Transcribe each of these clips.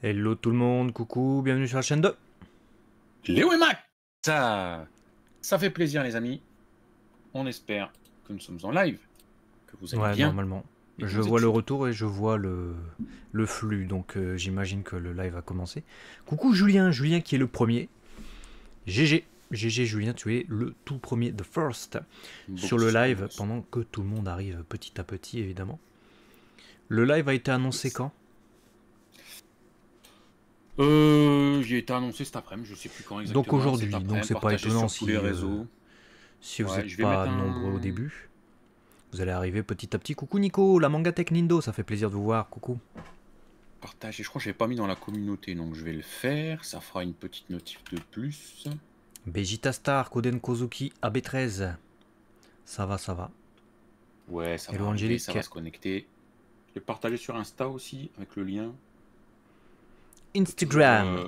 Hello tout le monde, coucou, bienvenue sur la chaîne de Léo et Mac ça, ça fait plaisir les amis. On espère que nous sommes en live, que vous allez ouais, bien. normalement. Je vois le retour et je vois le, le flux, donc euh, j'imagine que le live a commencé. Coucou Julien, Julien qui est le premier. GG, GG Julien, tu es le tout premier, the first, sur le live pendant que tout le monde arrive petit à petit évidemment. Le live a été annoncé quand euh, j'ai été annoncé cet après-midi, je sais plus quand exactement. Donc aujourd'hui, donc c'est pas étonnant si, les euh, réseaux. si vous n'êtes pas nombreux au début. Vous allez arriver petit à petit. Coucou Nico, la manga Tech Nindo, ça fait plaisir de vous voir. Coucou. Partage. je crois que je pas mis dans la communauté, donc je vais le faire. Ça fera une petite notif de plus. Vegeta Star, Koden Kozuki, AB13. Ça va, ça va. Ouais, ça Hello va. Ça va se connecter. Je vais partager sur Insta aussi, avec le lien. Instagram.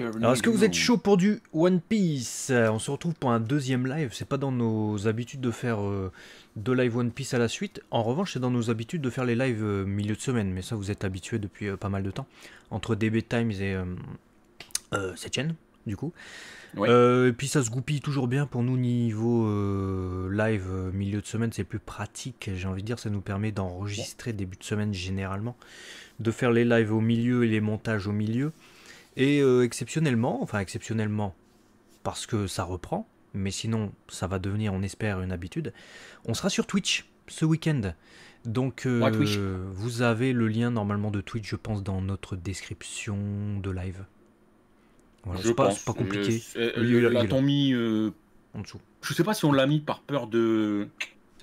Euh, Alors, est-ce que vous êtes chaud pour du One Piece euh, On se retrouve pour un deuxième live. C'est pas dans nos habitudes de faire de euh, deux lives One Piece à la suite. En revanche, c'est dans nos habitudes de faire les lives milieu de semaine. Mais ça, vous êtes habitué depuis pas mal de temps. Entre DB Times et cette chaîne, du coup. et puis, ça se goupille toujours bien pour nous niveau live milieu de semaine. C'est plus pratique, j'ai envie de dire. Ça nous permet d'enregistrer début de semaine généralement de faire les lives au milieu et les montages au milieu. Et euh, exceptionnellement, enfin exceptionnellement, parce que ça reprend, mais sinon ça va devenir, on espère, une habitude, on sera sur Twitch ce week-end. Donc euh, vous avez le lien normalement de Twitch, je pense, dans notre description de live. Voilà, c'est pas, compliqué. Je, euh, mis euh, en dessous. Je sais pas si on l'a mis par peur de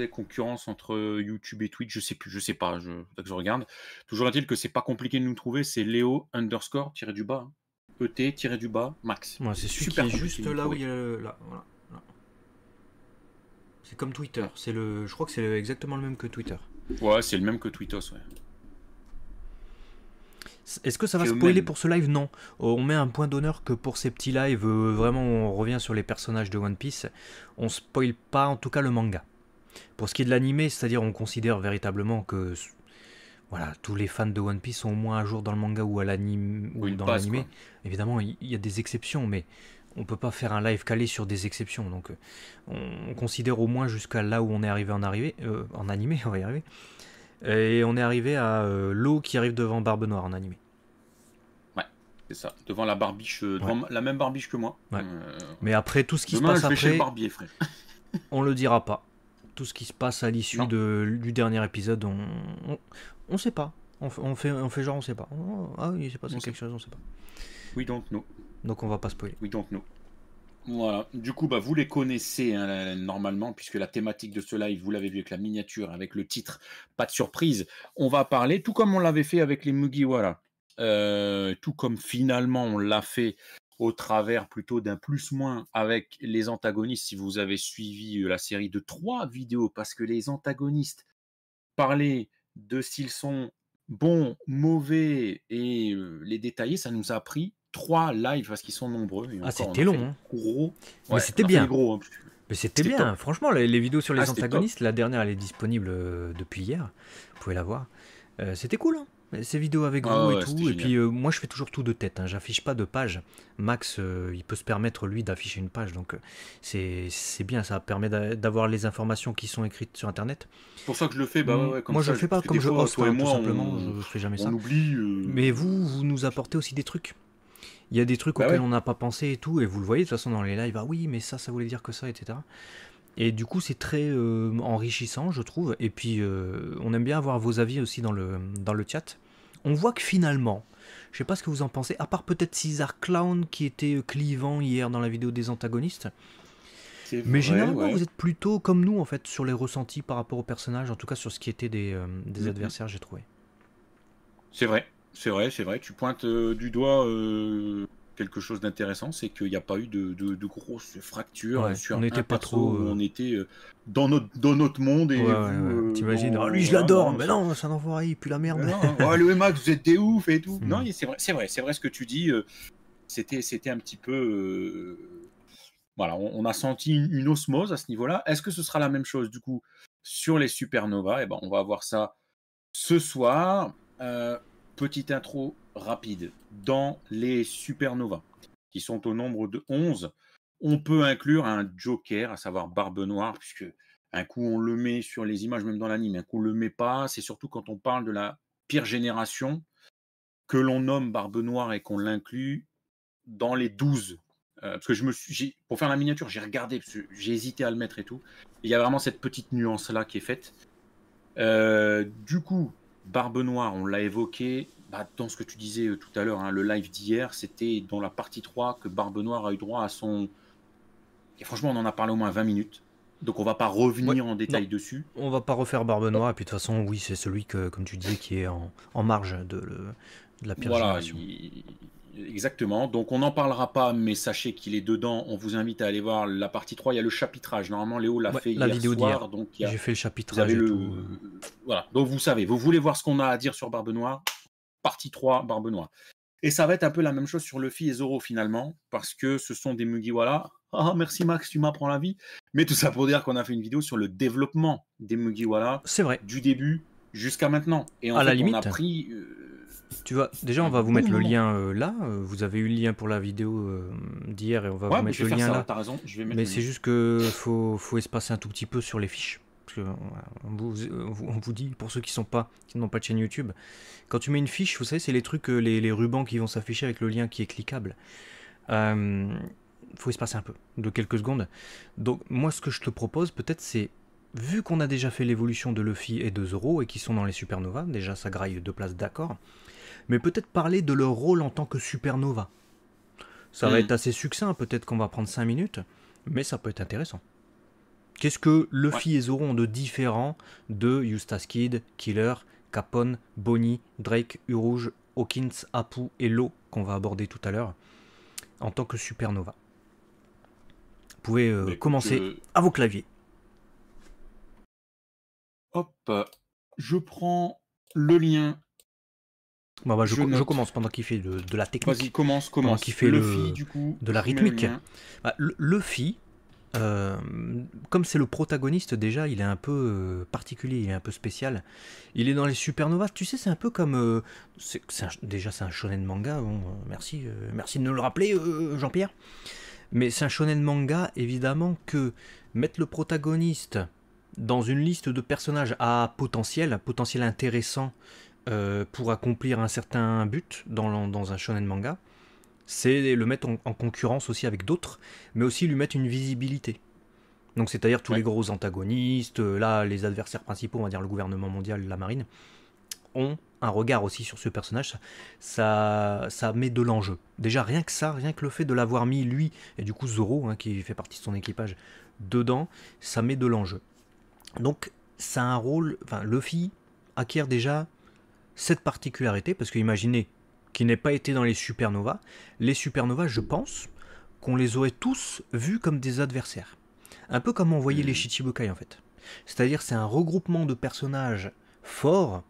concurrence entre YouTube et Twitch, je sais plus, je sais pas, je, que je regarde. Toujours à il que c'est pas compliqué de nous trouver, c'est Léo underscore tiré du bas, ET hein. e tiré du bas, max. moi c'est super juste là où il y là, voilà, C'est comme Twitter, c'est le, je crois que c'est exactement le même que Twitter. Ouais, c'est le même que Twitos, ouais. Est-ce que ça va spoiler pour ce live Non. Euh, on met un point d'honneur que pour ces petits lives, euh, vraiment, on revient sur les personnages de One Piece. On spoil pas, en tout cas, le manga. Pour ce qui est de l'animé, c'est-à-dire on considère véritablement que voilà, tous les fans de One Piece sont au moins un jour dans le manga ou, à l'anime, Évidemment, il y, a des exceptions, mais on peut pas faire un live calé sur des exceptions. Donc euh, on, considère au moins jusqu'à là où on est arrivé en, arrivée, euh, en animé, on Et on est arrivé à euh, l'eau qui arrive devant Barbe Noire en animé. Ouais, c'est ça. Devant la barbiche, la même barbiche que moi. Mais après tout ce qui se passe après, chez on le dira pas tout ce qui se passe à l'issue de, du dernier épisode, on on, sait pas. On, on, fait, on fait genre on sait pas. Oh, ah oui, il pas passé quelque chose, on sait pas. Oui, donc nous Donc on va pas spoiler. Oui, donc nous Voilà. Du coup, bah, vous les connaissez hein, normalement, puisque la thématique de ce live, vous l'avez vu avec la miniature, avec le titre, pas de surprise. On va parler, tout comme on l'avait fait avec les Mugiwara, euh, tout comme finalement on l'a fait au travers plutôt d'un plus-moins avec les antagonistes, si vous avez suivi euh, la série de trois vidéos, parce que les antagonistes parlaient de s'ils sont bons, mauvais et euh, les détailler, ça nous a pris trois lives parce qu'ils sont nombreux. ah, c'était long. Hein. Gros. Mais hein, c'était bien. c'était bien, franchement, les, vidéos sur les ah, antagonistes, la dernière elle est disponible euh, depuis hier, vous pouvez la voir. c'était cool. Hein ces vidéos avec vous ah et tout. Et puis euh, moi, je fais toujours tout de tête. Hein. J'affiche pas de page. Max, euh, il peut se permettre lui d'afficher une page, donc euh, c'est bien. Ça permet d'avoir les informations qui sont écrites sur Internet. C'est pour ça que je le fais. Bah, comme moi, je le fais pas comme je hein, simplement. On, je, fais jamais ça. Oublie, Mais vous, vous nous apportez aussi des trucs. Il y a des trucs bah auxquels on n'a pas pensé et tout, et vous le voyez de toute façon dans les lives, ah oui, mais ça, ça voulait dire que ça, etc. Et du coup, c'est très enrichissant, je trouve. Et puis, on aime bien avoir vos avis aussi dans le, dans le chat on voit que finalement, je sais pas ce que vous en pensez, à part peut-être César Clown qui était euh, clivant hier dans la vidéo des antagonistes. Mais généralement, vous êtes plutôt comme nous en fait sur les ressentis par rapport aux personnages, en tout cas sur ce qui était des, euh, mm-hmm. adversaires, j'ai trouvé. C'est vrai, c'est vrai, c'est vrai. Tu pointes euh, du doigt quelque chose d'intéressant, c'est qu'il n'y a pas eu de, grosses fractures sur on n'était pas trop. Euh, on était euh, dans notre, dans notre monde et. Euh, ah, lui, je l'adore, mais non, ça n'envoie il pue la merde. le Max, vous êtes des ouf et tout. Hmm. Non, c'est vrai, c'est vrai, c'est vrai ce que tu dis. C'était, c'était un petit peu. voilà, on, a senti une, osmose à ce niveau-là. Est-ce que ce sera la même chose du coup sur les supernovas Et eh ben, on va voir ça ce soir. Euh, petite intro rapide. Dans les supernovas, qui sont au nombre de 11, on peut inclure un joker, à savoir Barbe Noire, puisque un coup on le met sur les images, même dans l'anime, un coup on le met pas. C'est surtout quand on parle de la pire génération que l'on nomme Barbe Noire et qu'on l'inclut dans les 12. Euh, parce que je me suis, pour faire la miniature, j'ai regardé, j'ai hésité à le mettre et tout. Il y a vraiment cette petite nuance là qui est faite. Euh, du coup, Barbe Noire, on l'a évoqué. Bah, dans ce que tu disais euh, tout à l'heure, hein, le live d'hier, c'était dans la partie 3 que Barbe Noire a eu droit à son. Et franchement, on en a parlé au moins 20 minutes. Donc on va pas revenir en détail dessus. On va pas refaire Barbe Noire. Et puis de toute façon, oui, c'est celui que, comme tu disais, qui est en, marge de, la pire voilà, Il, Exactement. Donc on n'en parlera pas, mais sachez qu'il est dedans. On vous invite à aller voir la partie 3. Il y a le chapitrage. Normalement, Léo l'a fait hier vidéo soir. Donc a... j'ai fait le chapitrage. Voilà. Donc vous savez. Vous voulez voir ce qu'on a à dire sur Barbe Noire Partie 3, Barbe Noire. Et ça va être un peu la même chose sur Luffy et Zoro finalement, parce que ce sont des Mugiwara. Ah, ah, merci Max, tu m'apprends la vie. Mais tout ça pour dire qu'on a fait une vidéo sur le développement des Mugiwara. C'est vrai. Du début jusqu'à maintenant. Et en à fait, la limite. on a pris. Euh, tu vois, déjà, on va vous mettre le lien euh, là. Euh, vous avez eu le lien pour la vidéo euh, d'hier et on va vous mettre le lien là. mais c'est juste que faut, faut espacer un tout petit peu sur les fiches. Parce que, on, vous, dit, pour ceux qui sont pas, qui n'ont pas de chaîne YouTube, quand tu mets une fiche, vous savez, c'est les trucs, les, rubans qui vont s'afficher avec le lien qui est cliquable. Euh, faut espacer un peu, de quelques secondes. Donc, moi, ce que je te propose, peut-être, c'est vu qu'on a déjà fait l'évolution de Luffy et de Zoro et qui sont dans les supernovas, déjà ça graille deux places d'accord mais peut-être parler de leur rôle en tant que supernova. Ça va hmm. être assez succinct, peut-être qu'on va prendre 5 minutes, mais ça peut être intéressant. Qu'est-ce que Luffy et Zoro ont de différent de Eustace Kid, Killer, Capone, Bonnie, Drake, Urouge, Hawkins, Apu et Lo, qu'on va aborder tout à l'heure, en tant que supernova Vous pouvez euh, bah, commencer euh, à vos claviers. Hop, je prends le lien bah, bah, je, commence pendant qu'il fait de, la technique. Vas-y, commence, commence. Pendant fait le, du coup. De la rythmique. Bah, le, euh, comme c'est le protagoniste déjà, il est un peu euh, particulier, il est un peu spécial. Il est dans les supernovas. Tu sais, c'est un peu comme euh, déjà c'est un shonen manga. merci, merci de nous le rappeler, Jean-Pierre. Mais c'est un shonen manga, évidemment que mettre le protagoniste dans une liste de personnages à potentiel, potentiel intéressant euh, pour accomplir un certain but dans, dans un shonen manga, c'est le mettre en, concurrence aussi avec d'autres, mais aussi lui mettre une visibilité. Donc c'est-à-dire tous les gros antagonistes, euh, là les adversaires principaux, on va dire le gouvernement mondial, la marine, ont un regard aussi sur ce personnage, ça, ça met de l'enjeu. Déjà rien que ça, rien que le fait de l'avoir mis lui, et du coup Zoro, hein, qui fait partie de son équipage, dedans, ça met de l'enjeu. Donc ça a un rôle, enfin Luffy acquiert déjà cette particularité, parce que imaginez qu'il n'ait pas été dans les supernovas, les supernovas, je pense qu'on les aurait tous vus comme des adversaires. Un peu comme on voyait hmm. les Shichibukai en fait. C'est-à-dire c'est un regroupement de personnages forts.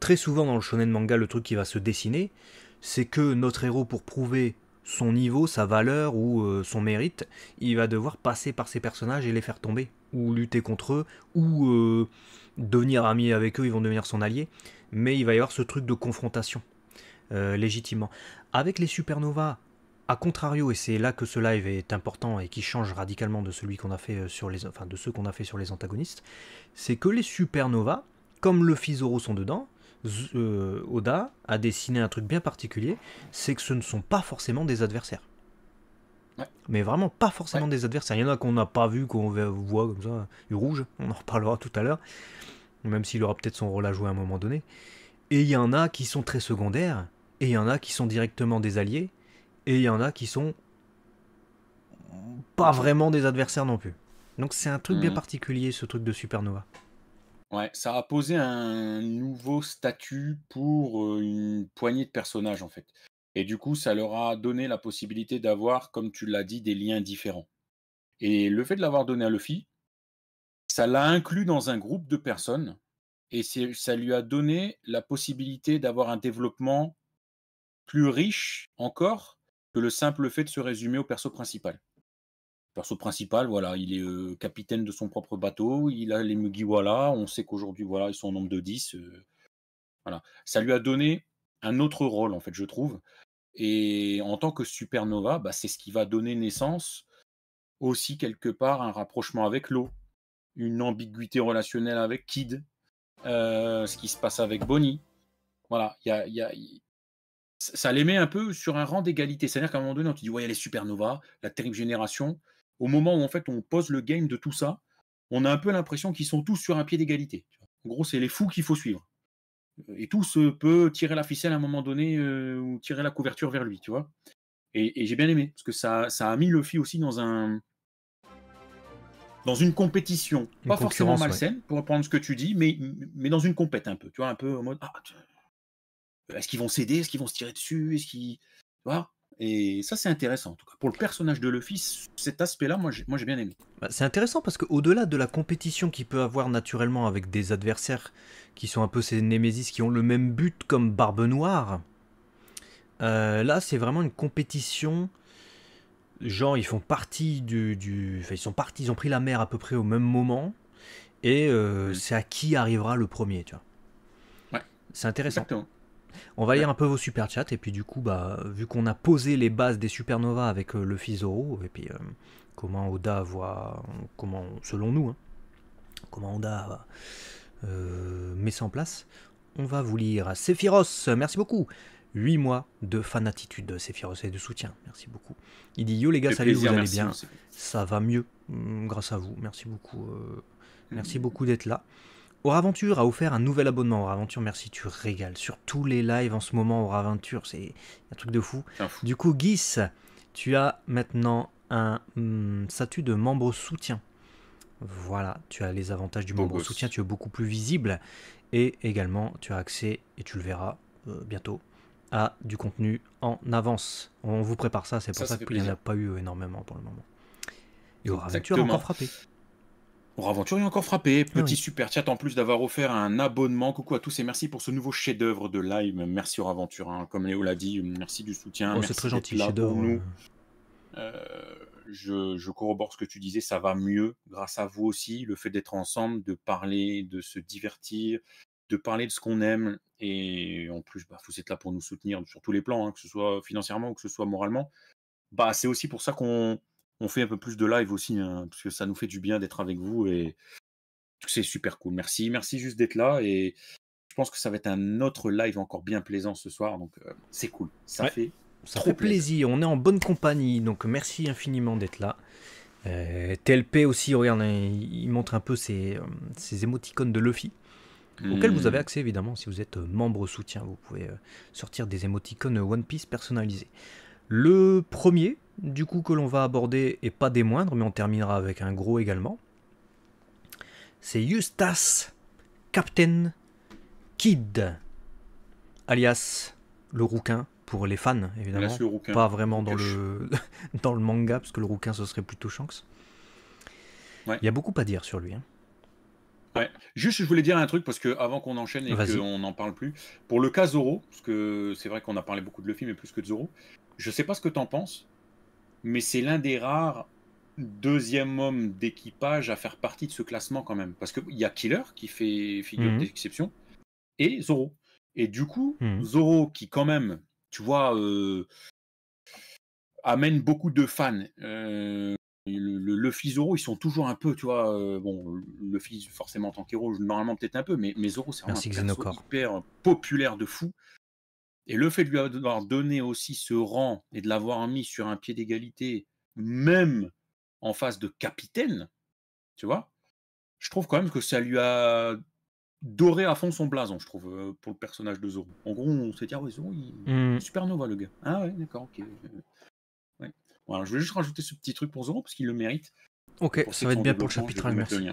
Très souvent dans le shonen manga, le truc qui va se dessiner, c'est que notre héros, pour prouver son niveau, sa valeur ou euh, son mérite, il va devoir passer par ces personnages et les faire tomber, ou lutter contre eux, ou euh, devenir ami avec eux, ils vont devenir son allié mais il va y avoir ce truc de confrontation, euh, légitimement. Avec les supernovas, à contrario, et c'est là que ce live est important et qui change radicalement de celui qu'on a fait euh, sur les, de ceux qu'on a fait sur les antagonistes, c'est que les supernovas, comme le Zoro sont dedans, euh, Oda a dessiné un truc bien particulier, c'est que ce ne sont pas forcément des adversaires. Mais vraiment pas forcément des adversaires. Il y en a qu'on n'a pas vu, qu'on voit comme ça, du rouge, on en reparlera tout à l'heure même s'il aura peut-être son rôle à jouer à un moment donné. Et il y en a qui sont très secondaires, et il y en a qui sont directement des alliés, et il y en a qui sont pas vraiment des adversaires non plus. Donc c'est un truc bien mhm. particulier, ce truc de supernova. Ouais, ça a posé un nouveau statut pour euh, une poignée de personnages en fait. Et du coup, ça leur a donné la possibilité d'avoir, comme tu l'as dit, des liens différents. Et le fait de l'avoir donné à Luffy, ça l'a inclus dans un groupe de personnes et ça lui a donné la possibilité d'avoir un développement plus riche encore que le simple fait de se résumer au perso principal. Le perso principal, voilà, il est euh, capitaine de son propre bateau, il a les Mugiwala, on sait qu'aujourd'hui, voilà, ils sont au nombre de 10. Euh, voilà. Ça lui a donné un autre rôle, en fait, je trouve. Et en tant que supernova, bah, c'est ce qui va donner naissance aussi quelque part à un rapprochement avec l'eau une ambiguïté relationnelle avec Kid, euh, ce qui se passe avec Bonnie. Voilà, ça les met un peu sur un rang d'égalité. C'est-à-dire qu'à un moment donné, on te dit, ouais, les supernovas, la terrible génération. Au moment où en fait on pose le game de tout ça, on a un peu l'impression qu'ils sont tous sur un pied d'égalité. En gros, c'est les fous qu'il faut suivre. Et tout tous peut tirer la ficelle à un moment donné euh, ou tirer la couverture vers lui, tu vois. Et, j'ai bien aimé, parce que ça, ça a mis Luffy aussi dans un, dans une compétition, pas forcément malsaine, pour reprendre ce que tu dis, mais, mais dans une compète un peu, tu vois, un peu au mode, ah, euh, est-ce qu'ils vont céder, est-ce qu'ils vont se tirer dessus, est-ce qu'ils, et ça, c'est intéressant. En tout cas, pour le personnage de Luffy, cet aspect-là, moi, j'ai bien aimé. Bah, c'est intéressant parce qu'au-delà de la compétition qu'il peut avoir naturellement avec des adversaires qui sont un peu ces némésis, qui ont le même but comme Barbe Noire, euh, là, c'est vraiment une compétition genre ils font partie du, enfin, ils sont partis, ils ont pris la mer à peu près au même moment et euh, c'est à qui arrivera le premier, tu vois. Ouais. C'est intéressant. On va lire un peu vos super chats et puis du coup bah vu qu'on a posé les bases des supernovas avec euh, le Fizoro et puis euh, comment Oda voit comment selon nous hein, comment Oda met ça en place, on va vous lire. Sephiros, merci beaucoup. 8 mois de fanatitude, fier, et de soutien. Merci beaucoup. Il dit Yo les gars, salut, vous allez bien. Ça va mieux mm, grâce à vous. Merci beaucoup. Euh, merci mm. beaucoup d'être là. Auraventure a offert un nouvel abonnement. Auraventure, merci, tu régales. Sur tous les lives en ce moment, Auraventure, c'est un truc de fou. Du coup, Gis, tu as maintenant un mm, statut de membre soutien. Voilà, tu as les avantages du membre soutien, tu es beaucoup plus visible. Et également, tu as accès, et tu le verras euh, bientôt, du contenu en avance. On vous prépare ça, c'est pour ça, que qu'il n'y en a pas eu énormément pour le moment. Et Aventure encore frappé. Aventure est encore frappé. Ah Petit super chat en plus d'avoir offert un abonnement. Coucou à tous et merci pour ce nouveau chef-d'œuvre de live. Merci Aventure, hein. comme Léo l'a dit, merci du soutien. Oh, c'est très gentil, chef euh, je, je, corrobore ce que tu disais, ça va mieux grâce à vous aussi, le fait d'être ensemble, de parler, de se divertir, de parler de ce qu'on aime. Et en plus, bah, vous êtes là pour nous soutenir sur tous les plans, hein, que ce soit financièrement ou que ce soit moralement. Bah, c'est aussi pour ça qu'on on fait un peu plus de live aussi, hein, parce que ça nous fait du bien d'être avec vous et c'est super cool. Merci, merci juste d'être là et je pense que ça va être un autre live encore bien plaisant ce soir, donc euh, c'est cool. Ça fait trop plaisir. On est en bonne compagnie, donc merci infiniment d'être là. Euh, TLP aussi, regarde, hein, il montre un peu ses, euh, ses émoticônes de Luffy mmh. auquel vous avez hmm. accès évidemment si vous êtes euh, membre soutien. Vous pouvez euh, sortir des émoticônes euh, One Piece personnalisés. Le premier, du coup, que l'on va aborder, et pas des moindres, mais on terminera avec un gros également, c'est Eustace Captain Kid, alias le rouquin pour les fans, évidemment. pas vraiment dans le, dans le manga, parce que le rouquin, ce serait plutôt Shanks. Il y a beaucoup à dire sur lui. Hein. Ouais. Juste, je voulais dire un truc parce que avant qu'on enchaîne et qu'on n'en parle plus, pour le cas Zoro, parce que c'est vrai qu'on a parlé beaucoup de Luffy, et plus que de Zoro, je sais pas ce que t'en penses, mais c'est l'un des rares deuxième homme d'équipage à faire partie de ce classement quand même, parce qu'il y a Killer qui fait figure mhm. d'exception et Zoro. Et du coup, mhm. Zoro qui quand même, tu vois, euh, amène beaucoup de fans. Euh, le, fils Zoro, ils sont toujours un peu, tu vois, euh, bon, le fils forcément en tant qu'héros, normalement peut-être un peu, mais, mais Zoro, c'est vraiment un personnage hyper euh, populaire de fou. Et le fait de lui avoir donné aussi ce rang et de l'avoir mis sur un pied d'égalité, même en face de capitaine, tu vois, je trouve quand même que ça lui a doré à fond son blason, je trouve, euh, pour le personnage de Zoro. En gros, on s'est dit, ah Zoro, il... Mmh. super le gars. Ah ouais, d'accord, ok je vais juste rajouter ce petit truc pour Zoro parce qu'il le mérite. Ok, ça va être bien pour le chapitre merci.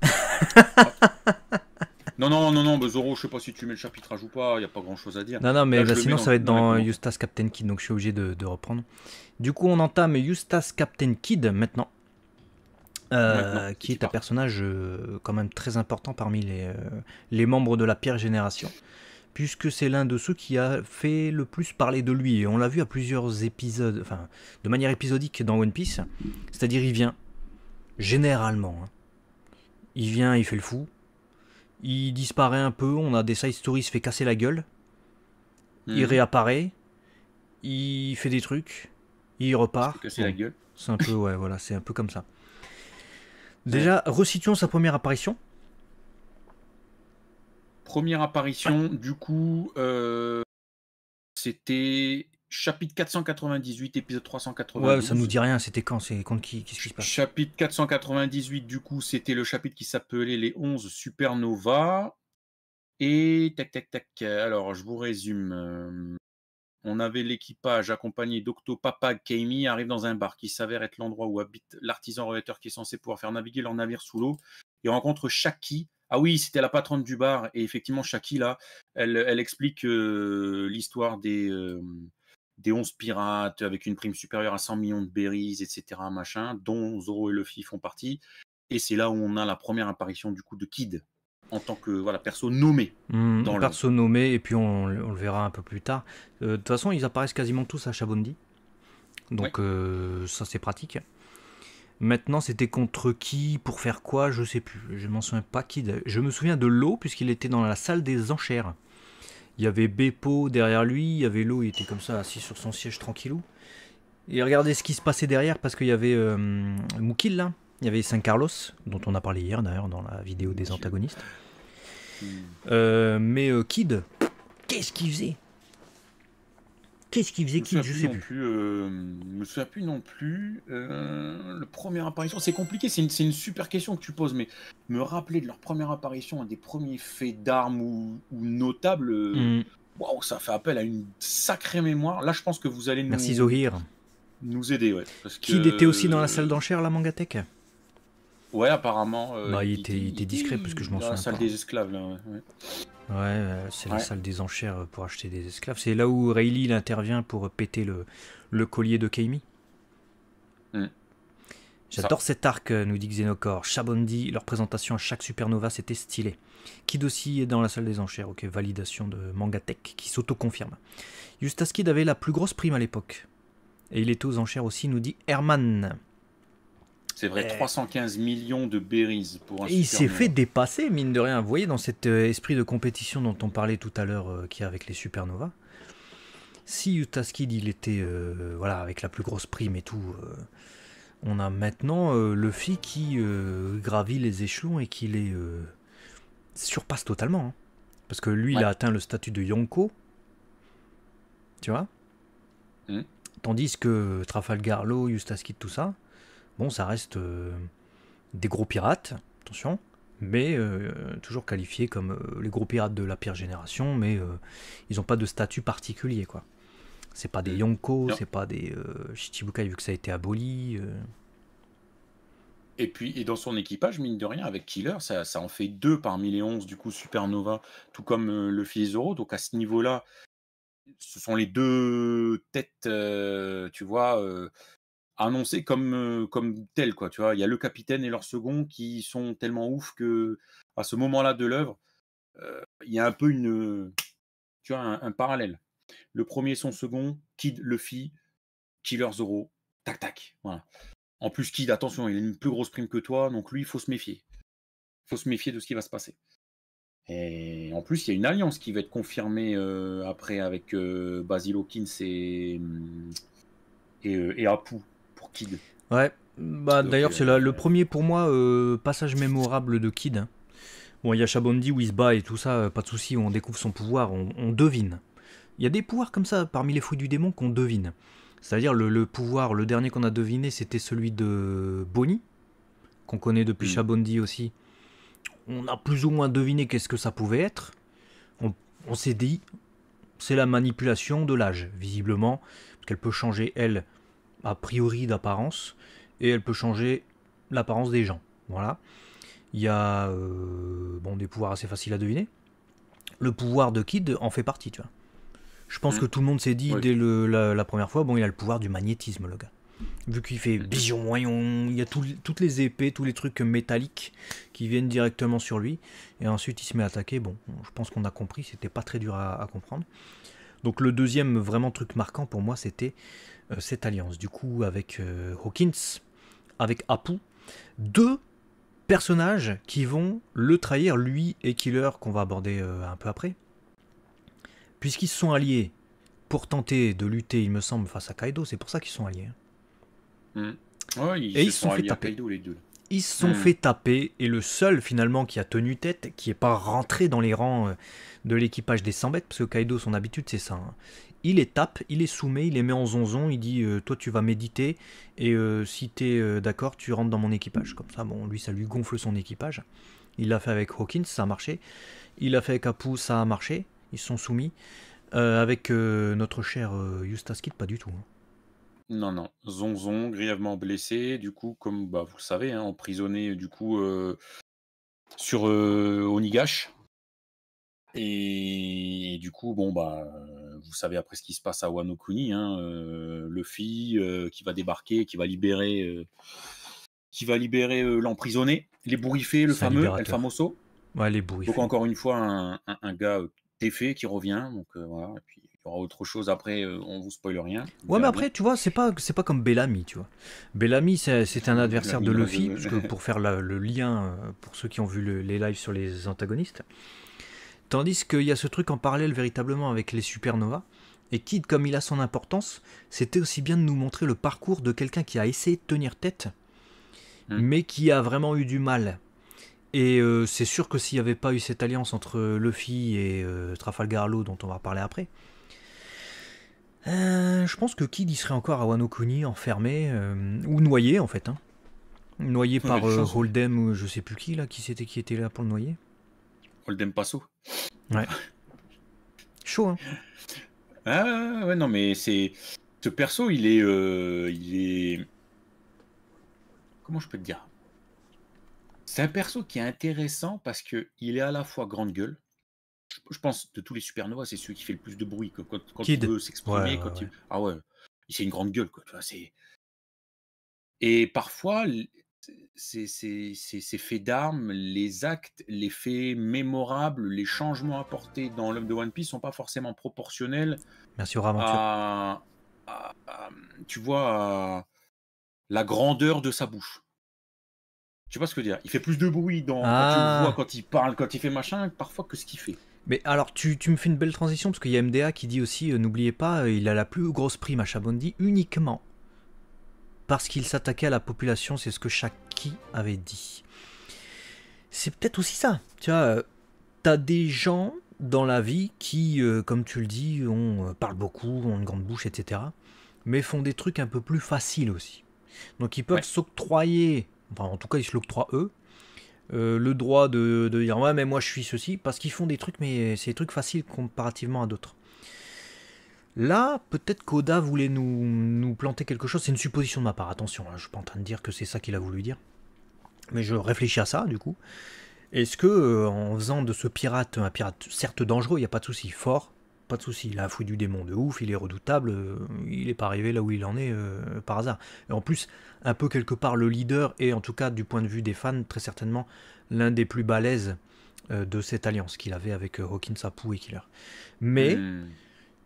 non, non, non, Zoro, je sais pas si tu mets le chapitrage ou pas, il n'y a pas grand chose à dire. Non, non, mais sinon ça va être dans Eustace Captain Kid, donc je suis obligé de, reprendre. Du coup, on entame Eustace Captain Kid maintenant. Euh, qui est un personnage euh, quand même très important parmi les, euh, les membres de la pire génération puisque c'est l'un de ceux qui a fait le plus parler de lui. Et on l'a vu à plusieurs épisodes, enfin, de manière épisodique dans One Piece. C'est-à-dire, il vient, généralement, hein. il vient, il fait le fou, il disparaît un peu, on a des side stories, il se fait casser la gueule, il hmm. réapparaît, il fait des trucs, il repart. Casser la gueule. C'est un peu, voilà, c'est un peu comme ça. Déjà, resituons sa première apparition. Première apparition, du coup, euh, c'était chapitre 498, épisode quatre-vingt. Ouais, ça nous dit rien, c'était quand C'est contre qui se Chapitre 498, du coup, c'était le chapitre qui s'appelait Les 11 supernovas. Et tac, tac, tac. Alors, je vous résume. Euh, on avait l'équipage accompagné papa Kaimi arrive dans un bar qui s'avère être l'endroit où habite l'artisan revêteur qui est censé pouvoir faire naviguer leur navire sous l'eau. Il rencontre Shaki, ah oui, c'était la patronne du bar. Et effectivement, Shaki, là, elle, explique euh, l'histoire des, euh, onze 11 pirates avec une prime supérieure à 100 millions de berries, etc., machin, dont Zoro et Luffy font partie. Et c'est là où on a la première apparition du coup de Kid en tant que voilà, perso nommé. Mmh, perso nommé, et puis on, le verra un peu plus tard. Euh, de toute façon, ils apparaissent quasiment tous à Shabondi. Donc ça, c'est pratique. Maintenant, c'était contre qui, pour faire quoi, je sais plus. Je m'en souviens pas Kid. Je me souviens de l'eau, puisqu'il était dans la salle des enchères. Il y avait Beppo derrière lui, il y avait l'eau, il était comme ça, assis sur son siège tranquillou. Et regardez ce qui se passait derrière, parce qu'il y avait euh, Moukil là. Il y avait Saint Carlos, dont on a parlé hier d'ailleurs dans la vidéo des antagonistes. Hmm. Euh, mais euh, Kid, qu'est-ce qu'il faisait Qu'est-ce qui faisait qu'il Je sais plus. Euh, je me souviens plus non plus. Euh, le première apparition, c'est compliqué, c'est une, super question que tu poses, mais me rappeler de leur première apparition, des premiers faits d'armes ou, notables, euh, mm. ça fait appel à une sacrée mémoire. Là, je pense que vous allez nous. Merci Zohir. Nous aider, ouais. était aussi dans la salle d'enchères, la Mangatech Ouais, apparemment. Euh, bah, il, était, discret parce que je m'en souviens. La salle des esclaves, là. Ouais, ouais euh, c'est la salle des enchères euh, pour acheter des esclaves. C'est là où Rayleigh intervient pour péter le, le collier de Kaimi. Mm. J'adore cet arc, nous dit Xenocore. Chabondi, leur présentation à chaque supernova, c'était stylé. Kid aussi est dans la salle des enchères. Ok, validation de Mangatech qui s'auto-confirme. Eustace Kid avait la plus grosse prime à l'époque. Et il était aux enchères aussi, nous dit Herman. C'est vrai, 315 eh. millions de berries pour un Et Il s'est fait dépasser, mine de rien. Vous voyez, dans cet euh, esprit de compétition dont on parlait tout à l'heure, euh, qui est avec les supernovas, si Utah il était euh, voilà, avec la plus grosse prime et tout, on a maintenant Luffy qui gravit les échelons et qui les surpasse totalement. Hein. Parce que lui, il a atteint le statut de Yonko. Tu vois hmm. Tandis que Trafalgar Law, Eustace tout ça, Bon, ça reste euh, des gros pirates, attention, mais euh, toujours qualifiés comme euh, les gros pirates de la pire génération, mais ils n'ont pas de statut particulier, quoi. C'est pas des mm. Yonko, c'est pas des Shichibukai vu que ça a été aboli. Et puis, et dans son équipage, mine de rien, avec Killer, ça, en fait deux parmi les onze du coup, Supernova, tout comme le fils Donc, à ce niveau-là, ce sont les deux têtes, tu vois, annoncé comme, euh, comme tels. Quoi, tu vois, il y a le capitaine et leur second qui sont tellement ouf que à ce moment-là de l'œuvre, euh, il y a un peu une, euh, tu vois, un, parallèle. Le premier, son second, Kid, Luffy, Killer Zoro, tac tac. En plus, Kid, attention, il a une plus grosse prime que toi, donc lui, il faut se méfier. Il faut se méfier de ce qui va se passer. Et en plus, il y a une alliance qui va être confirmée après avec Basil Hawkins et, mm, et, et Apu. Ouais, bah d'ailleurs, c'est le premier pour moi euh, passage mémorable de Kid. Bon, il y a Shabondi où il se bat et tout ça, euh, pas de souci, on découvre son pouvoir, on, devine. Il y a des pouvoirs comme ça parmi les fruits du démon qu'on devine. C'est-à-dire le, pouvoir, le dernier qu'on a deviné, c'était celui de Bonnie, qu'on connaît depuis mm. Shabondi aussi. On a plus ou moins deviné qu'est-ce que ça pouvait être. On, on s'est dit, c'est la manipulation de l'âge, visiblement, parce qu'elle peut changer, elle, a priori d'apparence et elle peut changer l'apparence des gens. Voilà. Il y a euh, bon, des pouvoirs assez faciles à deviner. Le pouvoir de Kid en fait partie, tu vois. Je pense hmm. que tout le monde s'est dit dès la, première fois, bon, il a le pouvoir du magnétisme, le gars. Vu qu'il fait hmm. vision voyons, il y a toutes les épées, tous les trucs métalliques qui viennent directement sur lui. Et ensuite, il se met à attaquer. Bon, je pense qu'on a compris, c'était pas très dur à, à comprendre. Donc le deuxième vraiment truc marquant pour moi, c'était euh, cette alliance. Du coup, avec euh, Hawkins, avec Apu, deux personnages qui vont le trahir, lui et Killer, qu'on va aborder euh, un peu après, puisqu'ils sont alliés pour tenter de lutter, il me semble, face à Kaido. C'est pour ça qu'ils sont alliés. Hein. Mmh. et ils se sont, fait taper. les deux. Ils se sont mmh. fait taper et le seul finalement qui a tenu tête, qui n'est pas rentré dans les rangs de l'équipage des 100 bêtes, parce que Kaido, son habitude, c'est ça. Hein il les tape, il les soumet, il les met en zonzon, il dit euh, toi tu vas méditer et euh, si t'es es euh, d'accord tu rentres dans mon équipage. Comme ça, bon lui ça lui gonfle son équipage. Il l'a fait avec Hawkins, ça a marché. Il l'a fait avec Apu, ça a marché. Ils sont soumis. avec notre cher Eustace pas du tout. Hein. Non, non. Zonzon, grièvement blessé, du coup, comme bah, vous le savez, hein, emprisonné du coup sur Onigash. et, du coup, bon bah vous savez après ce qui se passe à Wano Kuni, hein, euh, Luffy euh, qui va débarquer, qui va libérer, euh, qui va libérer l'emprisonné, les bourriffés, le fameux, El Famoso. Ouais, les il Donc encore une fois, un, gars défait qui revient. Donc voilà. Et puis, il y aura autre chose après, on vous spoile rien. Ouais, mais après, tu vois, c'est pas, c'est pas comme Bellamy, tu vois. Bellamy, c'est un adversaire de Luffy, parce que pour faire le lien, pour ceux qui ont vu les lives sur les antagonistes, Tandis qu'il y a ce truc en parallèle véritablement avec les supernovas. Et Kid, comme il a son importance, c'était aussi bien de nous montrer le parcours de quelqu'un qui a essayé de tenir tête, hmm. mais qui a vraiment eu du mal. Et euh, c'est sûr que s'il n'y avait pas eu cette alliance entre Luffy et euh, Trafalgar Law, dont on va reparler après, euh, je pense que Kid il serait encore à Wano Kuni, enfermé, ou noyé en fait. Hein. Noyé par Holdem ou je sais plus qui là, qui c'était qui était là pour le noyer. Le Ouais. Chaud, hein. ah, ouais, non, mais c'est. Ce perso, il est. Euh, il est. Comment je peux te dire C'est un perso qui est intéressant parce que il est à la fois grande gueule. Je pense de tous les supernova c'est celui qui fait le plus de bruit quand, quand il veut s'exprimer. Ouais, ah il... Ah c'est une grande gueule, quoi. c'est. Et parfois, ces, faits d'armes, les actes, les faits mémorables, les changements apportés dans l'homme de One Piece sont pas forcément proportionnels. Merci à, tu vois, la grandeur de sa bouche. Tu vois ce que je veux dire Il fait plus de bruit dans quand tu vois, ah. quand il parle, quand il fait machin, parfois que ce qu'il fait. Mais alors, tu, me fais une belle transition parce qu'il y a MDA qui dit aussi, euh, n'oubliez pas, euh, il a la plus grosse prime à Chabondi uniquement parce qu'il s'attaquait à la population, c'est ce que qui avait dit. C'est peut-être aussi ça. Tu vois, euh, des gens dans la vie qui, euh, comme tu le dis, on euh, parle beaucoup, ont une grande bouche, etc. Mais font des trucs un peu plus faciles aussi. Donc ils peuvent s'octroyer, enfin en tout cas ils se eux, le droit de, de, dire ouais mais moi je suis ceci, parce qu'ils font des trucs, mais c'est des trucs faciles comparativement à d'autres. Là, peut-être qu'Oda voulait nous, nous, planter quelque chose. C'est une supposition de ma part, attention, hein, je ne suis pas en train de dire que c'est ça qu'il a voulu dire. Mais je réfléchis à ça, du coup. Est-ce que, euh, en faisant de ce pirate un pirate certes dangereux, il n'y a pas de souci, fort, pas de souci, il a un du démon de ouf, il est redoutable, euh, il n'est pas arrivé là où il en est euh, par hasard. Et en plus, un peu quelque part le leader, et en tout cas du point de vue des fans, très certainement l'un des plus balèzes de cette alliance qu'il avait avec Hawkins, et Killer. Mais... Hmm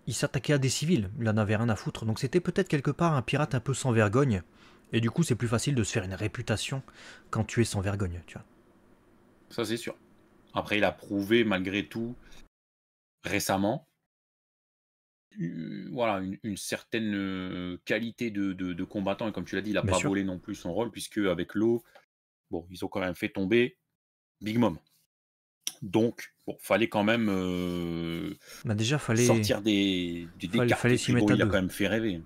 il s'attaquait à des civils, il n'en avait rien à foutre, donc c'était peut-être quelque part un pirate un peu sans vergogne, et du coup c'est plus facile de se faire une réputation quand tu es sans vergogne, tu vois. Ça c'est sûr. Après il a prouvé malgré tout récemment euh, voilà, une, certaine euh, qualité de, combattant. Et comme tu l'as dit, il n'a pas volé non plus son rôle, puisque avec l'eau, bon, ils ont quand même fait tomber Big Mom. Donc, bon, fallait quand même euh, bah, déjà, fallait... sortir des, des, des fallait, il a quand même fait rêver.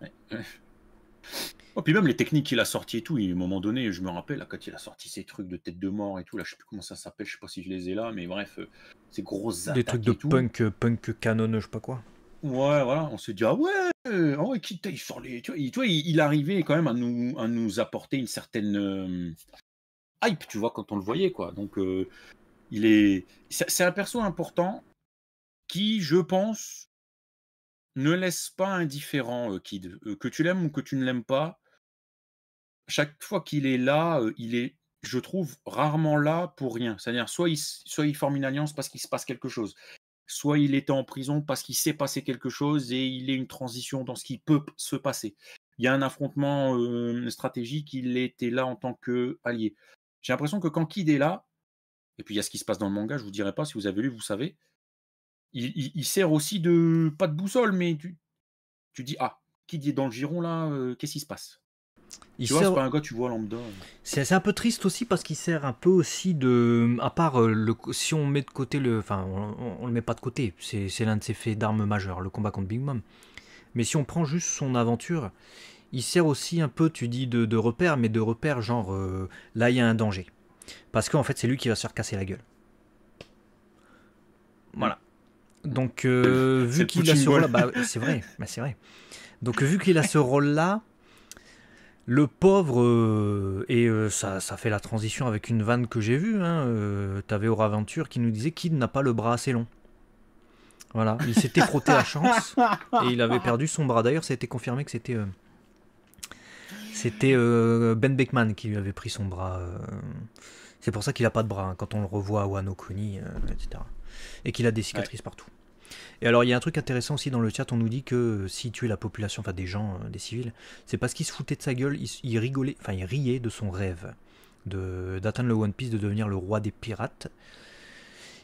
Ouais. Oh, puis même les techniques qu'il a sorties et tout, à un moment donné, je me rappelle, quand il a sorti ces trucs de tête de mort et tout, là, je sais plus comment ça s'appelle, je sais pas si je les ai là, mais bref, euh, ces grosses Des trucs de punk, euh, punk canon, je sais pas quoi. Ouais, voilà, on s'est dit, ah ouais, euh, ah quitte, il il, arrivait quand même à nous, à nous apporter une certaine hype, tu vois, quand on le voyait, quoi. Donc, il est, c'est un perso important qui, je pense, ne laisse pas indifférent euh, Kid. Euh, que tu l'aimes ou que tu ne l'aimes pas, chaque fois qu'il est là, euh, il est, je trouve, rarement là pour rien. C'est-à-dire, soit il, soit il forme une alliance parce qu'il se passe quelque chose, soit il était en prison parce qu'il s'est passé quelque chose et il est une transition dans ce qui peut se passer. Il y a un affrontement stratégique, il était là en tant que allié. J'ai l'impression que quand Kid est là, et puis il y a ce qui se passe dans le manga, je vous dirai pas, si vous avez lu, vous savez. Il, sert aussi de. pas de boussole, mais tu, tu dis Ah, qui dit dans le giron là, euh, qu'est-ce qui se passe il tu vois, sert... c'est pas un tu vois, lambda. C'est un peu triste aussi parce qu'il sert un peu aussi de. À part, euh, le... si on met de côté le. Enfin, on, ne le met pas de côté, c'est l'un de ses faits d'armes majeurs, le combat contre Big Mom. Mais si on prend juste son aventure, il sert aussi un peu, tu dis, de, de repère, mais de repère genre euh, là il y a un danger. Parce qu'en fait, c'est lui qui va se faire casser la gueule. Voilà. Donc, euh, vu qu'il a ce rôle-là, bah, c'est vrai, bah, c'est vrai. Donc, vu qu'il a ce rôle-là, le pauvre, euh, et euh, ça, fait la transition avec une vanne que j'ai vue, hein, t'avais au raventure qui nous disait qu'il n'a pas le bras assez long. Voilà, il s'était frotté à chance et il avait perdu son bras. D'ailleurs, ça a été confirmé que c'était c'était euh, Ben Beckman qui lui avait pris son bras. Euh. C'est pour ça qu'il a pas de bras hein, quand on le revoit à Wano Kuni, etc. Et qu'il a des cicatrices partout. Et alors il y a un truc intéressant aussi dans le chat, on nous dit que euh, si s'il tuait la population, enfin des gens, des civils, c'est parce qu'il se foutait de sa gueule, il, rigolait, enfin il riait de son rêve de- d'atteindre le One Piece, de devenir le roi des pirates.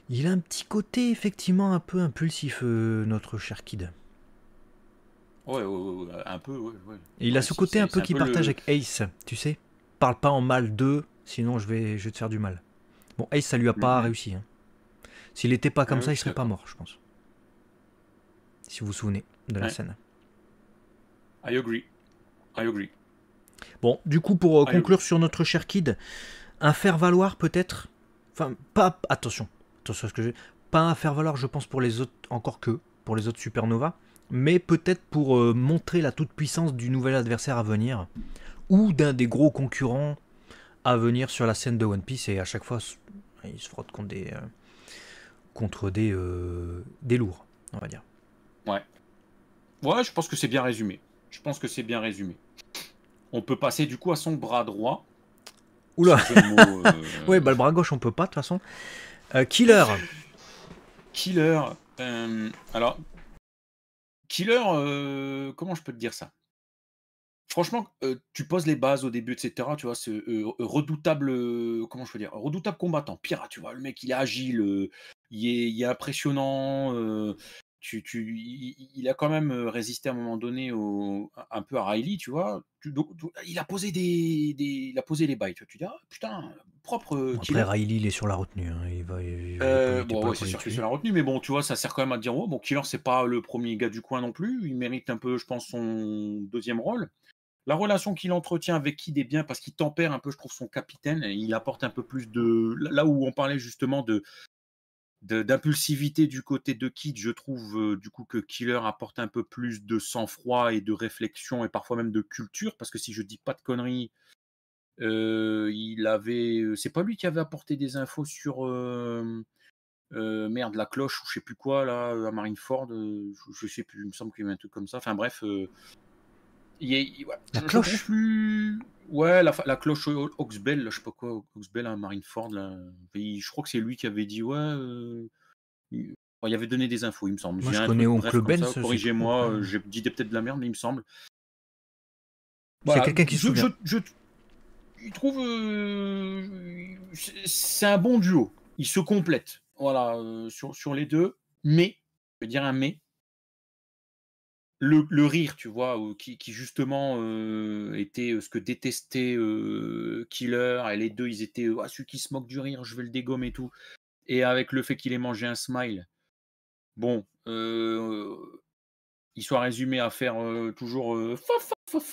Il a un petit côté effectivement un peu impulsif, notre cher Kid il a ce côté un peu qui partage avec Ace, tu sais. Parle pas en mal d'eux, sinon je vais, je te faire du mal. Bon, Ace, ça lui a pas mhm. réussi. Hein. S'il était pas ah comme ça, il serait pas mort, je pense. Si vous vous souvenez de la scène. I agree. I agree. Bon, du coup, pour euh, conclure sur notre cher Kid, un faire-valoir peut-être. Enfin, pas. Attention. Attention à ce que j'ai. Pas un faire-valoir, je pense, pour les autres. Encore que. Pour les autres supernovas mais peut-être pour euh, montrer la toute-puissance du nouvel adversaire à venir, ou d'un des gros concurrents à venir sur la scène de One Piece, et à chaque fois, il se frotte contre des, euh, contre des, euh, des lourds, on va dire. Ouais. Ouais, je pense que c'est bien résumé. Je pense que c'est bien résumé. On peut passer du coup à son bras droit. Oula là Ouais, bah le bras gauche, on peut pas de toute façon. killer Killer alors, Killer, comment je peux te dire ça Franchement, tu poses les bases au début, etc. Tu vois, ce redoutable, comment je peux dire, redoutable combattant, pirate. Tu vois, le mec, il est agile, il est, impressionnant. Tu, il, a quand même résisté à un moment donné au, un peu à Riley, tu vois. il a posé des, il a posé les bails. Tu, vois, tu dis, «Ah, putain, propre euh, Après, Riley, il est sur la retenue. Hein. Il va, euh, bon, c'est sûr sur la retenue, mais bon, tu vois, ça sert quand même à dire oh, bon, Killer, c'est pas le premier gars du coin non plus. Il mérite un peu, je pense, son deuxième rôle. La relation qu'il entretient avec Kid est bien parce qu'il tempère un peu, je trouve, son capitaine. il apporte un peu plus de. Là où on parlait justement de d'impulsivité du côté de Kid, je trouve euh, du coup que Killer apporte un peu plus de sang-froid et de réflexion et parfois même de culture, parce que si je dis pas de conneries, il avait, c'est pas lui qui avait apporté des infos sur merde la cloche ou je sais plus quoi là à Marineford, je, je, sais plus, il me semble qu'il y avait un truc comme ça. Enfin bref, il la cloche. Ouais, la, cloche Oxbell, je sais pas quoi, Oxbell à Marineford. Là. je crois que c'est lui qui avait dit ouais. Il, avait donné des infos, il me semble. je connais Oncle Ben. Corrigez-moi, hein. j'ai dit peut-être de la merde, mais il me semble. c'est quelqu'un qui se il trouve euh, c'est un bon duo. Il se complète, voilà, euh, sur, sur, les deux. Mais, je veux dire un mais. Le, rire, tu vois, euh, qui, qui justement était ce que détestait Killer, et les deux, ils étaient ah, celui qui se moque du rire, je vais le dégommer et tout. Et avec le fait qu'il ait mangé un smile, bon, il soit résumé à faire toujours fa,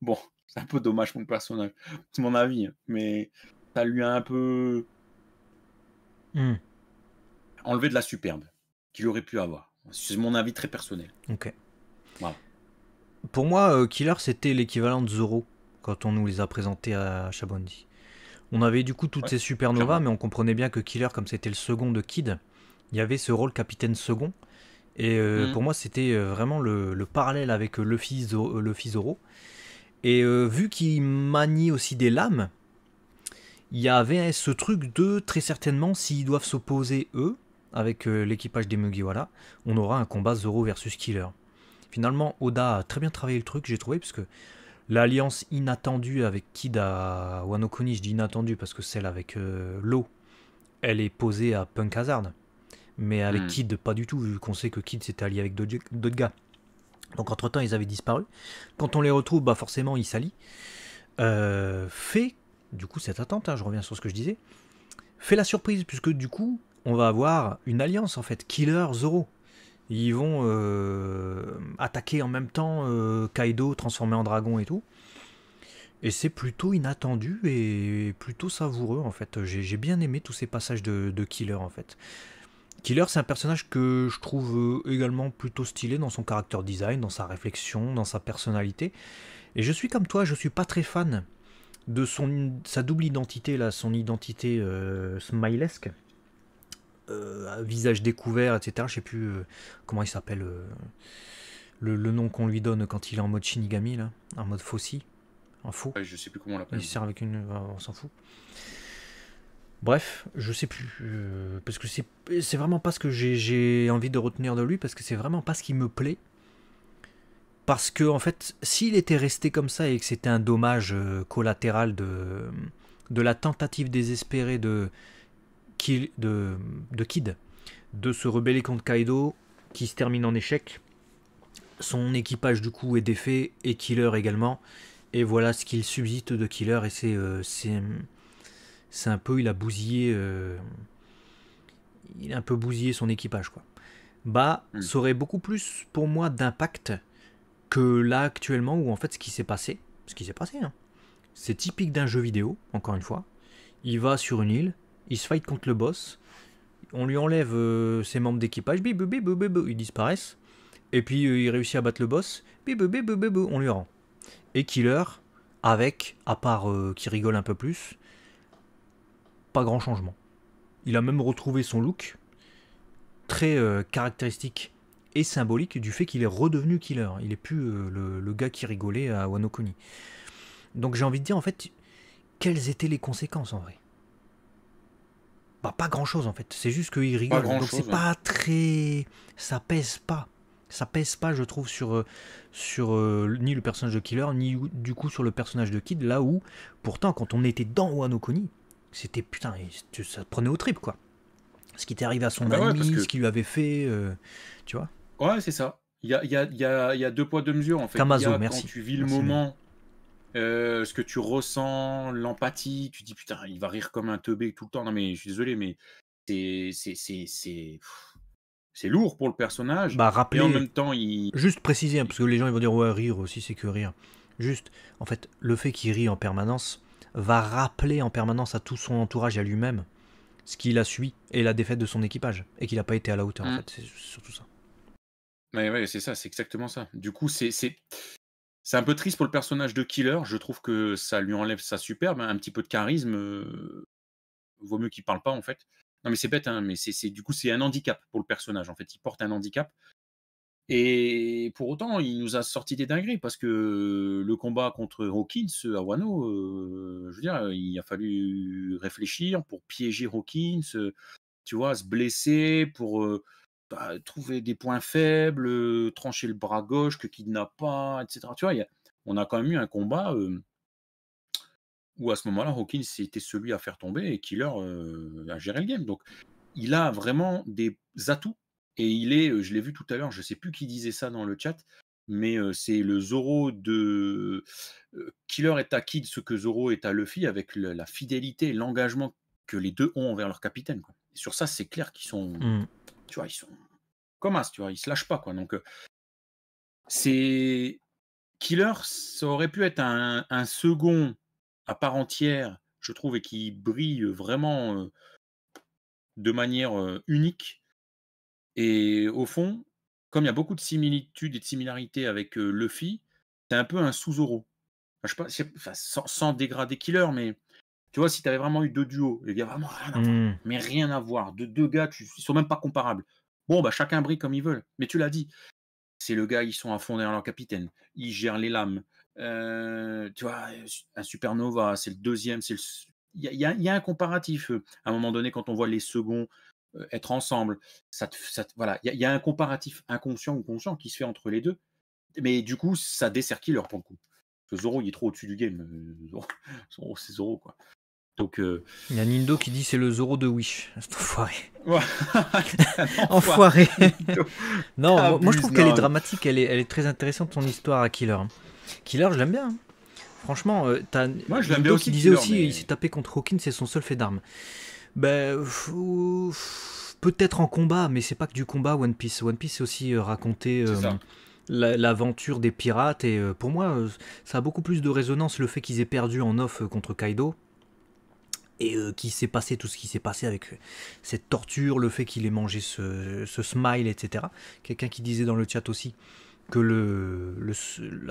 Bon, c'est un peu dommage pour le personnage. C'est mon avis. Mais ça lui a un peu hmm. enlevé de la superbe qu'il aurait pu avoir. C'est mon avis très personnel. Ok. Pour moi, euh, Killer, c'était l'équivalent de Zoro quand on nous les a présentés à Shabondi. On avait du coup toutes ces supernovas, mais on comprenait bien que Killer, comme c'était le second de Kid, il y avait ce rôle capitaine second. Et euh, hmm. pour moi, c'était euh, vraiment le, parallèle avec Luffy, Luffy Zoro. Et euh, vu qu'il manie aussi des lames, il y avait ce truc de très certainement s'ils doivent s'opposer eux avec euh, l'équipage des Mugiwara, on aura un combat Zoro versus Killer. Finalement, Oda a très bien travaillé le truc, j'ai trouvé, puisque l'alliance inattendue avec Kid à Wano je dis inattendue parce que celle avec euh, l'eau, elle est posée à Punk Hazard. Mais avec hmm. Kid, pas du tout, vu qu'on sait que Kid s'est allié avec d'autres gars donc entre-temps ils avaient disparu. Quand on les retrouve, bah forcément ils s'allient. Euh, fait, du coup, cette attente, hein, je reviens sur ce que je disais, fait la surprise, puisque du coup, on va avoir une alliance en fait, Killer Zoro. Ils vont euh, attaquer en même temps euh, Kaido transformé en dragon et tout. Et c'est plutôt inattendu et plutôt savoureux en fait. J'ai bien aimé tous ces passages de, de Killer en fait. Killer, c'est un personnage que je trouve euh, également plutôt stylé dans son caractère design, dans sa réflexion, dans sa personnalité. Et je suis comme toi, je suis pas très fan de son, sa double identité, là, son identité euh, smilesque, euh, visage découvert, etc. Je sais plus euh, comment il s'appelle, le, nom qu'on lui donne quand il est en mode Shinigami, là, en mode Fossi, un fou. je sais plus comment on l'appelle. Il sert avec une. on s'en fout. Bref, je sais plus. Euh, parce que c'est vraiment pas ce que j'ai envie de retenir de lui, parce que c'est vraiment pas ce qui me plaît. Parce que, en fait, s'il était resté comme ça et que c'était un dommage euh, collatéral de, la tentative désespérée de, de, de Kid de se rebeller contre Kaido, qui se termine en échec, son équipage du coup est défait, et Killer également, et voilà ce qu'il subsiste de Killer, et c'est. Euh, c'est un peu, il a bousillé, il a un peu bousillé son équipage quoi. Bah, ça aurait beaucoup plus pour moi d'impact que là actuellement où en fait ce qui s'est passé, ce qui s'est passé, c'est typique d'un jeu vidéo encore une fois. Il va sur une île, il se fight contre le boss, on lui enlève ses membres d'équipage, bibou, bibou, ils disparaissent, et puis il réussit à battre le boss, on lui rend. Et Killer, avec, à part qu'il qui rigole un peu plus, pas grand changement. Il a même retrouvé son look très euh, caractéristique et symbolique du fait qu'il est redevenu killer. Il est plus euh, le, gars qui rigolait à Wano Kuni. Donc j'ai envie de dire en fait, quelles étaient les conséquences en vrai bah, pas grand chose en fait, c'est juste qu'il rigole. Donc c'est pas très. Ça pèse pas. Ça pèse pas, je trouve, sur, euh, sur ni le personnage de Killer, ni du coup sur le personnage de Kid, là où, pourtant, quand on était dans Wano Kuni, c'était putain, ça te prenait au trip quoi. Ce qui t'est arrivé à son ah bah ami, ce qu'il lui avait fait, euh, tu vois. Ouais, c'est ça. Il y a, y, a, y, y a, deux poids, deux mesures en fait. Kamazo, merci. Quand tu vis le moment, euh, ce que tu ressens, l'empathie, tu dis putain, il va rire comme un teubé tout le temps. Non mais je suis désolé, mais c'est c'est lourd pour le personnage. Bah, rappeler, et en même temps, il... Juste préciser, hein, parce que les gens ils vont dire ouais, rire aussi, c'est que rire. Juste, en fait, le fait qu'il rit en permanence, va rappeler en permanence à tout son entourage et à lui-même ce qu'il a subi et la défaite de son équipage et qu'il n'a pas été à la hauteur en mm. fait. C'est surtout ça. Mais ouais, c'est ça, c'est exactement ça. Du coup, c'est c'est un peu triste pour le personnage de Killer. Je trouve que ça lui enlève sa superbe, un petit peu de charisme. Euh, vaut mieux qu'il parle pas en fait. Non mais c'est bête, hein, mais c'est du coup c'est un handicap pour le personnage. En fait, il porte un handicap et pour autant, il nous a sorti des dingueries parce que le combat contre Hawkins à Wano, euh, je veux dire, il a fallu réfléchir pour piéger Hawkins, euh, tu vois, se blesser pour euh, bah, trouver des points faibles, trancher le bras gauche que Kid n'a pas, etc. Tu vois, on a quand même eu un combat où à ce moment-là, Hawkins était celui à faire tomber et Killer a géré le game. Donc, il a vraiment des atouts et il est, je l'ai vu tout à l'heure, je ne sais plus qui disait ça dans le chat, mais c'est le Zoro de Killer est à Kid ce que Zoro est à Luffy avec la fidélité et l'engagement que les deux ont envers leur capitaine. sur ça, c'est clair qu'ils sont, mmh. tu vois, ils sont comme as, tu vois, ils se lâchent pas quoi. Donc c'est Killer, ça aurait pu être un, second à part entière, je trouve, et qui brille vraiment de manière unique et au fond, comme il y a beaucoup de similitudes et de similarités avec Luffy, c'est un peu un sous-Zoro. je sais sans, dégrader Killer, mais tu vois, si tu avais vraiment eu deux duos, il y a vraiment rien à voir, mmh. mais rien à voir. De deux gars, tu, ils sont même pas comparables. Bon, bah chacun brille comme il veut. mais tu l'as dit. C'est le gars, ils sont à fond derrière leur capitaine, ils gèrent les lames. tu vois, un supernova, c'est le deuxième, c'est le. Il y a, un comparatif. À un moment donné, quand on voit les seconds, euh, être ensemble. Ça, voilà, il y, a un comparatif inconscient ou conscient qui se fait entre les deux. Mais du coup, ça dessert leur pour le coup. Zoro, il est trop au-dessus du game. Euh, c'est Zoro, quoi. Donc, euh, Il y a Nindo qui dit c'est le Zoro de Wish. C'est enfoiré. enfoiré. non, moi, je trouve qu'elle est dramatique, elle est, elle est très intéressante son histoire à Killer. Killer, je l'aime bien. Hein. Franchement, Moi, je l'aime bien aussi, qui disait aussi il s'est tapé contre Hawkins, c'est son seul fait d'arme ben, peut-être en combat, mais c'est pas que du combat One Piece. One Piece, c'est aussi euh, raconter euh, l'aventure des pirates. Et euh, pour moi, ça a beaucoup plus de résonance le fait qu'ils aient perdu en off contre Kaido. Et qui s'est passé tout ce qui s'est passé avec cette torture, le fait qu'il ait mangé ce, smile, etc. Quelqu'un qui disait dans le chat aussi que le,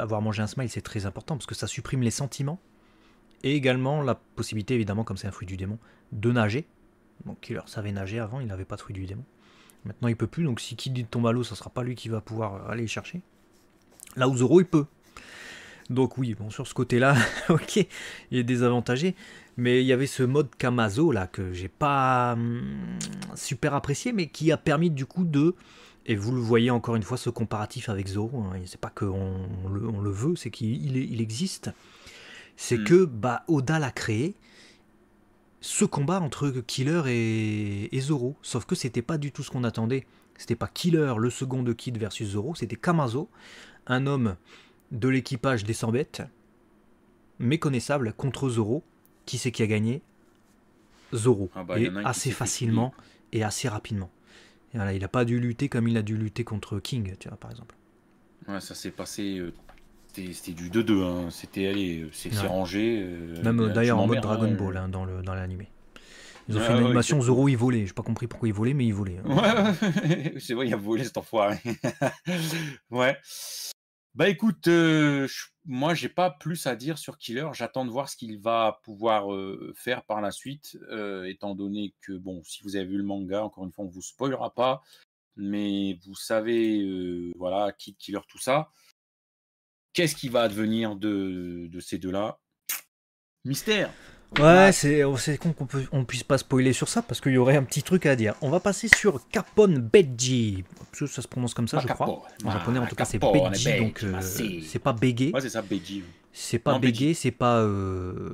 mangé un smile, c'est très important parce que ça supprime les sentiments. Et également la possibilité, évidemment, comme c'est un fruit du démon, de nager. Donc Killer savait nager avant, il n'avait pas trouvé du démon. Maintenant il peut plus, donc si Kid tombe à l'eau, ça sera pas lui qui va pouvoir euh, aller chercher. Là où Zoro il peut. Donc oui, bon sur ce côté-là, ok, il est désavantagé. Mais il y avait ce mode Kamazo là que j'ai pas hum, super apprécié, mais qui a permis du coup de et vous le voyez encore une fois, ce comparatif avec Zoro, hein, c'est pas qu'on on le, veut, c'est qu'il existe. C'est hmm. que bah, Oda l'a créé, ce combat entre Killer et, Zoro. Sauf que c'était pas du tout ce qu'on attendait. C'était pas Killer, le second de Kid versus Zoro, c'était Kamazo, un homme de l'équipage des 100 bêtes, méconnaissable, contre Zoro. Qui c'est qui a gagné Zoro. Ah bah, assez facilement et assez rapidement. il n'a pas dû lutter comme il a dû lutter contre King, tu vois, par exemple. Ouais, ça s'est passé euh, c'était du 2-2. Hein. C'était c'est rangé. Euh, Même d'ailleurs en mode Dragon hein. Ball hein, dans le dans l'animé. Ils ont ah fait une animation Zoro il volait. J'ai pas compris pourquoi il volait, mais il volait. c'est vrai, il a volé cet enfoiré. ouais. Bah écoute, moi, euh, moi j'ai pas plus à dire sur Killer. J'attends de voir ce qu'il va pouvoir euh, faire par la suite, étant donné que bon, si vous avez vu le manga, encore une fois, on vous spoilera pas, mais vous savez, voilà, qui Killer tout ça. Qu'est-ce qui va advenir de, ces deux-là Mystère. Ouais, oh, c'est con qu'on ne puisse pas spoiler sur ça parce qu'il y aurait un petit truc à dire. On va passer sur Capone Beji. ça se prononce comme ça, ah, je crois. En japonais, en ah, tout cas, c'est Beji. Donc, euh, ah, c'est pas bégué. Ouais, c'est ça, Beji. C'est pas bégé, c'est pas euh,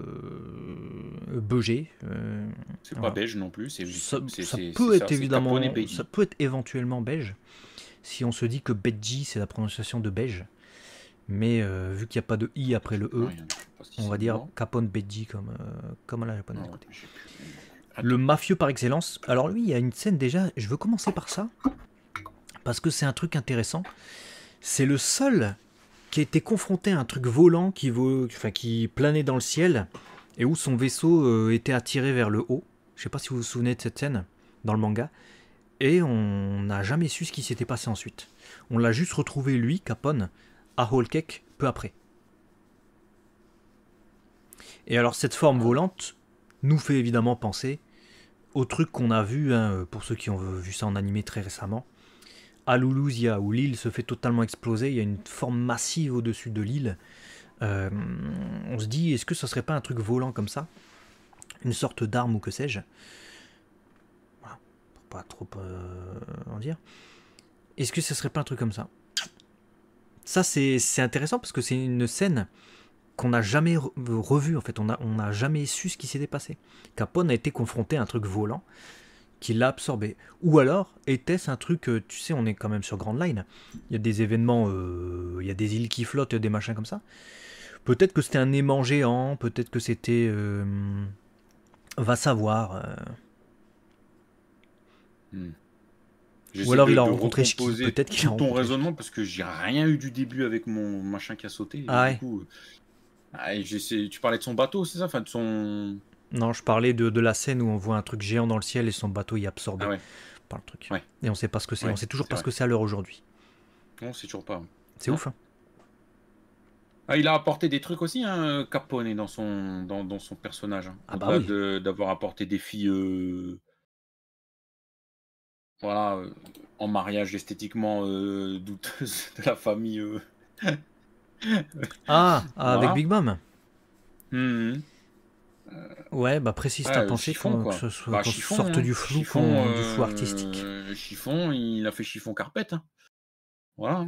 beugé. Euh, c'est pas beige non plus. C'est ça, ça peut être ça, évidemment, ça peut être éventuellement beige si on se dit que Beji c'est la prononciation de beige mais euh, vu qu'il n'y a pas de i après le e, on va dire Capone bedji euh, comme, à la japonaise. Le mafieux par excellence. Alors lui, il y a une scène déjà, je veux commencer par ça, parce que c'est un truc intéressant. C'est le seul qui a été confronté à un truc volant qui, qui planait dans le ciel et où son vaisseau euh, était attiré vers le haut. Je sais pas si vous vous souvenez de cette scène dans le manga. Et on n'a jamais su ce qui s'était passé ensuite. On l'a juste retrouvé lui, Capone, à Whole Cake peu après. Et alors cette forme volante nous fait évidemment penser au truc qu'on a vu, hein, pour ceux qui ont vu ça en animé très récemment, à Loulouzia, où l'île se fait totalement exploser, il y a une forme massive au-dessus de l'île. Euh, on se dit, est-ce que ça serait pas un truc volant comme ça Une sorte d'arme ou que sais-je Voilà, pour pas trop euh, en dire. Est-ce que ce serait pas un truc comme ça ça, c'est intéressant parce que c'est une scène qu'on n'a jamais revue. en fait, on n'a on a jamais su ce qui s'était passé. Capone a été confronté à un truc volant qui l'a absorbé. Ou alors, était-ce un truc, euh, tu sais, on est quand même sur Grand Line, il y a des événements, euh, il y a des îles qui flottent, des machins comme ça. Peut-être que c'était un aimant géant, peut-être que c'était... Euh, va savoir. Hmm. Ou alors il a rencontré Peut-être qu'il a Ton raisonnement, parce que j'ai rien eu du début avec mon machin qui a sauté. Ah ouais. coup, euh, ah, tu parlais de son bateau, c'est ça enfin, de son... Non, je parlais de, la scène où on voit un truc géant dans le ciel et son bateau y est ah par le truc. Et on sait pas ce que c'est. on sait toujours pas ce que c'est à l'heure aujourd'hui. Non, c'est toujours pas. Hein. C'est ouf. Hein. Ah, il a apporté des trucs aussi, hein, Capone, dans son, dans, son personnage. Hein. Ah bah D'avoir apporté des filles euh, voilà, euh, en mariage esthétiquement euh, douteuse de la famille. Euh. ah, ah avec Big Mom mhm. Ouais, bah précise ta pensée chiffon, ce soit bah, sorte hein. du flou du flou artistique. chiffon, il a fait chiffon carpette. Hein. Voilà.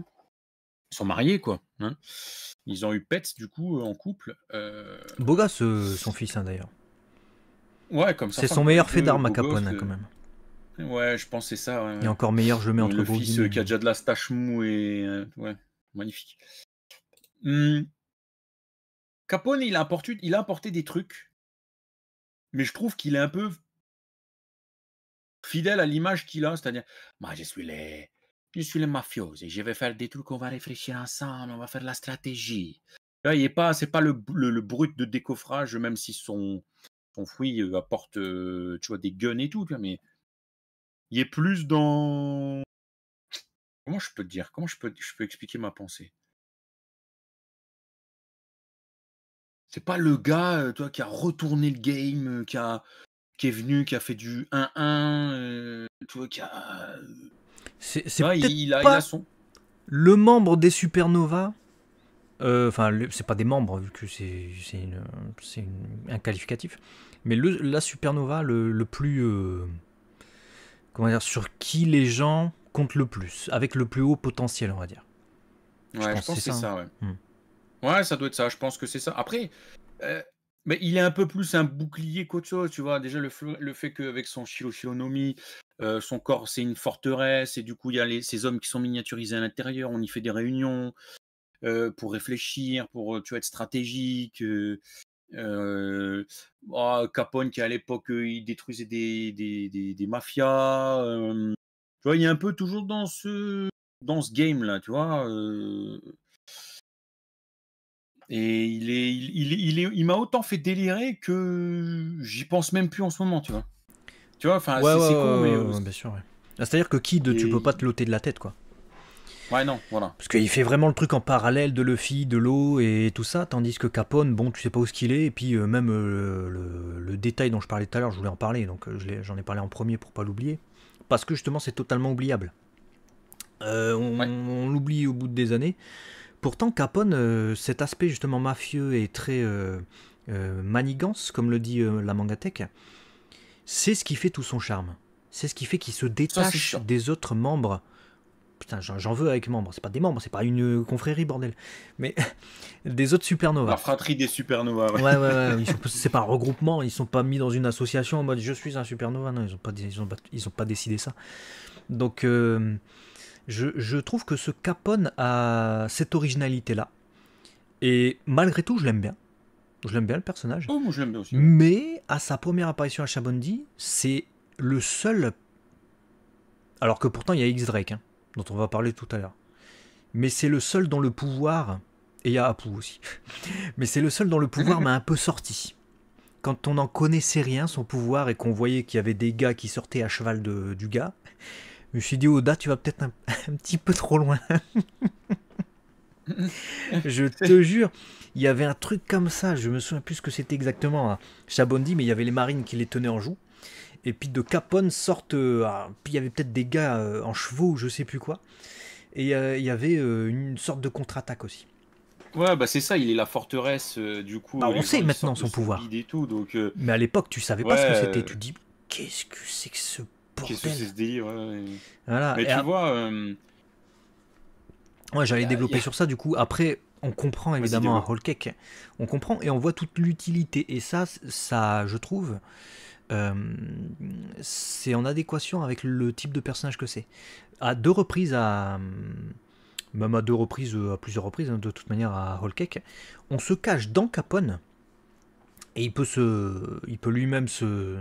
Ils sont mariés, quoi. Hein. Ils ont eu pet du coup, en couple. Boga, son fils, d'ailleurs. Ouais, comme ça. C'est son meilleur fait d'arme à Capone, quand même. Ouais, je pensais ça. Et encore meilleur, je le mets entre le euh, qui a déjà de la stache mou et euh, ouais, magnifique. Hmm. Capone, il a, il a importé des trucs, mais je trouve qu'il est un peu fidèle à l'image qu'il a, c'est-à-dire, moi je suis les, je suis les mafioses et je vais faire des trucs, on va réfléchir ensemble, on va faire la stratégie. Là, il est pas, c'est pas le, le, brut de décoffrage, même si son, fruit euh, apporte, tu vois, des guns et tout, mais il est plus dans. Comment je peux te dire Comment je peux, je peux expliquer ma pensée C'est pas le gars toi, qui a retourné le game, qui, qui est venu, qui a fait du 1-1, toi, qui a. C'est vrai, il, a, pas Le membre des supernovas euh, enfin, c'est pas des membres, vu que c'est un qualificatif, mais la supernova le, plus comment dire, sur qui les gens comptent le plus, avec le plus haut potentiel, on va dire. Ouais, je pense, c'est ça. Hein. ouais. ouais. ça doit être ça. Je pense que c'est ça. Après, euh, mais il est un peu plus un bouclier qu'autre chose, tu vois. Déjà, le, fait qu'avec son Shiro euh, son corps, c'est une forteresse, et du coup, il y a les, ces hommes qui sont miniaturisés à l'intérieur. On y fait des réunions euh, pour réfléchir, pour tu être stratégique. Oh, Capone qui à l'époque euh, il détruisait des, des, mafias. Euh, tu vois, il est un peu toujours dans ce dans ce game là, tu vois. Et il est, il, il, il, m'a autant fait délirer que j'y pense même plus en ce moment, tu vois. Tu vois, enfin, c'est c'est sûr, C'est-à-dire que qui de tu peux pas te loter de la tête, quoi. Ouais, non, voilà. Parce qu'il fait vraiment le truc en parallèle de Luffy, de l'eau et tout ça, tandis que Capone, bon, tu sais pas où ce qu'il est, et puis euh, même euh, le, détail dont je parlais tout à l'heure, je voulais en parler, donc euh, j'en ai, parlé en premier pour pas l'oublier, parce que justement c'est totalement oubliable. on, l'oublie au bout des années. Pourtant, Capone, cet aspect justement mafieux et très manigance, comme le dit la mangatech, c'est ce qui fait tout son charme. C'est ce qui fait qu'il se détache des autres membres putain, j'en veux avec membres. C'est pas des membres, c'est pas une confrérie, bordel. Mais des autres supernovas. La fratrie des supernovas, ouais. Ouais, ouais, ouais. C'est pas un regroupement, ils sont pas mis dans une association en mode je suis un supernova. Non, ils ont pas, ils ont décidé ça. Donc, euh, je, trouve que ce Capone a cette originalité-là. Et malgré tout, je l'aime bien. Je l'aime bien le personnage. Oh, moi, je l'aime bien aussi. Mais à sa première apparition à Chabondi, c'est le seul alors que pourtant, il y a X-Drake. Hein dont on va parler tout à l'heure. Mais c'est le seul dont le pouvoir, et il y a aussi, mais c'est le seul dont le pouvoir m'a un peu sorti. Quand on n'en connaissait rien, son pouvoir, et qu'on voyait qu'il y avait des gars qui sortaient à cheval de, du gars, je me suis dit, Oda, tu vas peut-être un, petit peu trop loin. je te jure, il y avait un truc comme ça, je me souviens plus ce que c'était exactement à Chabondi, mais il y avait les marines qui les tenaient en joue et puis de Capone sortent. Euh, puis il y avait peut-être des gars euh, en chevaux ou je sais plus quoi. Et euh, il y avait une sorte de contre-attaque aussi. Ouais, bah c'est ça, il est la forteresse du coup. Bah, on sait maintenant son pouvoir. Mais à l'époque, tu savais pas ce que c'était. Tu te dis, qu'est-ce que c'est que ce bordel Qu'est-ce que c'est ce délire voilà. Mais tu vois. moi j'allais développer sur ça du coup. Après, on comprend évidemment un roll cake. On comprend et on voit toute l'utilité. Et ça, ça, je trouve, euh, c'est en adéquation avec le type de personnage que c'est. À deux reprises, à euh, même à deux reprises, euh, à plusieurs reprises, hein, de toute manière à Whole Cake, on se cache dans Capone et il peut se, il peut lui-même se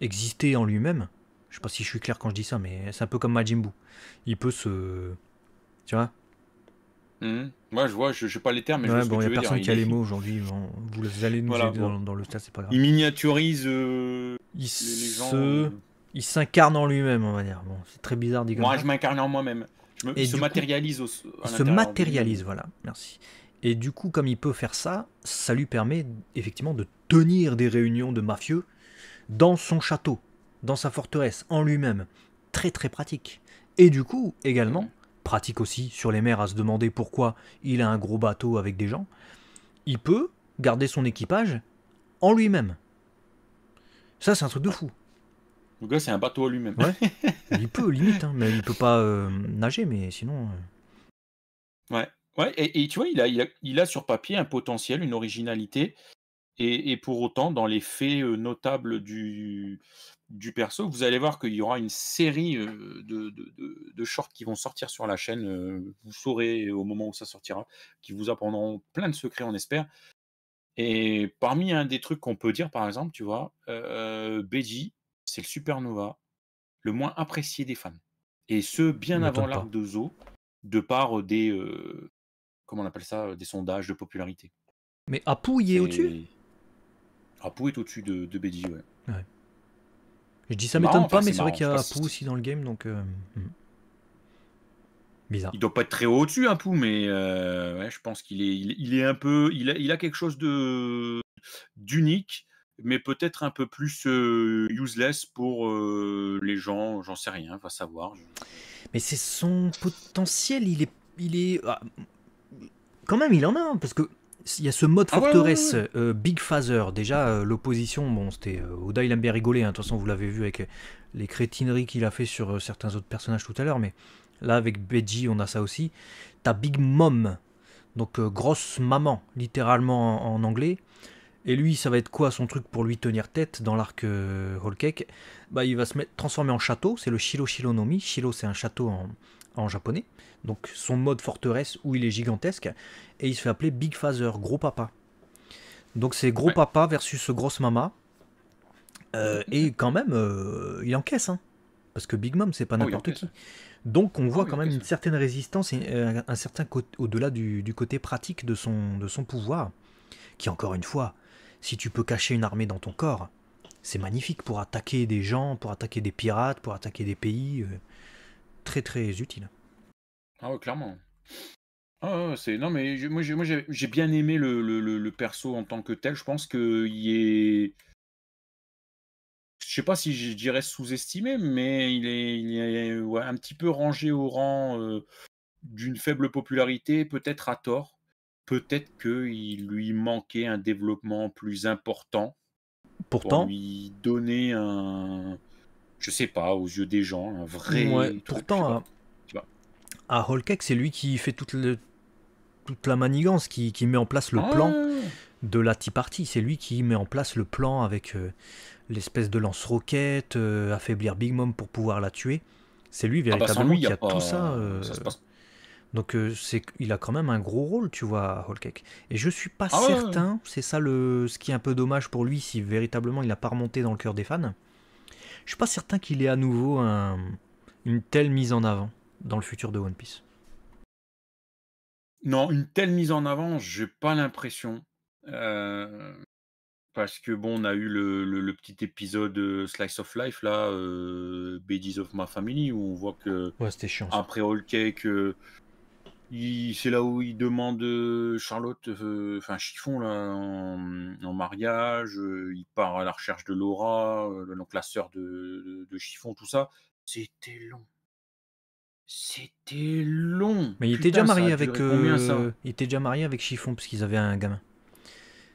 exister en lui-même. Je sais pas si je suis clair quand je dis ça, mais c'est un peu comme Majin Buu. Il peut se, tu vois, moi, mhm. je vois, je, ne sais pas les termes, mais y Il n'y a personne qui a les mots aujourd'hui. Vous allez nous dans, le stade, c'est pas grave. Il miniaturise. Euh, il euh. Il s'incarne en lui-même, en manière. Bon, c'est très bizarre dit Moi, je m'incarne en moi-même. Me... Il se matérialise. Au... Il se matérialise, voilà. Merci. Et du coup, comme il peut faire ça, ça lui permet effectivement de tenir des réunions de mafieux dans son château, dans sa forteresse, en lui-même. Très très pratique. Et du coup, également, mhm pratique aussi sur les mers à se demander pourquoi il a un gros bateau avec des gens, il peut garder son équipage en lui-même. Ça, c'est un truc de fou. Le gars, c'est un bateau à lui-même. il peut, limite, hein, mais il peut pas euh, nager, mais sinon. Euh. Ouais. ouais. Et, tu vois, il a, il, a, sur papier un potentiel, une originalité. et pour autant, dans les faits euh, notables du, du perso, vous allez voir qu'il y aura une série euh, de, shorts qui vont sortir sur la chaîne. Euh, vous saurez au moment où ça sortira, qui vous apprendront plein de secrets, on espère. Et parmi un des trucs qu'on peut dire, par exemple, tu vois, euh, c'est le supernova le moins apprécié des fans. Et ce, bien avant l'arc de Zo, de par euh, des, comment on appelle ça, des sondages de popularité. Mais Apu y est au-dessus Apu est au-dessus de, de Beji, ouais. ouais. Je dis ça m'étonne pas, mais c'est vrai qu'il y a un Pou aussi dans le game, donc. Euh, hmm. Bizarre. Il doit pas être très haut au-dessus, un hein, Pou, mais euh, je pense qu'il est, il, est un peu. Il a, il a quelque chose de d'unique, mais peut-être un peu plus euh, useless pour les gens, j'en sais rien, va savoir. Mais c'est son potentiel, il est. Il est ah, quand même, il en a, un, hein, parce que il y a ce mode ah forteresse, euh, Big Phaser. Déjà, euh, l'opposition, bon, c'était. Euh, Oda, il aime bien rigoler. Hein. De toute façon, vous l'avez vu avec les crétineries qu'il a fait sur certains autres personnages tout à l'heure. Mais là, avec Beji, on a ça aussi. ta Big Mom, donc grosse maman, littéralement en, anglais. Et lui, ça va être quoi son truc pour lui tenir tête dans l'arc Whole Cake bah, Il va se mettre, transformer en château. C'est le Shiro Mi. Shiro, c'est un château en, en japonais donc son mode forteresse où il est gigantesque, et il se fait appeler Big Father, gros papa. Donc c'est gros papa versus grosse mama. Euh, et quand même, euh, il encaisse, hein. parce que Big Mom, c'est pas oh, n'importe qui. Donc on voit oh, quand même une certaine résistance et euh, un, certain côté au-delà du, côté pratique de son, de son pouvoir, qui encore une fois, si tu peux cacher une armée dans ton corps, c'est magnifique pour attaquer des gens, pour attaquer des pirates, pour attaquer des pays. très très utile. Ah ouais, clairement. Ah, ah, ah c'est non mais moi j'ai j'ai bien aimé le, le, perso en tant que tel. Je pense que il est, je sais pas si je dirais sous-estimé, mais il est, il un petit peu rangé au rang euh, d'une faible popularité, peut-être à tort. Peut-être qu'il lui manquait un développement plus important. Pourtant, pour lui donner un, je sais pas, aux yeux des gens, un vrai. Ouais, pourtant, hein, à Holkek, c'est lui qui fait toute, la manigance, qui, met en place le ah. plan de la Tea Party. C'est lui qui met en place le plan avec euh, l'espèce de lance-roquette, euh, affaiblir Big Mom pour pouvoir la tuer. C'est lui ah bah, véritablement qui a, tout ça. Euh, donc c'est, il a quand même un gros rôle, tu vois, Cake. Et je suis pas ah certain, c'est ça le, ce qui est un peu dommage pour lui, si véritablement il n'a pas remonté dans le cœur des fans. Je suis pas certain qu'il ait à nouveau une telle mise en avant dans le futur de One Piece Non, une telle mise en avant, j'ai pas l'impression. Euh, parce que bon, on a eu le, petit épisode euh, Slice of Life là, euh, of My Family, où on voit que ouais, c'était chiant, après All Cake, euh, c'est là où il demande Charlotte, enfin Chiffon là, en, mariage, il part à la recherche de Laura, donc la sœur de Chiffon, tout ça. C'était long. C'était long. Mais il était déjà marié avec. Euh, il était déjà marié avec Chiffon parce qu'ils avaient un gamin.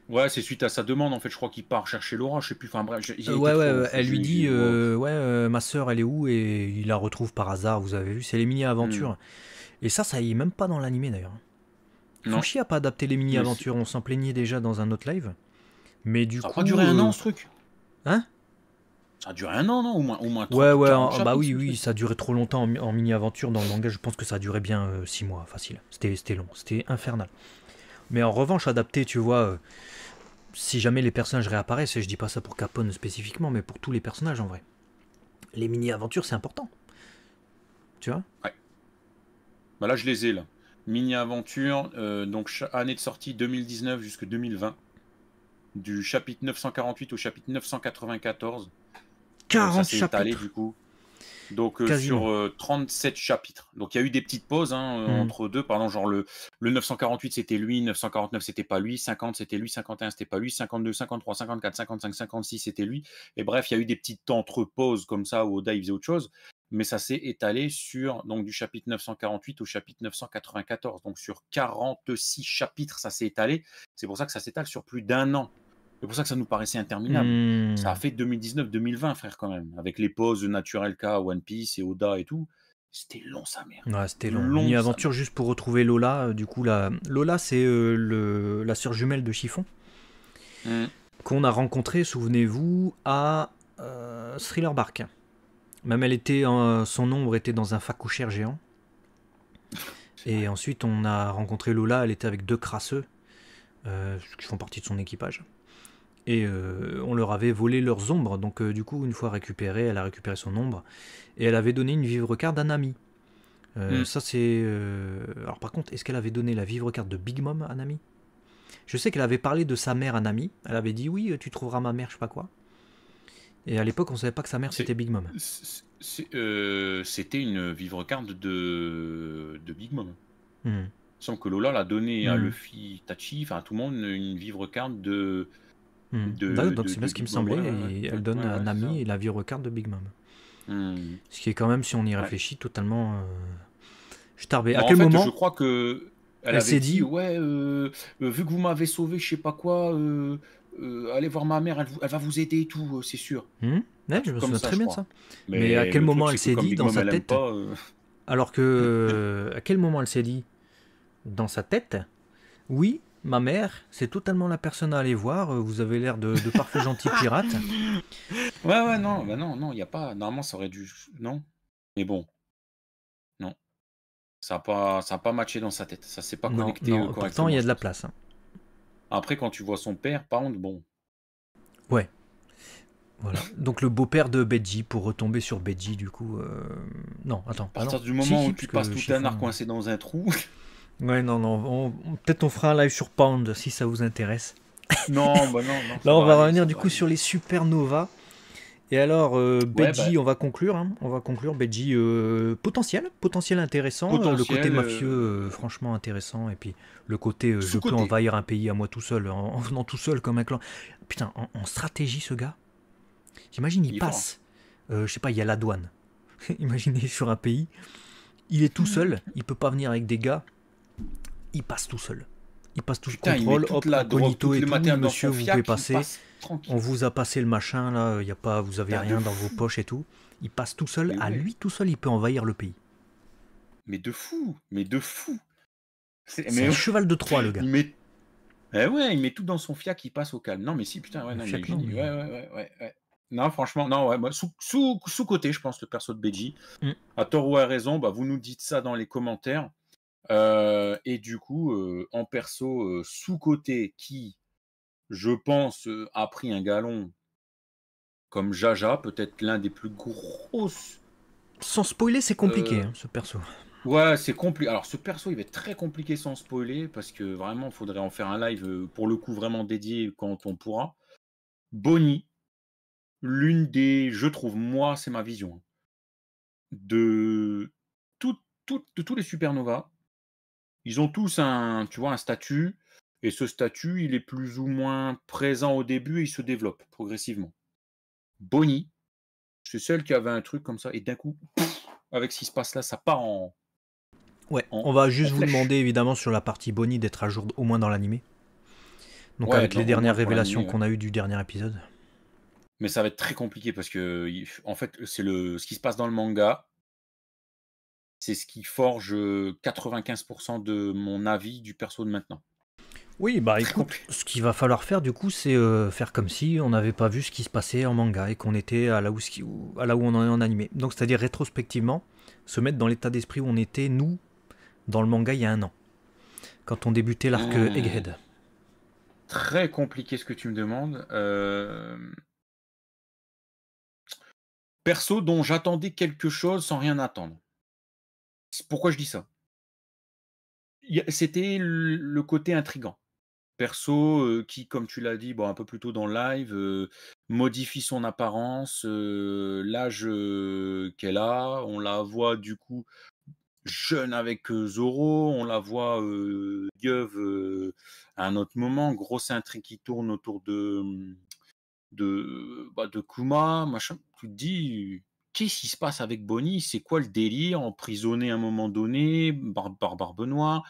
Ouais, c'est suite à sa demande en fait. Je crois qu'il part chercher Laura. Je sais plus. Enfin bref. Euh, ouais, ouais. elle lui dit, euh, ouais, ma soeur, elle est où Et il la retrouve par hasard. Vous avez vu, c'est les mini aventures. Hmm. Et ça, ça y est même pas dans l'animé d'ailleurs. a pas adapté les mini aventures. On s'en plaignait déjà dans un autre live. Mais du coup. Ça a duré un an ce truc. Hein ça a duré un an, non Au moins, au moins Ouais, ouais, bah oui, oui, ça a duré trop longtemps en, mini-aventure. Dans le manga, je pense que ça a duré bien 6 euh, mois, facile. C'était long, c'était infernal. Mais en revanche, adapté, tu vois, euh, si jamais les personnages réapparaissent, et je dis pas ça pour Capone spécifiquement, mais pour tous les personnages en vrai. Les mini-aventures, c'est important. Tu vois Ouais. Bah là, je les ai, là. Mini-aventure, euh, donc année de sortie 2019 jusqu'à 2020. Du chapitre 948 au chapitre 994. 40 ça chapitres. Étalé, du coup. Donc euh, sur 37 euh, chapitres. Donc il y a eu des petites pauses hein, euh, hmm. entre deux. Pardon, genre le, le 948 c'était lui, 949 c'était pas lui, 50 c'était lui, 51 c'était pas lui, 52, 53, 54, 55, 56 c'était lui. Et bref, il y a eu des petites entre-pauses comme ça où Oda il faisait autre chose. Mais ça s'est étalé sur donc du chapitre 948 au chapitre 994. Donc sur 46 chapitres, ça s'est étalé. C'est pour ça que ça s'étale sur plus d'un an. C'est pour ça que ça nous paraissait interminable. Ça a hmm. fait 2019-2020, frère, quand même, avec les pauses naturelles K, One Piece et Oda et tout. C'était long, sa mère. Ouais, c'était long. Une aventure juste pour retrouver Lola. Euh, du coup, la... Lola, c'est euh, le... la sœur jumelle de Chiffon. Hmm. Qu'on a rencontrée, souvenez-vous, à euh, Thriller Bark. Même elle était, hein, son ombre était dans un facoucher géant. Et ensuite, on a rencontré Lola, elle était avec deux crasseux, euh, qui font partie de son équipage et euh, on leur avait volé leurs ombres. Donc euh, du coup, une fois récupérée, elle a récupéré son ombre et elle avait donné une vivre carte à ami euh, hmm. Ça c'est. Alors par contre, est-ce qu'elle avait donné la vivre carte de Big Mom à ami Je sais qu'elle avait parlé de sa mère à Nami. Elle avait dit oui, tu trouveras ma mère, je sais pas quoi. Et à l'époque, on savait pas que sa mère c'était Big Mom. C'était une vivre carte de, de Big Mom. Hmm. Sans que Lola l'a donné à hmm. Luffy Tachi, enfin à tout le monde, une vivre carte de, donc c'est bien ce qui me semblait. elle donne un ami et la vie de Big Mom. Hmm. Ce qui est quand même, si on y réfléchit, totalement euh, je tarbé à quel moment Je crois que elle, s'est dit, ouais, euh, euh, vu que vous m'avez sauvé, je sais pas quoi, allez voir ma mère, elle, va vous aider et tout, c'est sûr. Hmm. je me souviens très bien de ça. Mais, à quel moment elle s'est dit dans sa tête Alors que à quel moment elle s'est dit dans sa tête Oui, ma mère, c'est totalement la personne à aller voir. Euh, vous avez l'air de, de parfait gentil pirate. Ouais, ouais, non, bah non, non, il n'y a pas. Normalement, ça aurait dû. Non. Mais bon. Non. Ça n'a pas, ça pas matché dans sa tête. Ça s'est pas connecté euh, correctement. pourtant, il y a de la place. Hein. Après, quand tu vois son père, par contre, bon. Ouais. Voilà. Donc le beau-père de Betty, pour retomber sur Betty, du coup. Euh, non, attends. À partir du moment où tu passes tout un coincé dans un trou, Ouais, non, non. Peut-être on fera un live sur Pound si ça vous intéresse. Non, bah non. non Là, on va, revenir du coup sur les supernovas. Et alors, euh, bah. on va conclure. Hein. On va conclure. Beji, euh, potentiel, potentiel intéressant. Hein, le côté euh, mafieux, euh, franchement intéressant. Et puis le côté, je peux envahir un pays à moi tout seul, en, venant tout seul comme un clan. Putain, en, stratégie, ce gars. J'imagine, il, il, passe. je sais pas, il y a la douane. Imaginez sur un pays, il est tout mmh. seul, il peut pas venir avec des gars il passe tout seul. Il passe tout contrôle, hop, la et tout, monsieur, vous pouvez passer. on vous a passé le machin, là, y a pas, vous avez rien dans vos poches et tout. Il passe tout seul, à lui tout seul, il peut envahir le pays. Mais de fou, mais de fou. C'est un cheval de Troie, le gars. Eh ouais, il met tout dans son fiac, il passe au calme. Non, mais si, putain, ouais, non, non, ouais, Non, franchement, non, ouais, sous, sous, sous côté, je pense, le perso de Beji. A mm. À tort ou à raison, bah, vous nous dites ça dans les commentaires. Euh, et du coup, euh, en perso, euh, sous-côté qui, je pense, a pris un galon comme Jaja, peut-être l'un des plus grosses. Sans spoiler, c'est compliqué, hein, ce perso. Ouais, c'est compliqué. Alors, ce perso, il va être très compliqué sans spoiler, parce que vraiment, il faudrait en faire un live pour le coup vraiment dédié quand on pourra. Bonnie, l'une des, je trouve, moi, c'est ma vision, hein, de, de tous les supernovas, ils ont tous un, tu vois, un statut. Et ce statut, il est plus ou moins présent au début et il se développe progressivement. Bonnie, c'est celle qui avait un truc comme ça. Et d'un coup, avec ce qui se passe là, ça part en. Ouais, on va juste vous demander évidemment sur la partie Bonnie d'être à jour au moins dans l'animé. Donc avec les dernières révélations qu'on a eues du dernier épisode. Mais ça va être très compliqué parce que, en fait, c'est le ce qui se passe dans le manga c'est ce qui forge 95% de mon avis du perso de maintenant. Oui, bah écoute, ce qu'il va falloir faire du coup, c'est faire comme si on n'avait pas vu ce qui se passait en manga et qu'on était à là où, on en est en animé. Donc c'est-à-dire rétrospectivement, se mettre dans l'état d'esprit où on était, nous, dans le manga il y a un an, quand on débutait l'arc Egghead. Très compliqué ce que tu me demandes. Perso dont j'attendais quelque chose sans rien attendre. Pourquoi je dis ça C'était le côté intrigant. Perso, euh, qui, comme tu l'as dit bon, un peu plus tôt dans le live, euh, modifie son apparence, euh, l'âge qu'elle a, on la voit du coup jeune avec Zoro, on la voit euh, à un autre moment, grosse intrigue qui tourne autour de de, bah, de Kuma, machin. Tu te dis, qu'est-ce qui se passe avec Bonnie C'est quoi le délire Emprisonné à un moment donné par, Barbe Noire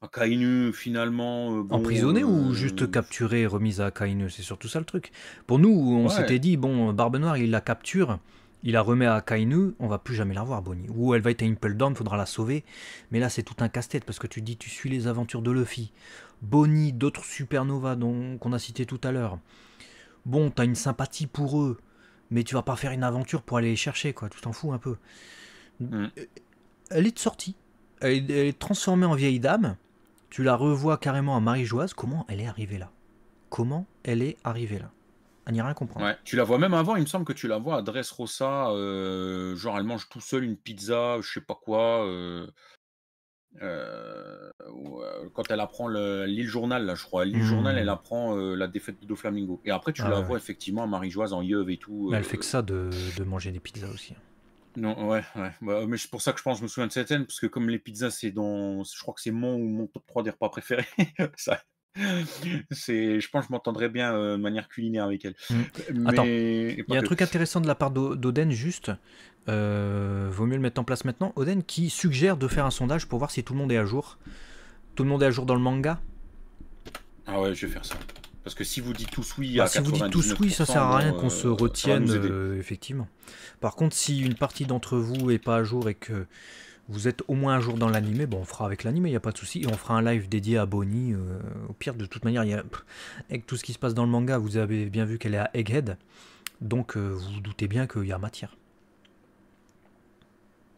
Akainu, ah, finalement. Euh, Emprisonné ou euh, juste capturé et remise à Akainu C'est surtout ça le truc. Pour nous, on s'était dit, bon, Barbe Noire, il la capture, il la remet à Akainu, on va plus jamais la voir, Bonnie. Ou elle va être à Impel Down, faudra la sauver. Mais là, c'est tout un casse-tête parce que tu dis, tu suis les aventures de Luffy. Bonnie, d'autres supernovas qu'on a cité tout à l'heure. Bon, t'as une sympathie pour eux mais tu vas pas faire une aventure pour aller chercher, quoi. Tu t'en fous un peu. Mm. Euh, elle est sortie. Elle, est, transformée en vieille dame. Tu la revois carrément à Marie-Joise. Comment elle est arrivée là Comment elle est arrivée là On n'y rien comprendre. Ouais. Tu la vois même avant, il me semble que tu la vois à Dressrosa. Euh, genre, elle mange tout seul une pizza, je sais pas quoi. Euh. Euh, quand elle apprend l'île journal, là, je crois, l'île hmm. journal, elle apprend euh, la défaite de Flamingo. Et après, tu ah la vois effectivement Marie-Joise en Yeuve et tout. elle euh, fait que ça de, de manger des pizzas aussi. Non, ouais, ouais. Bah, mais c'est pour ça que je pense je me souviens de cette scène, parce que comme les pizzas, c'est dans. Je crois que c'est mon ou mon top 3 des repas préférés. ça... c'est... Je pense que je m'entendrais bien de manière culinaire avec elle. Hmm. Attends. Il y a un truc intéressant de la part d'Oden, juste. Euh, vaut mieux le mettre en place maintenant. Oden qui suggère de faire un sondage pour voir si tout le monde est à jour. Tout le monde est à jour dans le manga Ah ouais, je vais faire ça. Parce que si vous dites tous oui, bah, à si vous dites tous oui, ça sert à rien qu'on se euh, retienne, euh, effectivement. Par contre, si une partie d'entre vous est pas à jour et que vous êtes au moins à jour dans l'animé, bon, on fera avec l'animé, il n'y a pas de souci. Et on fera un live dédié à Bonnie. au pire, de toute manière, avec tout ce qui se passe dans le manga, vous avez bien vu qu'elle est à Egghead. Donc, vous vous doutez bien qu'il y a matière.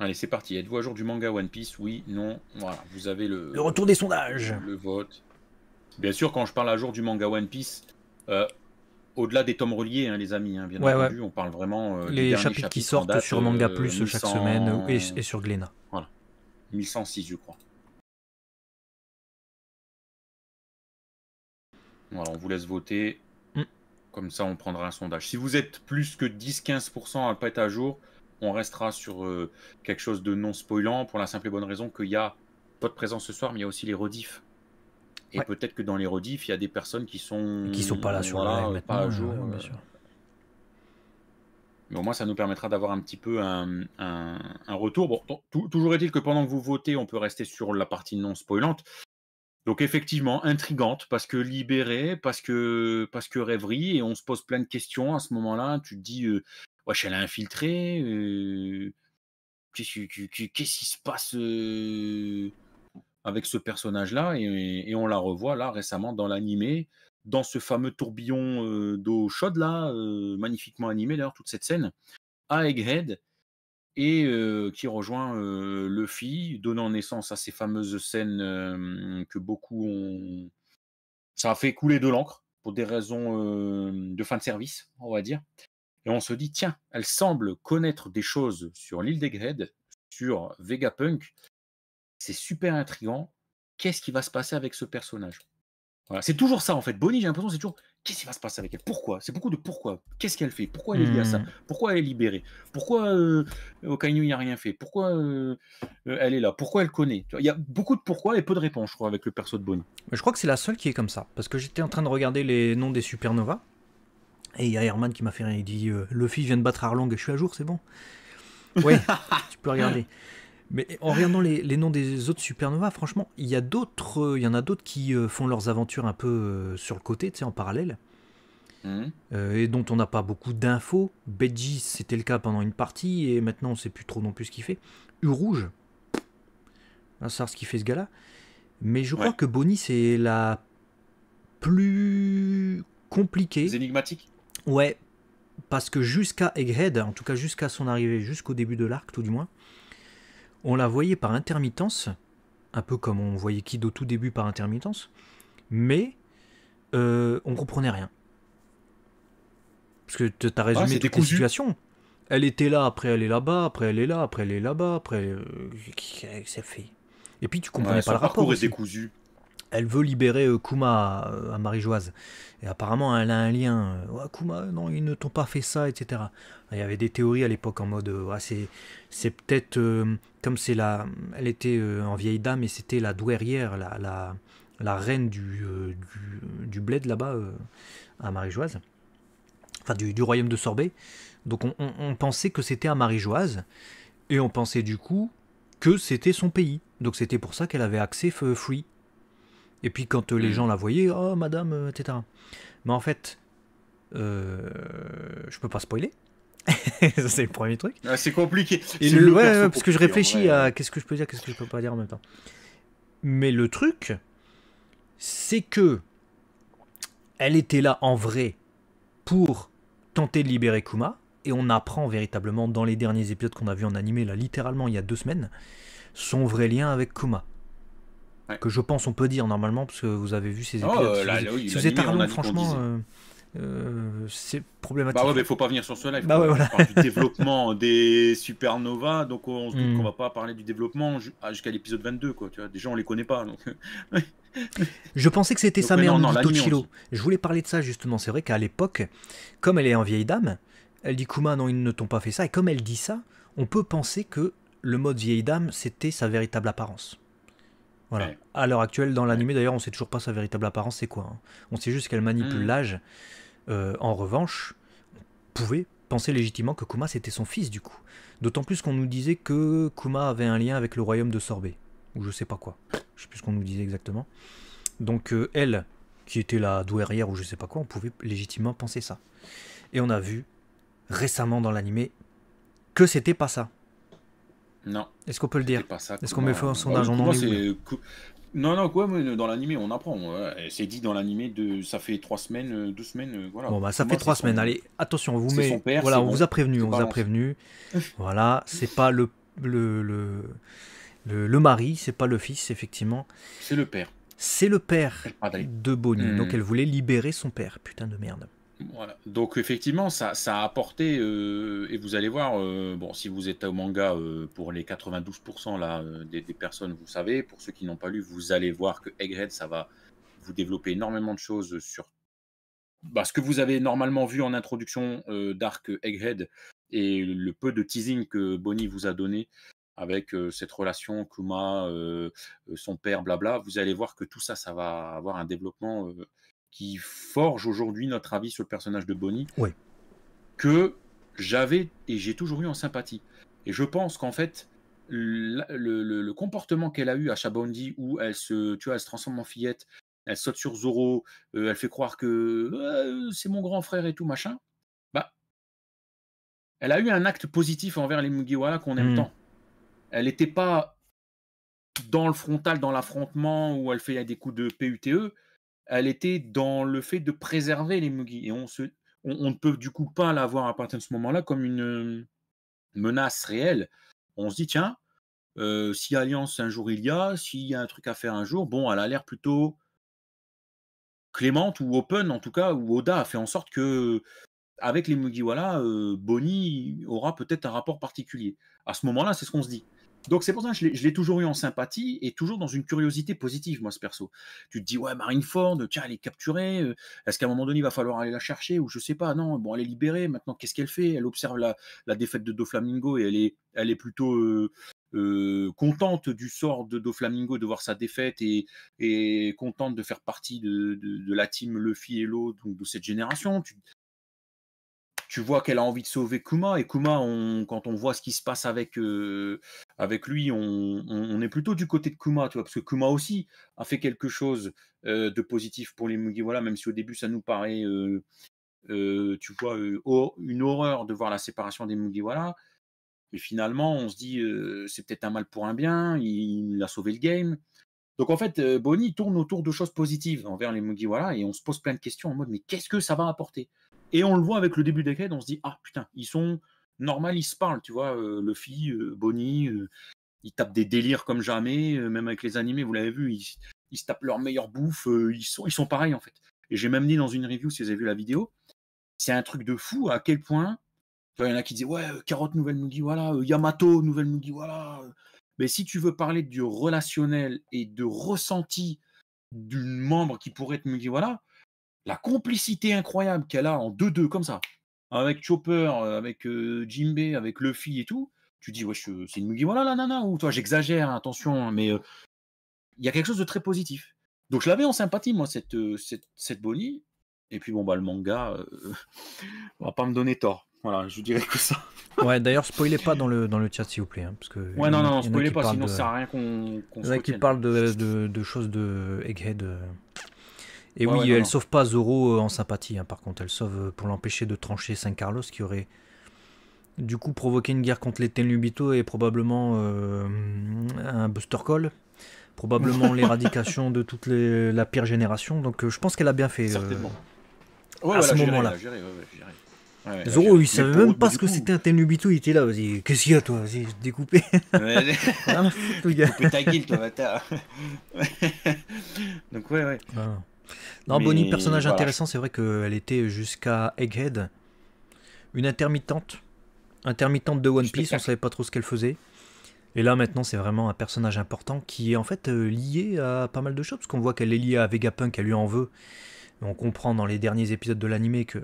Allez, c'est parti. Êtes-vous à jour du manga One Piece Oui, non. Voilà, vous avez le. Le retour des sondages. Le vote. Bien sûr, quand je parle à jour du manga One Piece, euh, au-delà des tomes reliés, hein, les amis, hein, bien entendu, on parle vraiment. Euh, les chapitres, qui sortent sur Manga Plus euh, chaque semaine et, sur Glénat. Voilà. 1106, je crois. Voilà, on vous laisse voter. Mm. Comme ça, on prendra un sondage. Si vous êtes plus que 10-15% à ne pas être à jour, on restera sur euh, quelque chose de non spoilant pour la simple et bonne raison qu'il y a de présence ce soir, mais il y a aussi les rediffs. Et peut-être que dans les rediffs, il y a des personnes qui sont qui sont pas là sur voilà, la pas à jour. Hein, bien euh. sûr. Mais au moins, ça nous permettra d'avoir un petit peu un, un, retour. Bon, toujours est-il que pendant que vous votez, on peut rester sur la partie non spoilante. Donc effectivement, intrigante, parce que libérée, parce que, parce que rêverie, et on se pose plein de questions à ce moment-là. Tu te dis, euh, wesh, elle a infiltré. Qu'est-ce qui se passe avec ce personnage-là et, on la revoit là récemment dans l'animé, dans ce fameux tourbillon d'eau chaude là, magnifiquement animé d'ailleurs, toute cette scène, à Egghead et qui rejoint Luffy, donnant naissance à ces fameuses scènes que beaucoup ont. Ça a fait couler de l'encre pour des raisons de fin de service, on va dire. Et on se dit, tiens, elle semble connaître des choses sur l'île des Grades, sur Vegapunk. C'est super intriguant. Qu'est-ce qui va se passer avec ce personnage C'est toujours ça, en fait. Bonnie, j'ai l'impression, c'est toujours qu'est-ce qui va se passer avec elle Pourquoi C'est beaucoup de pourquoi. Qu'est-ce qu'elle fait Pourquoi elle est liée à ça hmm. Pourquoi elle est libérée Pourquoi euh, n'y a rien fait Pourquoi euh, euh, elle est là Pourquoi elle connaît Il y a beaucoup de pourquoi et peu de réponses, je crois, avec le perso de Bonnie. Mais je crois que c'est la seule qui est comme ça. Parce que j'étais en train de regarder les noms des supernovas. Et il y a Herman qui m'a fait rien. Il dit euh, Luffy vient de battre Arlong, je suis à jour, c'est bon. Ouais, tu peux regarder. Mais en regardant les, les noms des autres supernovas, franchement, il y d'autres, euh, il y en a d'autres qui euh, font leurs aventures un peu sur le côté, en parallèle, mmh. et dont on n'a pas beaucoup d'infos. Beji, c'était le cas pendant une partie, et maintenant on sait plus trop non plus ce qu'il fait. U-Rouge, à ah, savoir ce qu'il fait ce gars-là. Mais je crois que Bonnie, c'est la plus compliquée. Énigmatique Ouais, parce que jusqu'à Egghead, en tout cas jusqu'à son arrivée, jusqu'au début de l'arc tout du moins, on la voyait par intermittence, un peu comme on voyait Kid au tout début par intermittence, mais on comprenait rien. Parce que tu as résumé des situations. Elle était là, après elle est là-bas, après elle est là, après elle est là-bas, après. fait Et puis tu comprenais pas le rapport. Le parcours est décousu elle veut libérer euh, Kuma euh, à, Marie-Joise. Et apparemment, elle a un lien. Euh, Kuma, non, ils ne t'ont pas fait ça, etc. Il y avait des théories à l'époque en mode, assez c'est, peut-être comme c'est la, elle était en vieille dame et c'était la douairière, la, la, reine du, du, bled là-bas à Marie-Joise. enfin du, royaume de Sorbet. Donc on, pensait que c'était à Marie-Joise. et on pensait du coup que c'était son pays. Donc c'était pour ça qu'elle avait accès free. Et puis quand euh, les mm. gens la voyaient, oh madame, euh, etc. Mais en fait, euh, je peux pas spoiler. c'est le premier truc. Ah, c'est compliqué. parce que je réfléchis à qu'est-ce que je peux dire, qu'est-ce que je peux pas dire en même temps. Mais le truc, c'est que elle était là en vrai pour tenter de libérer Kuma. Et on apprend véritablement dans les derniers épisodes qu'on a vu en animé, là littéralement il y a deux semaines, son vrai lien avec Kuma. Que je pense on peut dire normalement, parce que vous avez vu ces oh, épisodes. vous, êtes franchement, euh, euh, c'est problématique. Bah ouais, mais faut pas venir sur ce live. Bah du développement des supernovas, donc on ne hmm. va pas parler du développement ah, jusqu'à l'épisode 22, quoi. Tu vois, déjà on les connaît pas. Donc... je pensais que c'était sa mère Je voulais parler de ça justement. C'est vrai qu'à l'époque, comme elle est en vieille dame, elle dit Kuma, non, ils ne t'ont pas fait ça. Et comme elle dit ça, on peut penser que le mode vieille dame, c'était sa véritable apparence. À l'heure actuelle, dans l'animé, d'ailleurs, on sait toujours pas sa véritable apparence, c'est quoi. Hein. On sait juste qu'elle manipule mm. l'âge. Euh, en revanche, on pouvait penser légitimement que Kuma c'était son fils du coup. D'autant plus qu'on nous disait que Kuma avait un lien avec le royaume de Sorbet, ou je sais pas quoi. Je sais plus ce qu'on nous disait exactement. Donc euh, elle, qui était la douairière ou je sais pas quoi, on pouvait légitimement penser ça. Et on a vu récemment dans l'animé que c'était pas ça. Non. Est-ce qu'on peut le dire Est-ce qu'on met son sondage dans non, non, quoi, dans l'animé, on apprend. C'est dit dans l'animé, de... ça fait trois semaines, euh, deux semaines, euh, voilà. Bon, bah, ça fait trois semaines. Allez, attention, on vous met. voilà, on vous a prévenu, on vous a prévenu. voilà, c'est pas le, le, le, mari, c'est pas le fils, effectivement. C'est le père. C'est le père de Bonnie. Donc, hmm. elle voulait libérer son père. Putain de merde. Donc effectivement, ça, ça a apporté, euh, et vous allez voir, euh, bon, si vous êtes au manga, euh, pour les 92% là, des, personnes, vous savez, pour ceux qui n'ont pas lu, vous allez voir que Egghead, ça va vous développer énormément de choses sur bah, ce que vous avez normalement vu en introduction d'Arc Egghead et le peu de teasing que Bonnie vous a donné avec cette relation Kuma, son père, blabla, vous allez voir que tout ça, ça va avoir un développement qui forge aujourd'hui notre avis sur le personnage de Bonnie, que j'avais et j'ai toujours eu en sympathie. Et je pense qu'en fait, le, comportement qu'elle a eu à Shabondi, où elle se, tu vois, elle se transforme en fillette, elle saute sur Zoro, euh, elle fait croire que euh, c'est mon grand frère et tout machin, bah, elle a eu un acte positif envers les Mugiwara qu'on aime hmm. tant. Elle n'était pas dans le frontal, dans l'affrontement où elle fait des coups de PUTE elle était dans le fait de préserver les Mugi. Et on, se, on, ne peut du coup pas la voir à partir de ce moment-là comme une euh, menace réelle. On se dit, tiens, euh, si Alliance un jour il y a, s'il y a un truc à faire un jour, bon, elle a l'air plutôt clémente ou open en tout cas, ou Oda a fait en sorte que avec les Mugi, euh, Bonnie aura peut-être un rapport particulier. À ce moment-là, c'est ce qu'on se dit. Donc c'est pour ça que je l'ai toujours eu en sympathie et toujours dans une curiosité positive, moi, ce perso. Tu te dis, ouais, Marineford, tiens, elle est capturée, euh, est-ce qu'à un moment donné, il va falloir aller la chercher ou je sais pas, non, bon, elle est libérée, maintenant, qu'est-ce qu'elle fait Elle observe la, défaite de Doflamingo et elle est, elle est plutôt euh, euh, contente du sort de Doflamingo, de voir sa défaite et, contente de faire partie de, la team Luffy et l'eau, donc de cette génération tu vois qu'elle a envie de sauver Kuma. Et Kuma, quand on voit ce qui se passe avec, euh, avec lui, on, est plutôt du côté de Kuma, tu vois, parce que Kuma aussi a fait quelque chose euh, de positif pour les Mugiwala, même si au début ça nous paraît, euh, tu vois, une horreur de voir la séparation des Mugiwala. Mais finalement, on se dit, c'est peut-être un mal pour un bien, il, a sauvé le game. Donc en fait, Bonnie tourne autour de choses positives envers les Mugiwala et on se pose plein de questions en mode, mais qu'est-ce que ça va apporter et on le voit avec le début des quêtes, on se dit ah putain, ils sont normal, ils se parlent, tu vois, euh, Luffy, euh, Bonnie, euh, ils tapent des délires comme jamais, même avec les animés, vous l'avez vu, ils, se tapent leur meilleure bouffe, ils sont ils sont pareils en fait. Et j'ai même dit dans une review si vous avez vu la vidéo, c'est un truc de fou à quel point il y en a qui disent ouais, carotte nouvelle voilà Yamato nouvelle voilà. Mais si tu veux parler du relationnel et de ressenti d'une membre qui pourrait être voilà la complicité incroyable qu'elle a en 2-2 comme ça, avec Chopper, euh, avec euh, Jimbe, avec Luffy et tout, tu dis, ouais, euh, c'est une Mugiwara, voilà, là, ou toi, j'exagère, attention, hein, mais il y a quelque chose de très positif. Donc je l'avais en sympathie, moi, cette, cette, Bonnie. Et puis bon, bah, le manga, on va pas me donner tort. Voilà, je dirais que ça. ouais, d'ailleurs, spoilez pas dans le, dans le chat, s'il vous plaît. Hein, parce que ouais, non, non, spoilez pas, sinon de... ça sert à rien qu'on. Qu il a qui parlent de, choses de Egghead. Et oui, elle sauve pas Zoro euh, en sympathie, hein, par contre, elle sauve euh, pour l'empêcher de trancher Saint Carlos qui aurait du coup provoqué une guerre contre les Lubito et probablement euh, un Buster Call, probablement l'éradication de toute la pire génération. Donc je pense qu'elle a bien fait Certainement. à ce moment-là. Zoro, il savait même pas ce que c'était un Tenubito, il était là, vas-y, qu'est-ce qu'il y a toi Vas-y, découpé. Ouais, toi, Donc, ouais, ouais. Non, Bonnie, personnage intéressant, c'est vrai qu'elle était jusqu'à Egghead, une intermittente, intermittente de One Piece, on savait pas trop ce qu'elle faisait. Et là maintenant, c'est vraiment un personnage important qui est en fait euh, lié à pas mal de choses, parce qu'on voit qu'elle est liée à Vegapunk, elle lui en veut. on comprend dans les derniers épisodes de l'anime que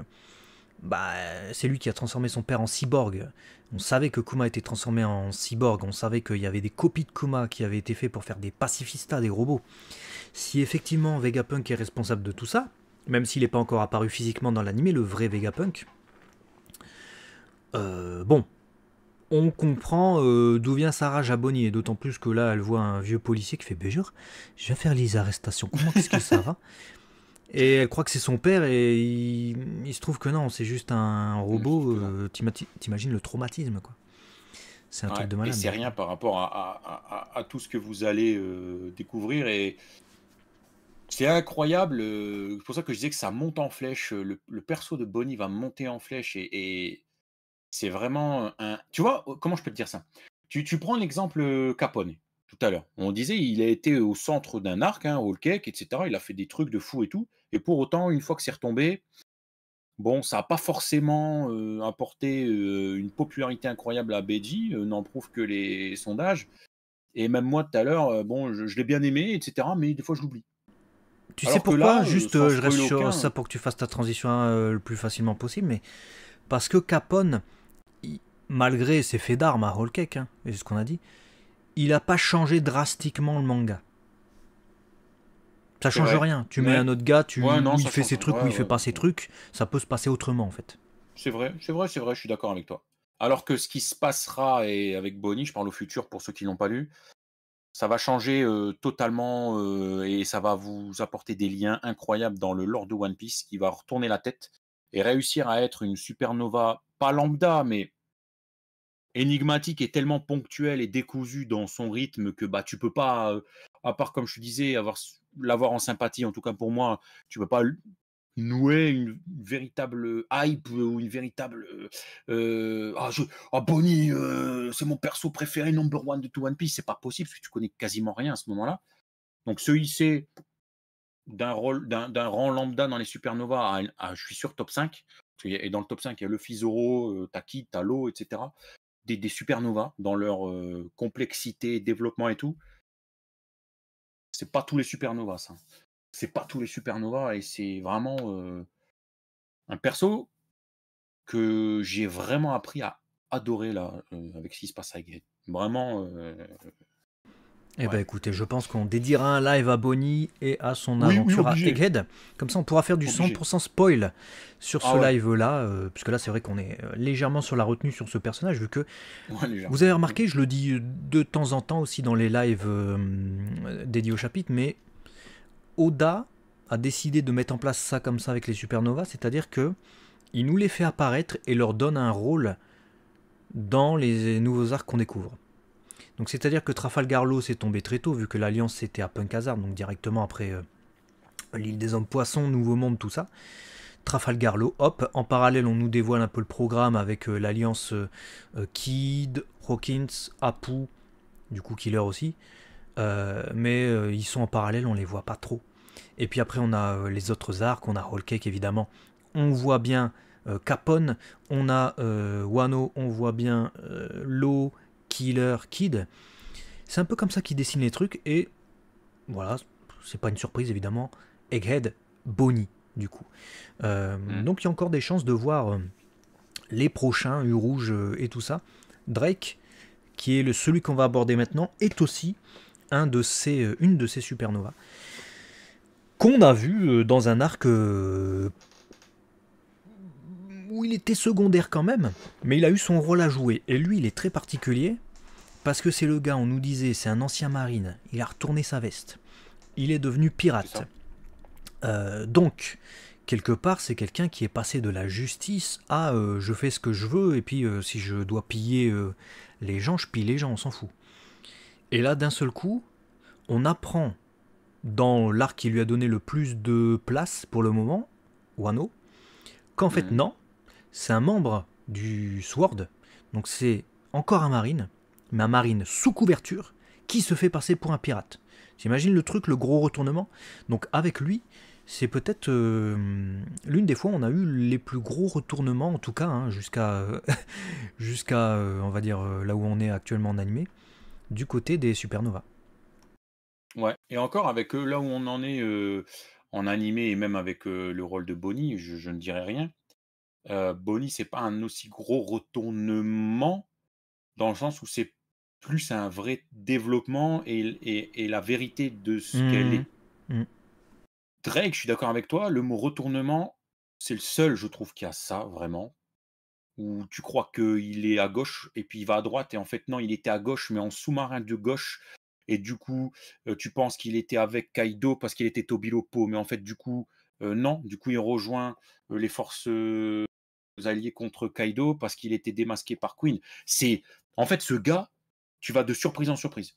bah, c'est lui qui a transformé son père en cyborg. On savait que Kuma était transformé en cyborg, on savait qu'il y avait des copies de Kuma qui avaient été faites pour faire des pacifistas, des robots si effectivement Vegapunk est responsable de tout ça, même s'il n'est pas encore apparu physiquement dans l'animé, le vrai Vegapunk, euh, bon, on comprend euh, d'où vient sa rage à Bonnie, d'autant plus que là, elle voit un vieux policier qui fait Béjure, je viens faire les arrestations, comment est-ce que ça va Et elle croit que c'est son père, et il, se trouve que non, c'est juste un robot. Euh, t'imagines le traumatisme, quoi. C'est un truc de malade. Et c'est rien par rapport à, tout ce que vous allez découvrir. Et c'est incroyable. C'est pour ça que je disais que ça monte en flèche. Le, perso de Bonnie va monter en flèche et, c'est vraiment un. Tu vois, oh, comment je peux te dire ça tu, prends l'exemple Capone tout à l'heure. On disait il a été au centre d'un arc, hein, cake, etc. Il a fait des trucs de fou et tout. Et pour autant, une fois que c'est retombé, bon, ça n'a pas forcément apporté une popularité incroyable à Beji. N'en prouve que les sondages. Et même moi tout à l'heure, bon, je l'ai bien aimé, etc. Mais des fois, je l'oublie. Tu sais pourquoi Juste, euh, je reste sur ça pour que tu fasses ta transition hein, euh, le plus facilement possible, mais parce que Capone, malgré ses faits d'armes à Whole Cake, hein, c'est ce qu'on a dit, il n'a pas changé drastiquement le manga. Ça change rien. Tu mets un autre gars, tu, il fait ses trucs ou il fait pas ses trucs, ça peut se passer autrement en fait. C'est vrai, c'est vrai, c'est vrai, je suis d'accord avec toi. Alors que ce qui se passera, et avec Bonnie, je parle au futur pour ceux qui l'ont pas lu, ça va changer totalement et ça va vous apporter des liens incroyables dans le lore de One Piece qui va retourner la tête et réussir à être une supernova, pas lambda, mais énigmatique et tellement ponctuelle et décousue dans son rythme que bah tu peux pas, à part comme je disais, avoir l'avoir en sympathie, en tout cas pour moi, tu peux pas nouer une véritable hype ou une véritable euh, euh, ah, ah, Bonnie euh, c'est mon perso préféré number one de tout One Piece c'est pas possible parce que tu connais quasiment rien à ce moment-là donc se hisser d'un rôle d'un rang lambda dans les supernovas je suis sûr top 5 et dans le top 5 il y a le Zoro Taki Talo etc des, supernovas dans leur complexité développement et tout c'est pas tous les supernovas ça c'est pas tous les supernovas et c'est vraiment euh, un perso que j'ai vraiment appris à adorer là euh, avec ce qui se passe avec Gate. Vraiment. Euh, eh ben écoutez, je pense qu'on dédiera un live à Bonnie et à son aventure à Egghead. Comme ça, on pourra faire du 100% spoil sur ce ah live-là, puisque là, c'est vrai qu'on est légèrement sur la retenue sur ce personnage, vu que vous avez remarqué, je le dis de temps en temps aussi dans les lives dédiés au chapitre, mais Oda a décidé de mettre en place ça comme ça avec les supernovas, c'est-à-dire que il nous les fait apparaître et leur donne un rôle dans les nouveaux arcs qu'on découvre. Donc c'est-à-dire que Trafalgar Law s'est tombé très tôt, vu que l'Alliance c'était à Punk Hazard, donc directement après euh, l'île des hommes poissons, Nouveau Monde, tout ça. Trafalgar Law, hop, en parallèle on nous dévoile un peu le programme avec euh, l'Alliance euh, Kid, Hawkins, Apu, du coup Killer aussi. mais ils sont en parallèle, on les voit pas trop. Et puis après, on a euh, les autres arcs, on a Whole Cake évidemment. On voit bien euh, Capone, on a euh, Wano, on voit bien Killer, Kid. C'est un peu comme ça qu'ils dessinent les trucs et voilà, c'est pas une surprise évidemment. Egghead, Bonnie du coup. Mm. Donc il y a encore des chances de voir les prochains, U Rouge et tout ça. Drake, qui est le, celui qu'on va aborder maintenant, est aussi un de ces, une de ces supernovas qu'on a vu euh, dans un arc euh, où il était secondaire quand même, mais il a eu son rôle à jouer. Et lui, il est très particulier, parce que c'est le gars, on nous disait, c'est un ancien marine, il a retourné sa veste, il est devenu pirate. Euh, donc, quelque part, c'est quelqu'un qui est passé de la justice à je fais ce que je veux, et puis si je dois piller les gens, je pille les gens, on s'en fout. Et là, d'un seul coup, on apprend dans l'arc qui lui a donné le plus de place pour le moment, Wano, qu'en fait non, c'est un membre du Sword, donc c'est encore un marine, mais un marine sous couverture, qui se fait passer pour un pirate. J'imagine le truc, le gros retournement. Donc avec lui, c'est peut-être euh, l'une des fois où on a eu les plus gros retournements, en tout cas, hein, jusqu'à, jusqu'à euh, on va dire, euh, là où on est actuellement en animé, du côté des supernovas. Ouais, et encore avec eux, là où on en est en animé et même avec le rôle de Bonnie, je, je ne dirais rien. Euh, Bonnie, c'est pas un aussi gros retournement dans le sens où c'est plus un vrai développement et, et, et la vérité de ce mmh qu'elle est. Mmh. Drake, je suis d'accord avec toi, le mot retournement, c'est le seul, je trouve, qui a ça vraiment. Où tu crois qu'il est à gauche et puis il va à droite, et en fait, non, il était à gauche, mais en sous-marin de gauche, et du coup, tu penses qu'il était avec Kaido parce qu'il était Tobilopo, mais en fait, du coup, non, du coup, il rejoint les forces alliées contre Kaido parce qu'il était démasqué par Queen. C'est en fait ce gars, tu vas de surprise en surprise.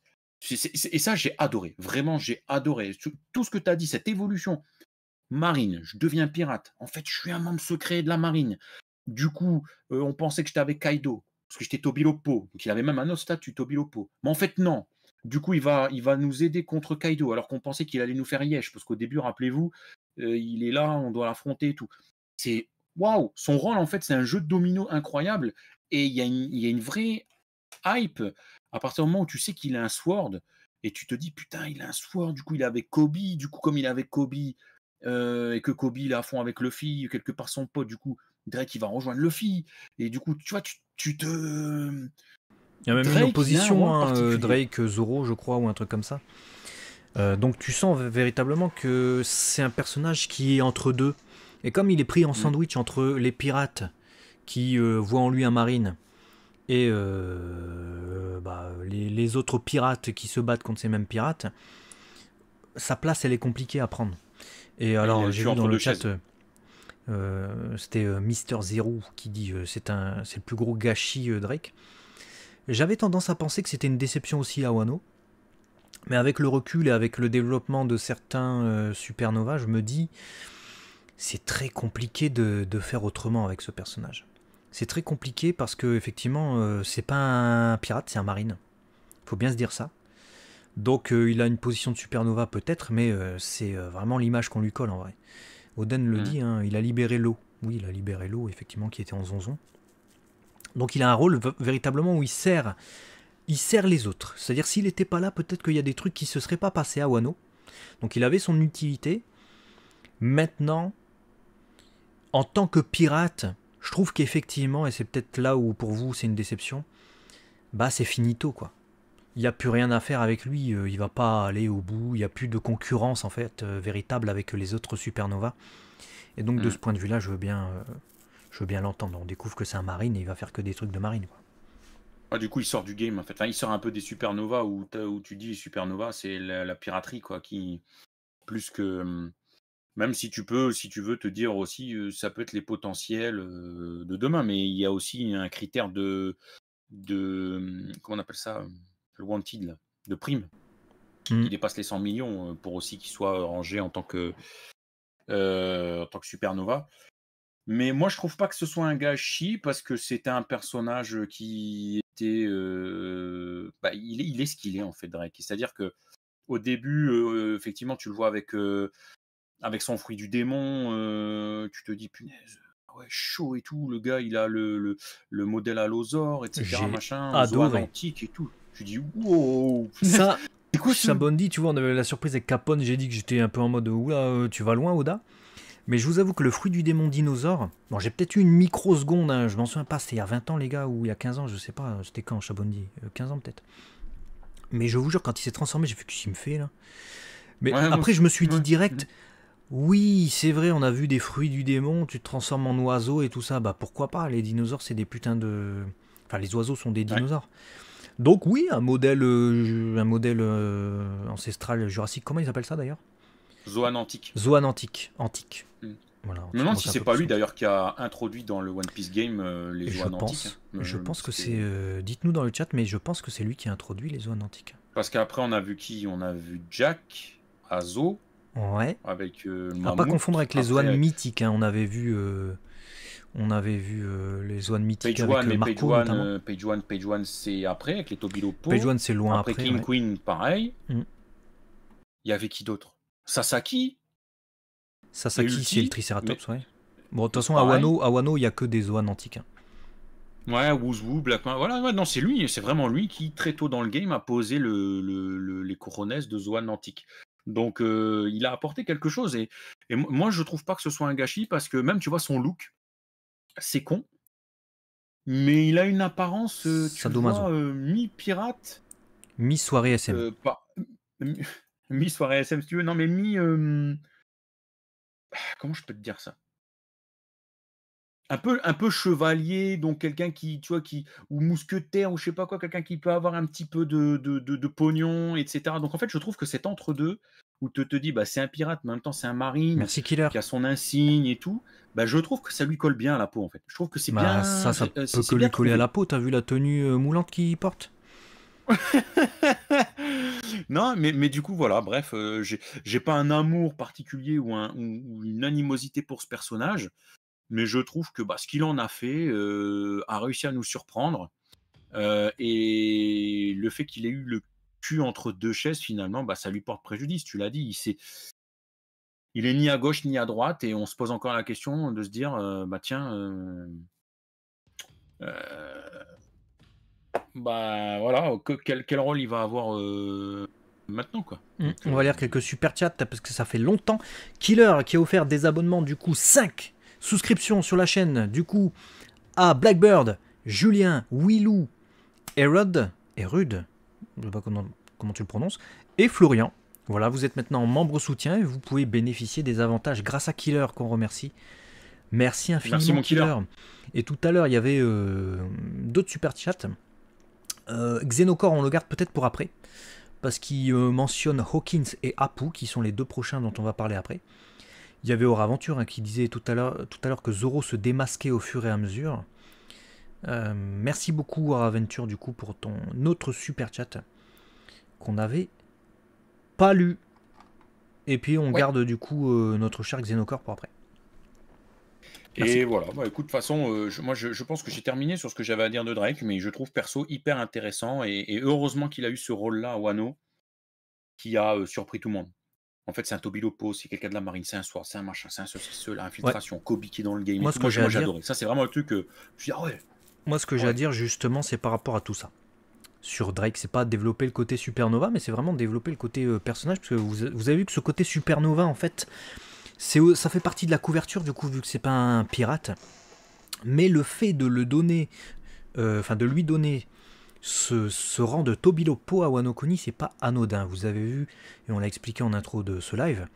et ça, j'ai adoré. Vraiment, j'ai adoré. Tout ce que tu as dit, cette évolution. Marine, je deviens pirate. En fait, je suis un membre secret de la marine. Du coup, on pensait que j'étais avec Kaido, parce que j'étais Tobilopo, il avait même un autre statut, Tobilopo. Mais en fait, non. Du coup, il va, il va nous aider contre Kaido, alors qu'on pensait qu'il allait nous faire Yesh, parce qu'au début, rappelez-vous, euh, il est là, on doit l'affronter et tout. C'est waouh, son rôle en fait, c'est un jeu de domino incroyable, et il y, a une, vraie hype à partir du moment où tu sais qu'il a un sword, et tu te dis putain, il a un sword, du coup, il est avec Kobe, du coup, comme il est avec Kobe, euh, et que Kobe il est à fond avec Luffy, quelque part son pote, du coup, Drake il va rejoindre Luffy, et du coup, tu vois, tu te il y a même Drake, une opposition, hein, euh, Drake, euh, Zoro, je crois, ou un truc comme ça. Euh, donc tu sens véritablement que c'est un personnage qui est entre deux. Et comme il est pris en mm. sandwich entre les pirates qui voient en lui un marine et bah, les, autres pirates qui se battent contre ces mêmes pirates, sa place elle est compliquée à prendre. Et alors j'ai vu dans le chat, c'était Mister Zero qui dit c'est le plus gros gâchis Drake. J'avais tendance à penser que c'était une déception aussi à Wano, mais avec le recul et avec le développement de certains euh, supernovas, je me dis c'est très compliqué de, faire autrement avec ce personnage. C'est très compliqué parce que effectivement, euh, c'est pas un pirate, c'est un marine. Faut bien se dire ça. Donc euh, il a une position de supernova peut-être, mais c'est vraiment l'image qu'on lui colle en vrai. Oden le mm. dit, hein, il a libéré l'eau. Oui, il a libéré l'eau effectivement qui était en zonzon. Donc il a un rôle véritablement où il sert, il sert les autres. C'est-à-dire s'il n'était pas là, peut-être qu'il y a des trucs qui se seraient pas passés à Wano. Donc il avait son utilité. Maintenant, en tant que pirate, je trouve qu'effectivement, et c'est peut-être là où pour vous c'est une déception, bah c'est finito quoi. Il n'y a plus rien à faire avec lui, euh, il va pas aller au bout, il n'y a plus de concurrence en fait euh, véritable avec les autres supernovas. Et donc de mm. ce point de vue-là, je veux bien euh, je veux bien l'entendre. On découvre que c'est un marine et il va faire que des trucs de marine. Quoi. Ah, du coup, il sort du game en fait. il sort un peu des supernovas où, tu dis supernova, c'est la, piraterie quoi, qui plus que hmm, même si tu peux, si tu veux te dire aussi, euh, ça peut être les potentiels euh, de demain, mais il y a aussi un critère de de hmm, comment on appelle ça, hmm, le wanted, de prime qui dépasse les 100 millions euh, pour aussi qu'il soit rangé en tant que en tant que supernova. Mais moi, je trouve pas que ce soit un gâchis parce que c'était un personnage qui était. Euh, bah, il, est, il, est, ce qu'il est en fait, Drake. C'est-à-dire que au début, euh, effectivement, tu le vois avec, euh, avec son fruit du démon. tu te dis, punaise, ah ouais, chaud et tout. Le gars, il a le, modèle à etc. etc. Machin, antique et tout. Tu dis, wow Ça, un ça tu vois, on avait la surprise avec Capone. J'ai dit que j'étais un peu en mode, oula, tu vas loin, Oda mais je vous avoue que le fruit du démon dinosaure, bon, j'ai peut-être eu une microseconde, hein, je m'en souviens pas, C'était il y a 20 ans, les gars, ou il y a 15 ans, je sais pas, c'était quand Chabondi 15 euh, ans peut-être. Mais je vous jure, quand il s'est transformé, j'ai fait Qu'est-ce qu'il me fait là. Mais après, je me suis dit direct, oui, c'est vrai, on a vu des fruits du démon, tu te transformes en oiseau et tout ça, bah pourquoi pas, les dinosaures, c'est des putains de. Enfin, les oiseaux sont des dinosaures. Donc, oui, un modèle, euh, un modèle euh, ancestral jurassique, comment ils appellent ça d'ailleurs Zoan Antique. Zoan Antique. Antique. Mm. Voilà, je me si c'est pas lui d'ailleurs qui a introduit dans le One Piece Game euh, les Zoans antiques. Hein. Je pense que c'est. Euh, dites-nous dans le chat, mais je pense que c'est lui qui a introduit les zones antiques. Parce qu'après, on a vu qui On a vu Jack, Azo. Ouais. Avec euh, le pas confondre avec les Zoans mythiques. Hein. On avait vu. On avait vu les zones mythiques avec one, Marco page page one, Page One, c'est après avec les Tobilopo. Page One, c'est loin après. Après King Queen, pareil. Mm. Il y avait qui d'autre Sasaki Sasaki, c'est le Triceratops, ouais. Bon, de toute façon, à Wano, il n'y a que des Zoan antiques. Hein. Ouais, Wuzwu, Black voilà, c'est lui, c'est vraiment lui qui, très tôt dans le game, a posé les couronnes de Zoan antiques. Donc, euh, il a apporté quelque chose. Et, moi, je trouve pas que ce soit un gâchis parce que même, tu vois, son look, c'est con. Mais il a une apparence, qui euh, tu vois, euh, mi-pirate. Mi-soirée SM. Pas mi-soirée SM si tu veux, non mais mi... Euh, ah, comment je peux te dire ça un peu, un peu chevalier, donc quelqu'un qui, tu vois, qui, ou mousquetaire, ou je sais pas quoi, quelqu'un qui peut avoir un petit peu de, de, de, pognon, etc. Donc en fait, je trouve que c'est entre-deux, où tu te dis, bah, c'est un pirate, mais en même temps, c'est un marine, qui a son insigne et tout, bah, je trouve que ça lui colle bien à la peau, en fait. Je trouve que c'est bah, bien. Ça, ça euh, peut que lui coller à la peau, t'as vu la tenue euh, moulante qu'il porte non, mais, mais, du coup, voilà, bref, euh, j'ai pas un amour particulier ou, une animosité pour ce personnage, mais je trouve que bah, ce qu'il en a fait euh, a réussi à nous surprendre. Euh, et le fait qu'il ait eu le cul entre deux chaises, finalement, bah, ça lui porte préjudice, tu l'as dit. Il s'est, est ni à gauche ni à droite et on se pose encore la question de se dire bah tiens bah voilà, quel, rôle il va avoir euh, maintenant quoi. Mm. Euh, on va lire quelques super chats parce que ça fait longtemps. Killer qui a offert des abonnements du coup 5 souscriptions sur la chaîne du coup à Blackbird, Julien, Willou, Erud rude je sais pas comment, comment tu le prononces, et Florian. Voilà, vous êtes maintenant membre soutien et vous pouvez bénéficier des avantages grâce à Killer qu'on remercie. Merci infiniment killer. Et tout à l'heure, il y avait euh, d'autres super chats. Euh, Xenocore, on le garde peut-être pour après, parce qu'il euh, mentionne Hawkins et Apu, qui sont les deux prochains dont on va parler après. Il y avait Oraventure hein, qui disait tout à l'heure que Zoro se démasquait au fur et à mesure. Euh, merci beaucoup Oraventure du coup pour ton autre super chat qu'on n'avait pas lu. Et puis on garde du coup euh, notre cher Xenocore pour après. Et voilà, bah, écoute, de toute façon, euh, je, moi je, pense que j'ai terminé sur ce que j'avais à dire de Drake, mais je trouve perso hyper intéressant et, heureusement qu'il a eu ce rôle-là à Wano qui a euh, surpris tout le monde. En fait, c'est un Lopo, c'est quelqu'un de la marine, c'est un soir, c'est un machin, c'est un ceci, la infiltration, Kobe qui est dans le game. Moi, ce que j'ai adoré. Ça, c'est vraiment le truc que euh, ah Moi, ce que j'ai à dire justement, c'est par rapport à tout ça. Sur Drake, c'est pas développer le côté supernova, mais c'est vraiment développer le côté personnage, parce que vous, vous, avez vu que ce côté supernova, en fait, ça fait partie de la couverture du coup vu que c'est pas un pirate. Mais le fait de le donner, euh, enfin de lui donner ce, rang de Tobilopo à Wano c'est pas anodin. Vous avez vu et on l'a expliqué en intro de ce live,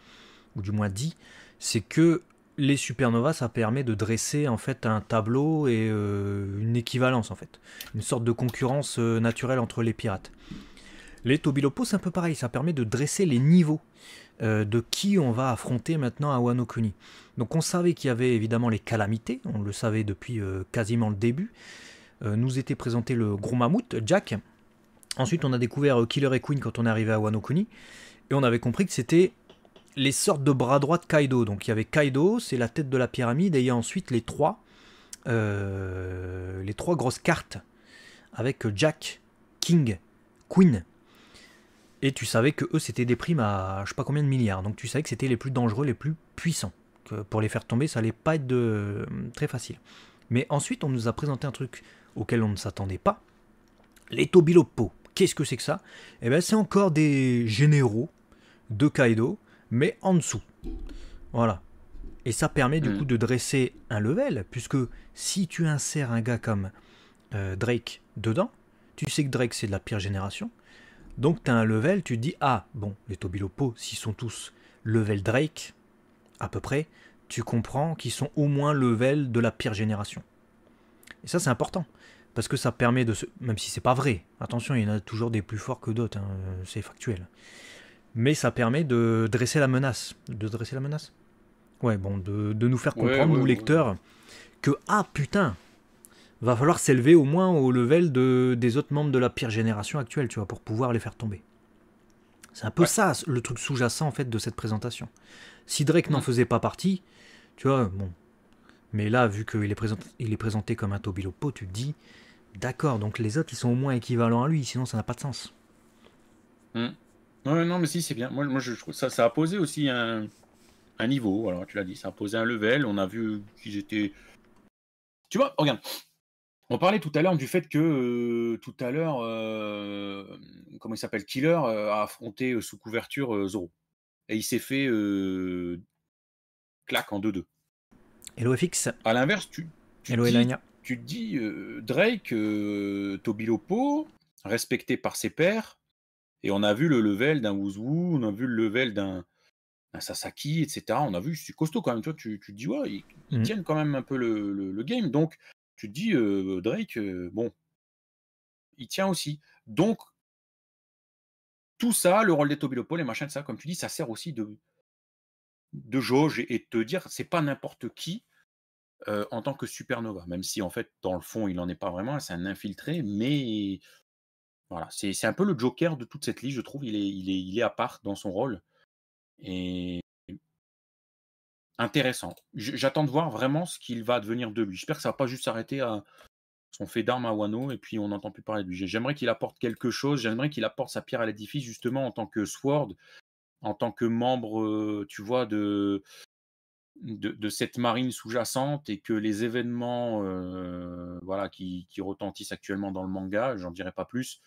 ou du moins dit, c'est que les supernovas, ça permet de dresser en fait un tableau et euh, une équivalence en fait, une sorte de concurrence euh, naturelle entre les pirates. Les Tobilopos, c'est un peu pareil, ça permet de dresser les niveaux euh, de qui on va affronter maintenant à Wano Kuni. Donc on savait qu'il y avait évidemment les calamités, on le savait depuis euh, quasiment le début. Euh, nous était présenté le gros mammouth, Jack. Ensuite, on a découvert Killer et Queen quand on est arrivé à Wano Kuni. Et on avait compris que c'était les sortes de bras droits de Kaido. Donc il y avait Kaido, c'est la tête de la pyramide, et il y a ensuite les trois, les trois grosses cartes avec Jack, King, Queen. Et tu savais que eux, c'était des primes à je sais pas combien de milliards. Donc tu savais que c'était les plus dangereux, les plus puissants. pour les faire tomber, ça allait pas être de... Euh, très facile. Mais ensuite, on nous a présenté un truc auquel on ne s'attendait pas. Les Tobilopo. Qu'est-ce que c'est que ça Eh bien, c'est encore des généraux de Kaido, mais en dessous. Voilà. Et ça permet du hmm. coup de dresser un level, puisque si tu insères un gars comme euh, Drake dedans, tu sais que Drake c'est de la pire génération, donc tu as un level, tu te dis, ah, bon, les Tobilopo, s'ils sont tous level Drake, à peu près, tu comprends qu'ils sont au moins level de la pire génération. Et ça, c'est important. Parce que ça permet de se. Même si c'est pas vrai, attention, il y en a toujours des plus forts que d'autres, hein, c'est factuel. Mais ça permet de dresser la menace. De dresser la menace Ouais, bon, de, nous faire comprendre, nous lecteurs, que ah putain, va falloir s'élever au moins au level de, des autres membres de la pire génération actuelle, tu vois, pour pouvoir les faire tomber. C'est un peu ça le truc sous-jacent en fait de cette présentation. Si Drake n'en mhm. faisait pas partie, tu vois, bon. Mais là, vu qu'il est, présent, il est présenté comme un Tobilopo, tu te dis, d'accord, donc les autres ils sont au moins équivalents à lui, sinon ça n'a pas de sens. Hmm. non, mais si, c'est bien. Moi, moi je trouve ça, ça a posé aussi un, un niveau, alors tu l'as dit, ça a posé un level. On a vu qu'ils étaient. Tu vois, regarde, on parlait tout à l'heure du fait que euh, tout à l'heure, euh, comment il s'appelle, Killer euh, a affronté sous couverture Zoro. Et il s'est fait claque en 2-2. Fx À l'inverse, tu, tu, Hello dis, Drake, Toby Lopo, respecté par ses pairs, et on a vu le level d'un Wuzwu, on a vu le level d'un Sasaki, etc. On a vu, c'est costaud quand même. Toi, tu, tu dis, ouais, ils, mm. tiennent quand même un peu le game. Donc, tu te dis, Drake, bon, il tient aussi. Donc, tout ça, le rôle des Tobilopol et machin, ça, comme tu dis, ça sert aussi de, de jauge et, de te dire, c'est pas n'importe qui en tant que supernova, même si en fait, dans le fond, il n'en est pas vraiment, c'est un infiltré, mais voilà, c'est un peu le joker de toute cette liste, je trouve, il est, il est, il est à part dans son rôle. Et intéressant. J'attends de voir vraiment ce qu'il va devenir de lui. J'espère que ça va pas juste s'arrêter à son fait d'armes à Wano et puis on n'entend plus parler de lui. J'aimerais qu'il apporte quelque chose, j'aimerais qu'il apporte sa pierre à l'édifice justement en tant que Sword, en tant que membre, euh, tu vois, de, de, cette marine sous-jacente et que les événements euh, voilà, qui, qui, retentissent actuellement dans le manga, j'en dirai pas plus,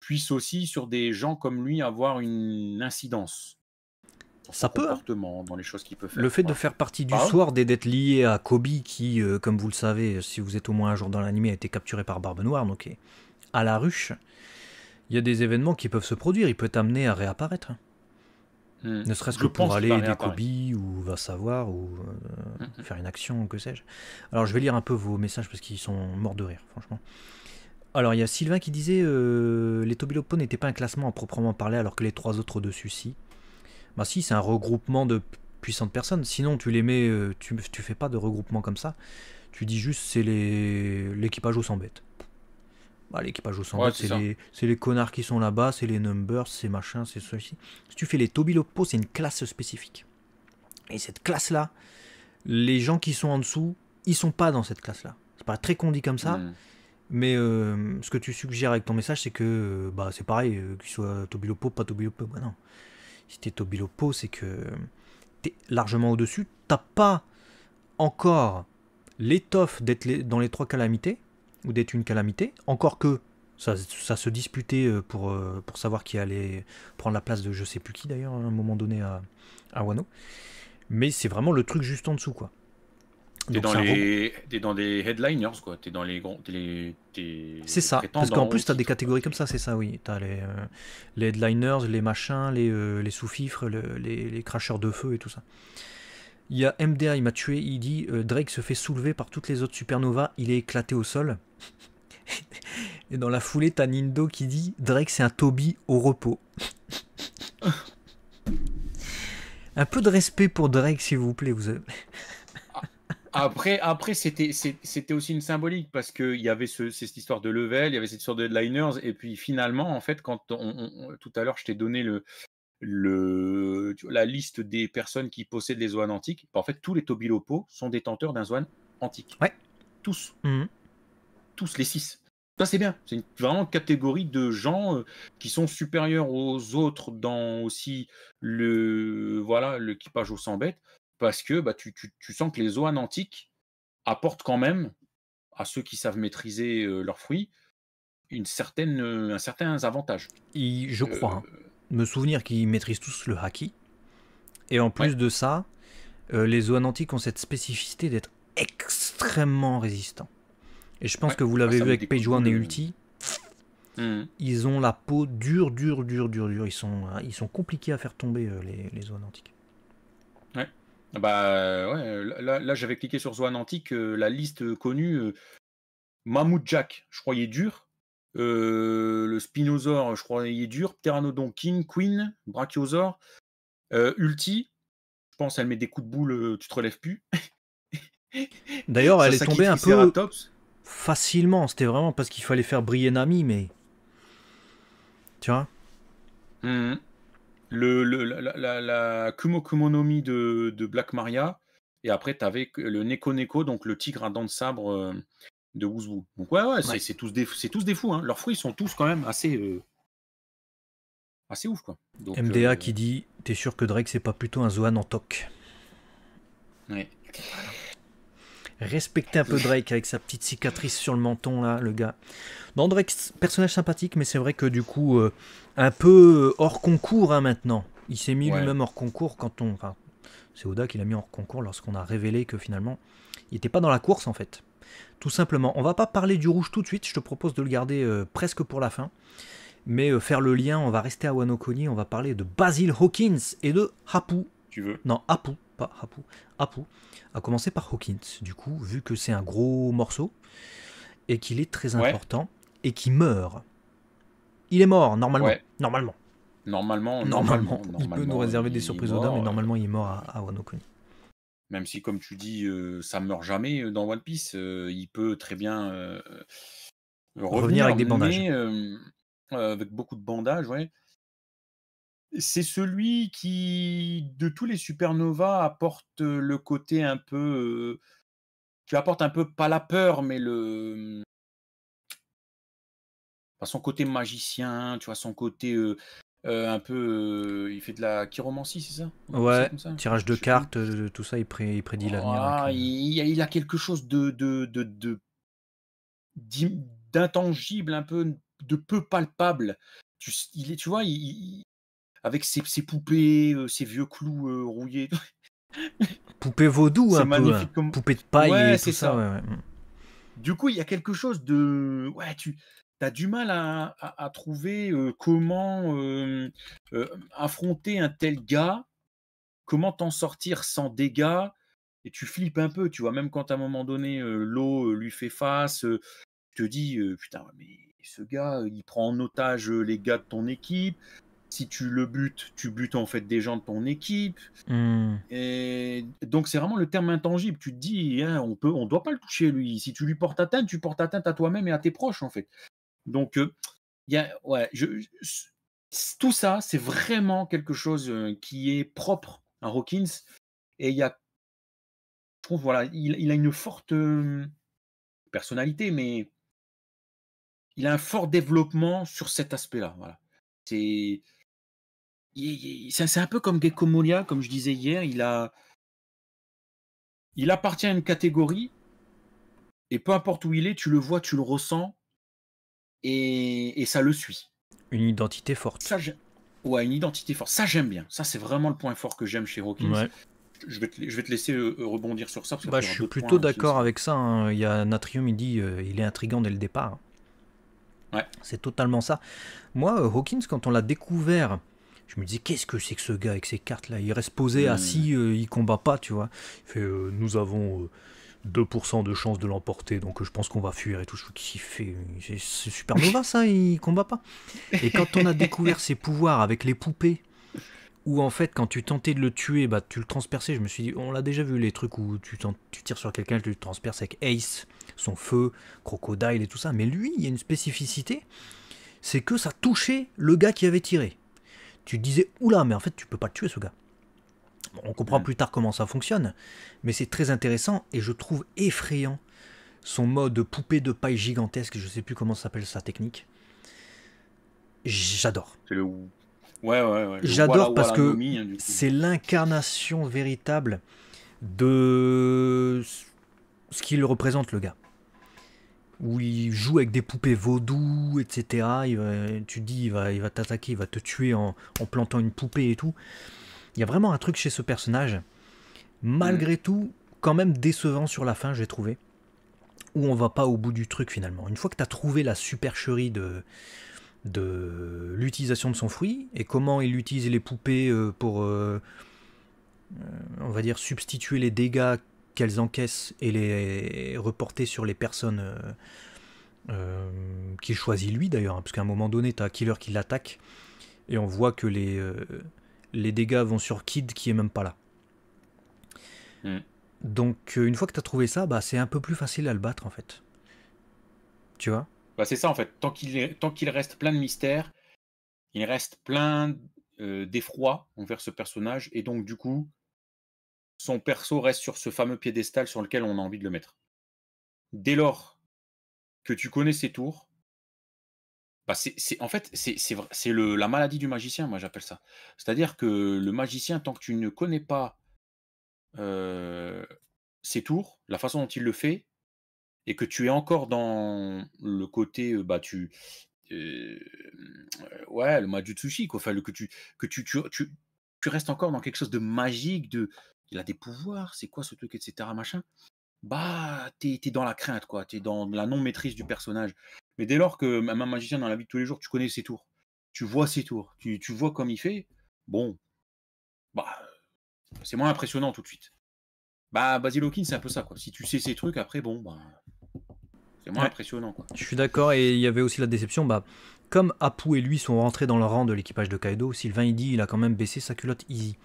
puissent aussi sur des gens comme lui avoir une incidence ça peut. Hein. les choses peut Le fait de faire partie du soir des dettes liées à Kobe, qui, euh, comme vous le savez, si vous êtes au moins un jour dans l'anime, a été capturé par Barbe Noire, donc à la ruche, il y a des événements qui peuvent se produire. Il peut amené à réapparaître. Hmm. Ne serait-ce que pour aller aider Kobe ou va savoir ou euh, hmm. faire une action, que sais-je. Alors je vais lire un peu vos messages parce qu'ils sont morts de rire, franchement. Alors il y a Sylvain qui disait euh, les Tobilopo n'étaient pas un classement à proprement parler alors que les trois autres au-dessus si. Bah si, c'est un regroupement de puissantes personnes. Sinon, tu les mets, euh, tu, tu fais pas de regroupement comme ça. Tu dis juste, c'est les l'équipage aux 100 bêtes. Bah, l'équipage aux 100 bêtes, c'est les, connards qui sont là-bas, c'est les numbers, c'est machin, c'est ceci. Si tu fais les Tobilopo, c'est une classe spécifique. Et cette classe-là, les gens qui sont en dessous, ils sont pas dans cette classe-là. C'est pas très dit comme ça. Mais euh, ce que tu suggères avec ton message, c'est que euh, bah, c'est pareil, Qu'ils soient soit Tobilopo, pas Tobilopo. Bah non si t'es Tobilopo, c'est que t'es largement au-dessus. t'as pas encore l'étoffe d'être dans les trois calamités, ou d'être une calamité, encore que ça, se disputait euh, pour, euh, pour savoir qui allait prendre la place de je sais plus qui d'ailleurs à un moment donné à, à Wano. Mais c'est vraiment le truc juste en dessous quoi. T'es dans, les... dans des headliners, quoi. T'es dans les grands. C'est ça, parce qu'en plus, t'as des catégories comme ça, c'est ça, oui. T'as les, euh, les headliners, les machins, les, euh, les sous-fifres, les, les cracheurs de feu et tout ça. Il y a MDA, il m'a tué, il dit euh, Drake se fait soulever par toutes les autres supernovas, il est éclaté au sol. et dans la foulée, t'as Nindo qui dit Drake, c'est un Toby au repos. un peu de respect pour Drake, s'il vous plaît, vous avez... Après, après c'était, aussi une symbolique parce qu'il y avait cette histoire de level, il y avait cette histoire de headliners, et puis finalement, en fait, quand on, tout à l'heure, je t'ai donné la liste des personnes qui possèdent les zones antiques, bah, en fait, tous les Tobilopo sont détenteurs d'un zoan antique. Ouais. Tous. Mhm. Tous, les six. Ça, c'est bien. C'est vraiment une catégorie de gens euh, qui sont supérieurs aux autres dans aussi le voilà l'équipage aux 100 bêtes, parce que bah, tu, sens que les OAN antiques apportent quand même à ceux qui savent maîtriser euh, leurs fruits une certaine, euh, un certain avantage. je crois hein. euh, me souvenir qu'ils maîtrisent tous le haki. Et en plus de ça, les OAN antiques ont cette spécificité d'être extrêmement résistants. Et je pense que vous ah, l'avez vu avec Page One et Ulti. Mmh. Ils ont la peau dure, dure, dure, dure, Ils sont, hein, ils sont compliqués à faire tomber les, les antiques. Bah euh, ouais, euh, là, j'avais cliqué sur Zoan Antique, euh, la liste connue. Mammut Jack, je croyais dur. le Spinosaur, je croyais dur. Pteranodon King, Queen, Brachiosaur. Ulti, je pense, elle met des coups de boule, tu te relèves plus. D'ailleurs, elle est tombée un peu facilement. C'était vraiment parce qu'il fallait faire briller Nami, mais. Tu vois mmh le, la, la, Kumo de, de, Black Maria, et après tu le Neko Neko, donc le tigre à dents de sabre euh, de Wuzbu. Donc ouais, ouais, c'est tous, des, tous des fous. Hein. Leurs fruits sont tous quand même assez, euh, assez ouf. Quoi. MDA euh, qui dit T'es sûr que Drake c'est pas plutôt un Zoan en toc Ouais respecter un peu Drake avec sa petite cicatrice sur le menton, là, le gars. Non, Drake, personnage sympathique, mais c'est vrai que du coup, euh, un peu euh, hors concours hein, maintenant. Il s'est mis lui-même hors concours quand on. c'est Oda qui l'a mis hors concours lorsqu'on a révélé que finalement, il n'était pas dans la course en fait. Tout simplement. On va pas parler du rouge tout de suite, je te propose de le garder euh, presque pour la fin. Mais faire le lien, on va rester à Wanokoni, on va parler de Basil Hawkins et de Hapu. Tu veux Non, Hapu pas Apu, Apu, à commencer par Hawkins, du coup, vu que c'est un gros morceau et qu'il est très important et qu'il meurt. Il est mort, normalement. Normalement. Normalement, normalement, Il peut nous réserver des surprises aux au mais normalement, il est mort à, Wano Même si, comme tu dis, euh, ça meurt jamais euh, dans One Piece, euh, il peut très bien revenir, revenir, avec des bandages. avec beaucoup de bandages, ouais c'est celui qui, de tous les supernovas, apporte le côté un peu. Tu apportes un peu, pas la peur, mais le. son côté magicien, tu vois, son côté. un peu, il fait de la chiromancie, c'est ça Ouais, tirage de cartes, tout ça, il, prédit l'avenir. il, a quelque chose de, de, d'intangible, un peu de peu palpable. il tu vois, il, avec ses, poupées, euh, ses vieux clous euh, rouillés. Poupée vaudou, un peu. Hein. Poupée de paille c'est ça. Du coup, il y a quelque chose de. Ouais, tu as du mal à, trouver euh, comment affronter un tel gars, comment t'en sortir sans dégâts. Et tu flippes un peu, tu vois, même quand à un moment donné, l'eau lui fait face, tu te dis, putain, mais ce gars, il prend en otage les gars de ton équipe, si tu le butes, tu butes en fait des gens de ton équipe. Hmm. Et donc c'est vraiment le terme intangible. Tu te dis, hein, on peut, on doit pas le toucher lui. Si tu lui portes atteinte, tu portes atteinte à toi-même et à tes proches en fait. Donc euh, tout ça, c'est vraiment quelque chose euh, qui est propre à Hawkins. Et il y a, voilà, il, a une forte euh, personnalité, mais il a un fort développement sur cet aspect-là. C'est c'est un peu comme Gecko Molia, comme je disais hier, il a. appartient à une catégorie, et peu importe où il est, tu le vois, tu le ressens, et, ça le suit. Une identité forte. Ça, ouais, une identité forte. Ça, j'aime bien. Ça, c'est vraiment le point fort que j'aime chez Hawkins. Je, vais te, laisser euh, euh, rebondir sur ça. Bah, je suis plutôt d'accord avec ça. Hein. Il y a Natrium, il dit euh, il est intrigant dès le départ. Ouais. C'est totalement ça. Moi, Hawkins, quand on l'a découvert je me disais, qu'est-ce que c'est que ce gars avec ces cartes-là Il reste posé, hmm. assis, euh, il combat pas, tu vois. Il fait, euh, nous avons 2% euh, de chance de l'emporter, donc je pense qu'on va fuir et tout. Je qu'il fait C'est nova, ça, hein, il combat pas. Et quand on a découvert ses pouvoirs avec les poupées, où en fait, quand tu tentais de le tuer, bah, tu le transperçais. Je me suis dit, on l'a déjà vu, les trucs où tu, tu tires sur quelqu'un, tu le transperces avec Ace, son feu, Crocodile et tout ça. Mais lui, il y a une spécificité c'est que ça touchait le gars qui avait tiré tu disais, oula, mais en fait, tu peux pas le tuer, ce gars. on comprend plus tard comment ça fonctionne, mais c'est très intéressant et je trouve effrayant son mode poupée de paille gigantesque, je sais plus comment s'appelle sa technique. J'adore. C'est le Ouais, ouais, ouais. J'adore parce que hein, c'est l'incarnation véritable de ce qu'il représente, le gars où il joue avec des poupées vaudou, etc. tu te dis, il va, il va t'attaquer, il va te tuer en, plantant une poupée et tout. Il y a vraiment un truc chez ce personnage, malgré mm. tout, quand même décevant sur la fin, j'ai trouvé, où on va pas au bout du truc finalement. Une fois que tu as trouvé la supercherie de, l'utilisation de son fruit et comment il utilise les poupées euh, pour, euh, euh, on va dire, substituer les dégâts qu'elles encaissent et les reporter sur les personnes euh, euh, qu'il choisit lui d'ailleurs, hein, parce qu'à un moment donné, t'as as killer qui l'attaque, et on voit que les, euh, les dégâts vont sur Kid qui est même pas là. Hmm. Donc une fois que tu as trouvé ça, bah, c'est un peu plus facile à le battre en fait. Tu vois bah, C'est ça en fait, tant qu'il qu'il reste plein de mystères, il reste plein d'effroi envers ce personnage, et donc du coup, son perso reste sur ce fameux piédestal sur lequel on a envie de le mettre. Dès lors que tu connais ses tours, bah c'est, en fait, c'est, la maladie du magicien, moi j'appelle ça. C'est-à-dire que le magicien, tant que tu ne connais pas euh, ses tours, la façon dont il le fait, et que tu es encore dans le côté, euh, bah, tu, euh, ouais, le sushi quoi. que tu, que tu, tu restes encore dans quelque chose de magique, de, il a des pouvoirs, c'est quoi ce truc, etc. Machin. Bah, t'es dans la crainte, quoi. T'es dans la non-maîtrise du personnage. Mais dès lors que même un magicien dans la vie de tous les jours, tu connais ses tours, tu vois ses tours, tu, vois comme il fait, bon, bah, c'est moins impressionnant tout de suite. Bah, Basil c'est un peu ça, quoi. Si tu sais ses trucs, après, bon, bah, c'est moins impressionnant, quoi. Je suis d'accord, et il y avait aussi la déception, bah, comme Apu et lui sont rentrés dans le rang de l'équipage de Kaido, Sylvain, il dit, il a quand même baissé sa culotte easy.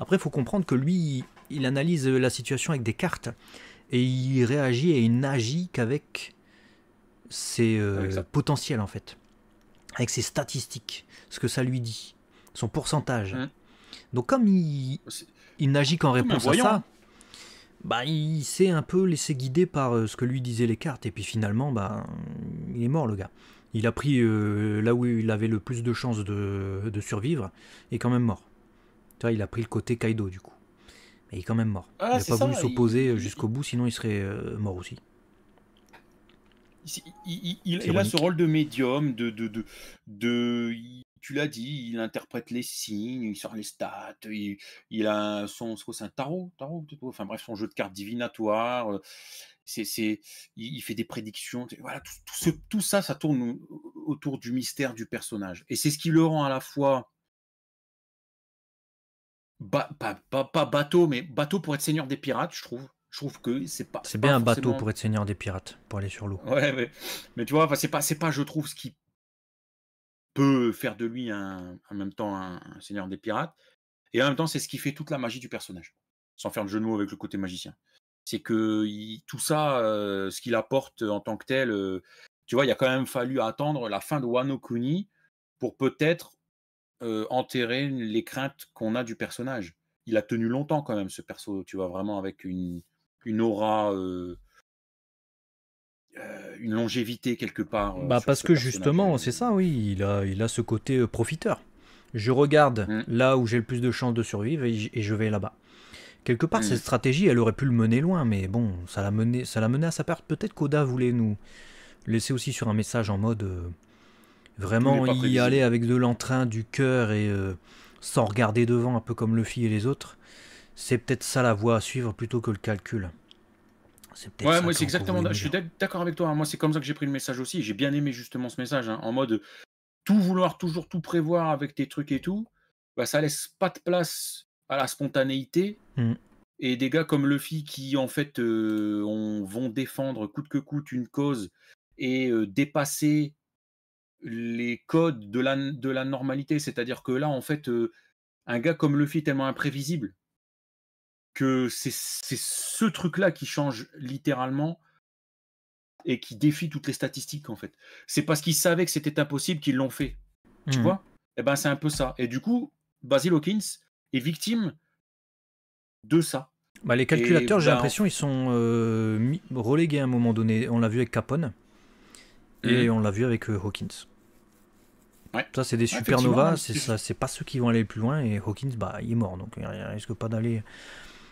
Après, il faut comprendre que lui, il analyse la situation avec des cartes et il réagit et il n'agit qu'avec ses euh, potentiels en fait, avec ses statistiques, ce que ça lui dit, son pourcentage. Hein. Donc comme il, n'agit qu'en réponse à ça, bah, il s'est un peu laissé guider par euh, ce que lui disaient les cartes et puis finalement bah, il est mort le gars. Il a pris euh, là où il avait le plus de chances de, de survivre et quand même mort il a pris le côté Kaido du coup. Mais il est quand même mort. Ah, il n'a pas voulu s'opposer euh, jusqu'au bout, sinon il serait euh, mort aussi. Il, a ce rôle de médium, de, de, de, tu l'as dit, il interprète les signes, il sort les stats, il, a son, tarot, tarot enfin bref, son jeu de cartes divinatoire, euh, c'est, il, fait des prédictions, voilà, tout, tout, ça, ça tourne autour du mystère du personnage. Et c'est ce qui le rend à la fois pas, bateau, mais bateau pour être seigneur des pirates, je trouve. Je trouve que c'est pas. C'est bien un bateau pour être seigneur des pirates, pour aller sur l'eau. Ouais, mais, tu vois, c'est pas, c'est pas, je trouve, ce qui peut faire de lui en même temps un, seigneur des pirates. Et en même temps, c'est ce qui fait toute la magie du personnage, sans faire de genou avec le côté magicien. C'est que tout ça, euh, ce qu'il apporte en tant que tel, euh, tu vois, il a quand même fallu attendre la fin de Wano Kuni pour peut-être euh, enterrer les craintes qu'on a du personnage. Il a tenu longtemps quand même ce perso, tu vois, vraiment avec une, une aura, euh, euh, une longévité quelque part. bah parce que justement, c'est ça, oui, il a, il a ce côté profiteur. Je regarde mm. là où j'ai le plus de chances de survivre et, je vais là-bas. Quelque part, cette mm. stratégie, elle aurait pu le mener loin, mais bon, ça l'a mené, ça l'a mené à sa perte. Peut-être qu'Oda voulait nous laisser aussi sur un message en mode Vraiment y aller avec de l'entrain, du cœur et euh, sans regarder devant, un peu comme Luffy et les autres, c'est peut-être ça la voie à suivre plutôt que le calcul. Ouais, moi c'est exactement. Je suis d'accord avec toi. Hein. Moi c'est comme ça que j'ai pris le message aussi. J'ai bien aimé justement ce message hein. en mode tout vouloir toujours tout prévoir avec tes trucs et tout, bah, ça laisse pas de place à la spontanéité. Mm. Et des gars comme Luffy qui en fait euh, vont défendre coûte que coûte une cause et euh, dépasser les codes de la, de la normalité. C'est-à-dire que là, en fait, euh, un gars comme Luffy est tellement imprévisible que c'est ce truc-là qui change littéralement et qui défie toutes les statistiques, en fait. C'est parce qu'ils savaient que c'était impossible qu'ils l'ont fait. Tu hmm. vois Et eh ben, c'est un peu ça. Et du coup, Basil Hawkins est victime de ça. Bah, les calculateurs, j'ai bah, l'impression, ils sont euh, relégués à un moment donné. On l'a vu avec Capone. Et hmm. on l'a vu avec euh, Hawkins. Ça, c'est des supernovas, c'est ça, c'est pas ceux qui vont aller plus loin. Et Hawkins, bah, il est mort, donc il risque pas d'aller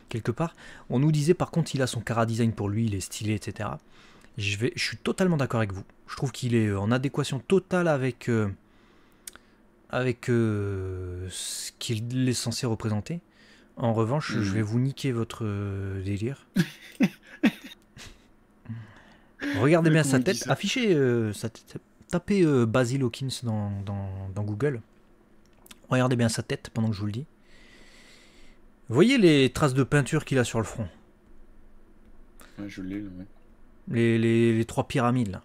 quelque part. On nous disait par contre, il a son cara design pour lui, il est stylé, etc. Je, suis totalement d'accord avec vous. Je trouve qu'il est euh, en adéquation totale avec, euh, avec euh, ce qu'il est censé représenter. En revanche, je hmm. vais vous niquer votre délire. Regardez bien sa tête, affichez sa tête tapez euh, Basil Hawkins dans, Google. Regardez bien sa tête pendant que je vous le dis. Voyez les traces de peinture qu'il a sur le front. je l'ai, les, trois pyramides, là.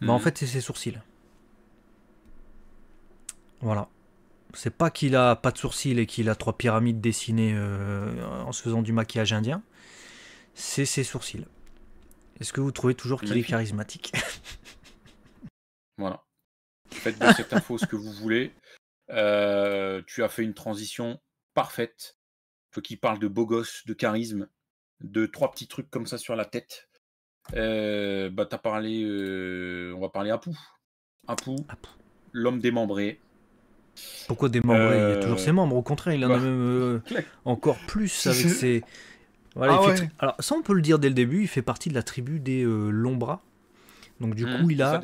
Bah, en mhm. fait, c'est ses sourcils. Voilà. C'est pas qu'il a pas de sourcils et qu'il a trois pyramides dessinées euh, en se faisant du maquillage indien. C'est ses sourcils. Est-ce que vous trouvez toujours qu'il est charismatique Voilà. Faites de cette info ce que vous voulez. Euh, tu as fait une transition parfaite. faut qu'il parle de beau gosse, de charisme, de trois petits trucs comme ça sur la tête. Euh, bah t'as parlé, euh, on va parler à Pou. Apu, Apu. l'homme démembré. Pourquoi démembré Il y a toujours ses membres. Au contraire, il en a bah, même encore plus avec ses. Voilà, ah Alors ça, on peut le dire dès le début. Il fait partie de la tribu des longs bras. Donc du mmh, coup, il a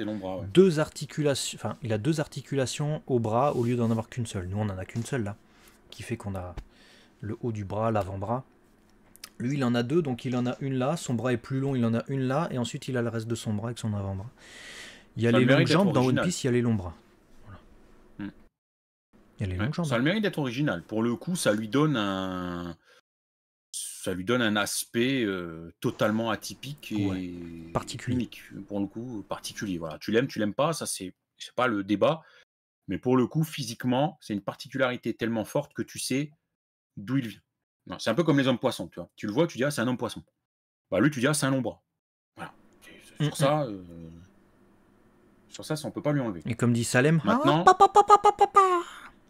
deux articulations, enfin, il a deux articulations au bras au lieu d'en avoir qu'une seule. Nous, on en a qu'une seule là, qui fait qu'on a le haut du bras, l'avant-bras. Lui, il en a deux, donc il en a une là, son bras est plus long, il en a une là, et ensuite il a le reste de son bras avec son avant-bras. Il y a les longues jambes, dans One Piece, il y a les longs bras. Mmh. Il y a les jambes. Ça a le mérite d'être original. Pour le coup, ça lui donne un ça lui donne un aspect euh, totalement atypique et particulier. unique, pour le coup, particulier. Voilà. Tu l'aimes, tu l'aimes pas, ça c'est pas le débat. Mais pour le coup, physiquement, c'est une particularité tellement forte que tu sais d'où il vient. C'est un peu comme les hommes poissons, tu vois. Tu le vois, tu dis ah, c'est un homme poisson. Bah lui, tu dis ah, c'est un bras. Voilà. Euh, sur ça, sur ça, on peut pas lui enlever. Et comme dit Salem, Maintenant... Ah, papa, papa,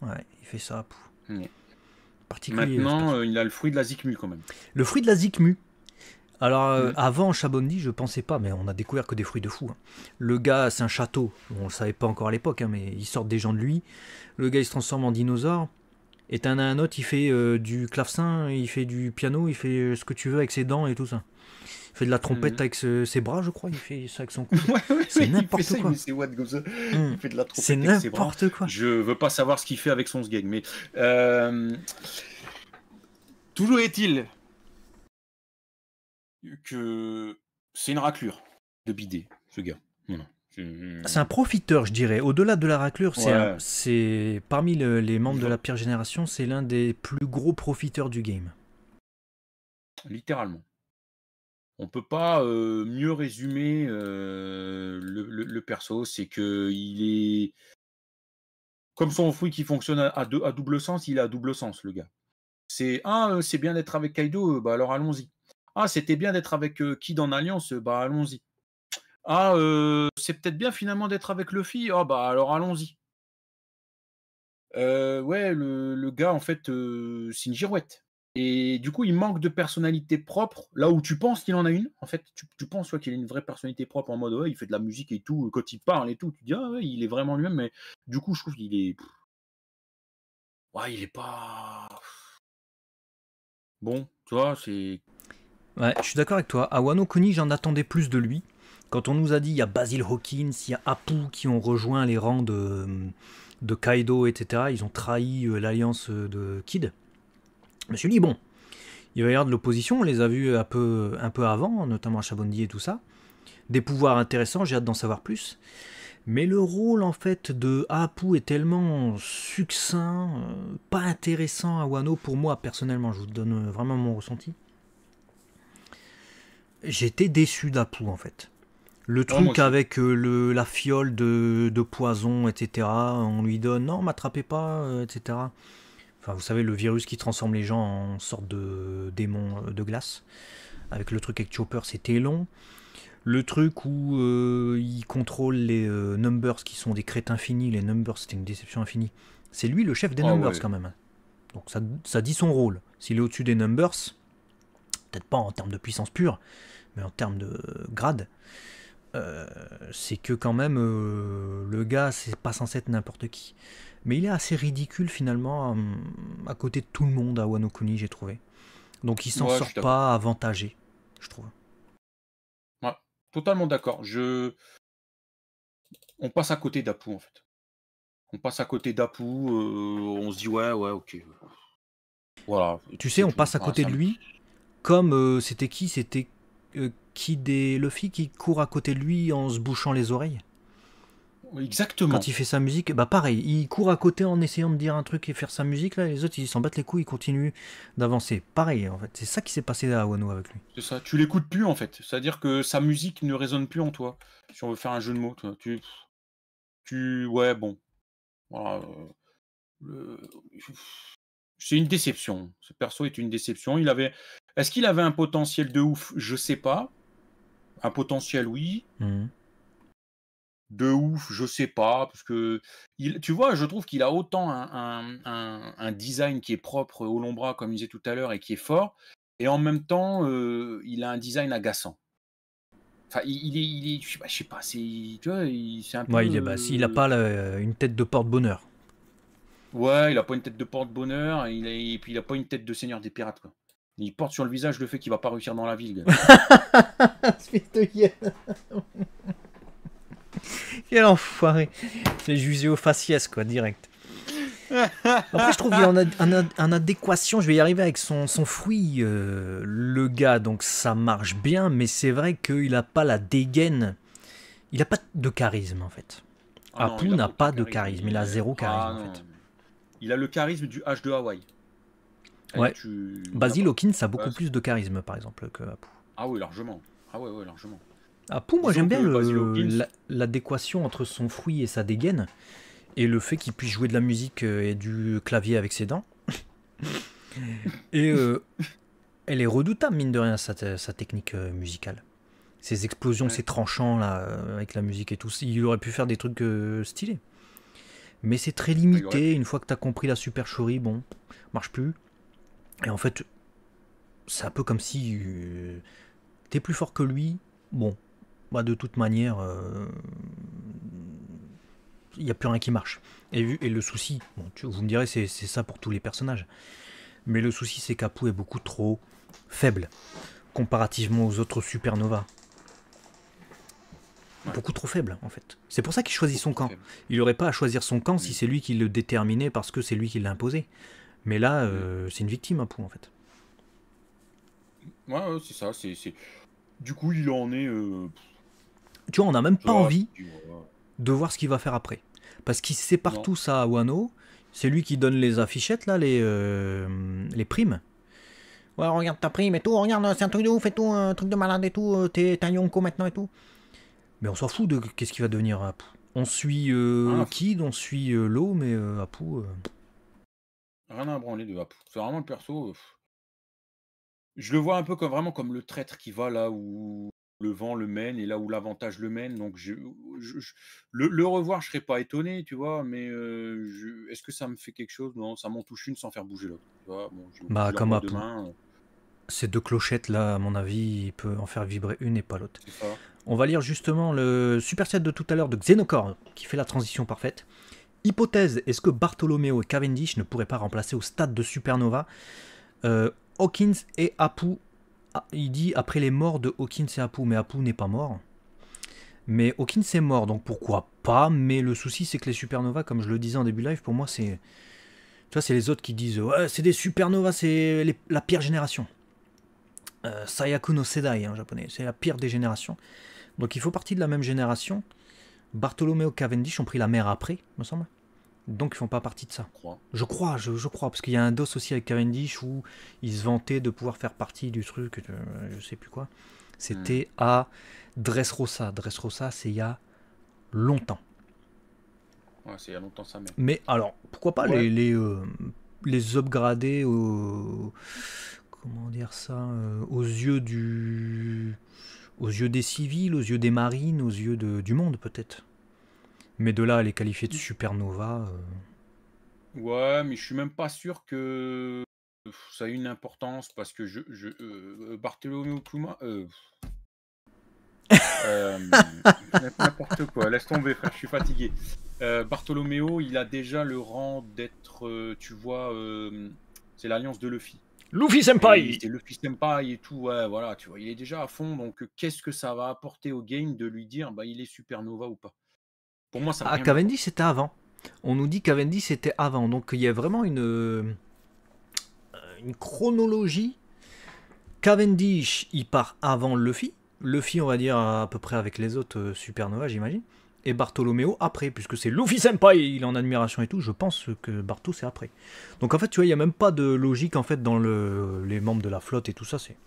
ouais, il fait ça. à poux. Mm. Maintenant, euh, il a le fruit de la zikmu quand même. Le fruit de la zikmu. Alors, euh, avant Chabondi, je pensais pas, mais on a découvert que des fruits de fou. Hein. Le gars, c'est un château. On le savait pas encore à l'époque, hein, mais il sort des gens de lui. Le gars, il se transforme en dinosaure. Et t'en as un autre, il fait euh, du clavecin, il fait du piano, il fait euh, ce que tu veux avec ses dents et tout ça. Il fait de la trompette mhm. avec ses bras, je crois, il fait ça avec son cou. c'est n'importe quoi. C'est hmm. fait de la trompette n'importe quoi. Je veux pas savoir ce qu'il fait avec son sgeg, mais. Euh, toujours est-il que c'est une raclure de bidet, ce gars. non. Hmm. C'est un profiteur, je dirais. Au-delà de la raclure, c'est parmi les membres de la pire génération, c'est l'un des plus gros profiteurs du game. Littéralement. On peut pas euh, mieux résumer euh, le, perso, c'est que il est comme son fruit qui fonctionne à, double sens, il a à double sens le gars. C'est ah euh, c'est bien d'être avec Kaido, bah alors allons-y. Ah c'était bien d'être avec qui Kid en alliance, bah allons-y. Ah, c'est peut-être bien finalement d'être avec Luffy. Ah, oh, bah alors allons-y. ouais, le, gars, en fait, c'est une girouette. Et du coup, il manque de personnalité propre, là où tu penses qu'il en a une. En fait, tu, penses qu'il a une vraie personnalité propre en mode, ouais, il fait de la musique et tout, quand il parle et tout, tu dis, ah ouais, il est vraiment lui-même, mais du coup, je trouve qu'il est. Ouais, il est pas. Bon, tu vois, c'est. Ouais, je suis d'accord avec toi. À Wano Kuni, j'en attendais plus de lui. Quand on nous a dit il y a Basil Hawkins, il y a Apu qui ont rejoint les rangs de, de Kaido, etc., ils ont trahi euh, l'alliance euh, de Kid, je me suis dit bon, il va y avoir de l'opposition, on les a vus un peu, un peu avant, notamment à Chabondi et tout ça. Des pouvoirs intéressants, j'ai hâte d'en savoir plus. Mais le rôle en fait de Apu est tellement succinct, euh, pas intéressant à Wano pour moi personnellement, je vous donne vraiment mon ressenti. J'étais déçu d'Apu en fait. Le ah, truc avec euh, la fiole de, poison, etc. On lui donne non, m'attrapez pas, euh, etc. Enfin, vous savez, le virus qui transforme les gens en sorte de démon euh, de glace. Avec le truc avec Chopper, c'était long. Le truc où il contrôle les numbers qui sont des crêtes infinies, les numbers c'était une déception infinie. C'est lui le chef des ah numbers quand même. Donc ça, ça dit son rôle. S'il est au-dessus des numbers, peut-être pas en termes de puissance pure, mais en termes de grade. Euh, c'est que quand même euh, le gars c'est pas censé être n'importe qui. Mais il est assez ridicule finalement à, côté de tout le monde à Wano Kuni j'ai trouvé. Donc il s'en sort pas avantagé, je trouve. totalement d'accord. Je on passe à côté d'Apu en fait. On passe à côté d'Apu, euh, on se dit ouais ouais ok. Voilà. Tu sais, on passe à côté ah, de lui. Comme c'était qui C'était euh, qui des Luffy qui courent à côté de lui en se bouchant les oreilles. Exactement. Quand il fait sa musique, bah pareil, il court à côté en essayant de dire un truc et faire sa musique, là, les autres ils s'en battent les couilles, ils continuent d'avancer. Pareil, en fait, c'est ça qui s'est passé à Wano avec lui. C'est ça, tu l'écoutes plus en fait, c'est-à-dire que sa musique ne résonne plus en toi. Si on veut faire un jeu de mots, toi, tu. Tu. Ouais, bon. Voilà. Euh, le c'est une déception. Ce perso est une déception. Il avait, est-ce qu'il avait un potentiel de ouf Je sais pas. Un potentiel, oui. Mhm. De ouf, je sais pas, parce que il, tu vois, je trouve qu'il a autant un, design qui est propre au bras comme il disais tout à l'heure, et qui est fort, et en même temps, euh, il a un design agaçant. Enfin, il, est, je sais pas, c'est, tu vois, un peu. il, bah, a pas une tête de porte-bonheur. Ouais, il a pas une tête de porte-bonheur, il et puis il a pas une tête de seigneur des pirates. Il porte sur le visage le fait qu'il va pas réussir dans la ville. Quel enfoiré. C'est au faciès, quoi, direct. Après, je trouve qu'il y a un, adéquation, je vais y arriver avec son, fruit, euh, le gars, donc ça marche bien, mais c'est vrai qu'il n'a pas la dégaine, il n'a pas de charisme en fait. Ah Apu ah, n'a pas, de charisme, il a zéro ah charisme en fait. Il a le charisme du H de Hawaï. Ouais. Basil Hawkins a beaucoup plus de charisme, par exemple, que Apu. Ah oui, largement. Ah ouais, largement. Apu, moi j'aime bien l'adéquation entre son fruit et sa dégaine, et le fait qu'il puisse jouer de la musique euh, et du clavier avec ses dents. et euh, elle est redoutable, mine de rien, sa, technique euh, musicale. ses explosions, ses tranchants là, avec la musique et tout, il aurait pu faire des trucs stylés. Mais c'est très limité. Une fois que tu as compris la Super supercherie, bon, marche plus. Et en fait, c'est un peu comme si tu euh, t'es plus fort que lui. Bon, bah de toute manière, il euh, n'y a plus rien qui marche. Et, et le souci, bon, vous me direz, c'est ça pour tous les personnages. Mais le souci, c'est qu'Apu est beaucoup trop faible comparativement aux autres supernovas beaucoup trop faible en fait. C'est pour ça qu'il choisit son camp. Il n'aurait pas à choisir son camp si mm. c'est lui qui le déterminait parce que c'est lui qui l'a imposé. Mais là, mm. euh, c'est une victime, un en fait. Ouais, c'est ça. Du coup, il en est. Euh, tu vois, on n'a même pas envie de voir ce qu'il va faire après. Parce qu'il sait partout ça à Wano. C'est lui qui donne les affichettes, là, les, euh, les primes. Ouais, regarde ta prime et tout. Regarde, c'est un truc de ouf et tout. Un truc de malade et tout. t'es un Yonko maintenant et tout. Mais on s'en fout de qu'est-ce qui va devenir. On suit euh, ah. Kid, on suit euh, l'eau, mais à euh, Pou, euh. Rien à branler de Apu. C'est vraiment le perso. Je le vois un peu comme vraiment comme le traître qui va là où le vent le mène et là où l'avantage le mène. Donc je, Le, revoir, je serais pas étonné, tu vois, mais est-ce que ça me fait quelque chose Non, ça m'en touche une sans faire bouger l'autre. bah, comme à ces deux clochettes-là, à mon avis, il peut en faire vibrer une et pas l'autre. On va lire justement le super set de tout à l'heure de xenocorne, qui fait la transition parfaite. Hypothèse, est-ce que Bartholoméo et Cavendish ne pourraient pas remplacer au stade de supernova euh, Hawkins et Apu ah, il dit après les morts de Hawkins et Apu, mais Apu n'est pas mort. Mais Hawkins est mort, donc pourquoi pas Mais le souci, c'est que les supernovas, comme je le disais en début live, pour moi, c'est. Tu vois, c'est les autres qui disent c'est des supernovas, c'est la pire génération. Euh, Sayakuno Sedai hein, en japonais, c'est la pire des générations. Donc il faut partie de la même génération. Bartolomeo Cavendish ont pris la mer après, me semble. Donc ils font pas partie de ça. Je crois, je, je crois, parce qu'il y a un dos aussi avec Cavendish où ils se vantaient de pouvoir faire partie du truc, Je euh, je sais plus quoi. C'était hmm. à Dressrosa. Dressrosa, c'est il y a longtemps. Ouais, c'est il y a longtemps ça, mais. Mais alors, pourquoi pas les les, euh, les upgrader au comment dire ça, euh, aux yeux du, aux yeux des civils, aux yeux des marines, aux yeux du monde peut-être. Mais de là, elle est qualifiée de supernova. Euh. Ouais, mais je suis même pas sûr que ça ait une importance parce que je, je Pluma, euh, N'importe quoi, laisse tomber, frère, je suis fatigué. Bartholoméo, il a déjà le rang d'être, tu vois, c'est l'alliance de Luffy. Luffy Senpai et Luffy Senpai et tout, ouais, voilà, tu vois, il est déjà à fond, donc euh, qu'est-ce que ça va apporter au game de lui dire, bah, il est supernova ou pas Pour moi, ça Ah, Cavendish, c'était avant. On nous dit Cavendish, c'était avant, donc il y a vraiment une, euh, une chronologie. Cavendish, il part avant Luffy. Luffy, on va dire, à peu près avec les autres euh, supernovas, j'imagine et Bartholoméo après, puisque c'est Luffy Senpai, il est en admiration et tout, je pense que Barto c'est après. Donc en fait, tu vois, il n'y a même pas de logique en fait dans le, les membres de la flotte et tout ça, c'est,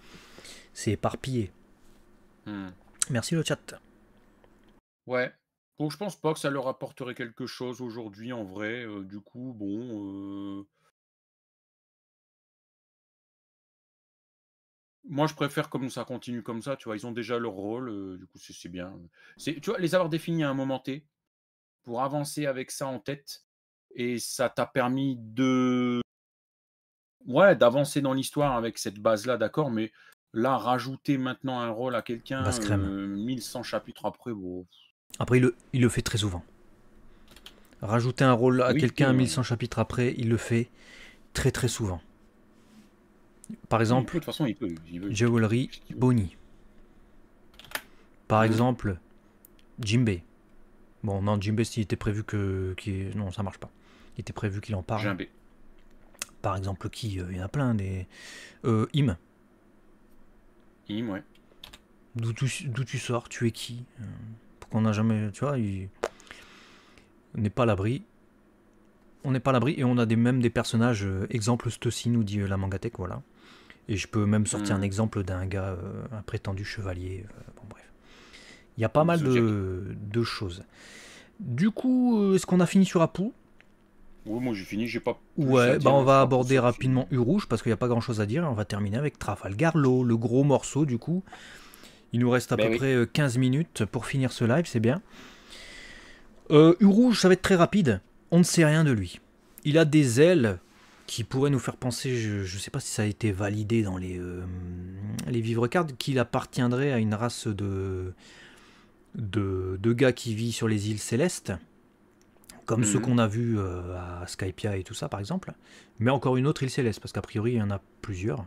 c'est éparpillé. Hmm. Merci le chat. Ouais. Donc je pense pas que ça leur apporterait quelque chose aujourd'hui en vrai. Euh, du coup, bon. Euh, moi, je préfère comme ça continue comme ça, tu vois. Ils ont déjà leur rôle, euh, du coup, c'est bien. Tu vois, les avoir définis à un moment T pour avancer avec ça en tête, et ça t'a permis de. Ouais, d'avancer dans l'histoire avec cette base-là, d'accord, mais là, rajouter maintenant un rôle à quelqu'un, 1100 euh, chapitres après, bon. Après, il le, il le fait très souvent. Rajouter un rôle à quelqu'un 1100 chapitres après, il le fait très très souvent. Par exemple, façon, il Jewelry Bonnie. Par mhm. exemple, Jimbe. Bon, non, Jimbe, s'il était prévu que. non, ça marche pas. Il était prévu qu'il en parle. Jimbe. Par exemple, qui euh, Il y en a plein des. Euh, Im. Im, ouais. D'où tu, sors Tu es qui euh, Pourquoi on n'a jamais. Tu vois, on n'est pas à l'abri. On n'est pas à l'abri et on a des, même des personnages. Euh, exemple, ceci nous dit la Mangatech, voilà. Et je peux même sortir un hmm. exemple d'un gars, euh, un prétendu chevalier. Euh, bon, bref. Il y a pas mal de, choses. Du coup, euh, est-ce qu'on a fini sur Apu Oui, moi j'ai fini, j'ai pas. Ouais, bah on hein, va aborder rapidement Urouge parce qu'il n'y a pas grand chose à dire. on va terminer avec Trafalgar Law, le gros morceau du coup. Il nous reste à ben peu près 15 minutes pour finir ce live, c'est bien. Euh, Urouge, ça va être très rapide. On ne sait rien de lui. Il a des ailes qui pourrait nous faire penser, je ne sais pas si ça a été validé dans les, euh, les vivres cards, qu'il appartiendrait à une race de, de, de, gars qui vit sur les îles célestes, comme ce ceux mhm. qu'on a vus euh, à Skypia et tout ça par exemple, mais encore une autre île céleste, parce qu'a priori il y en a plusieurs,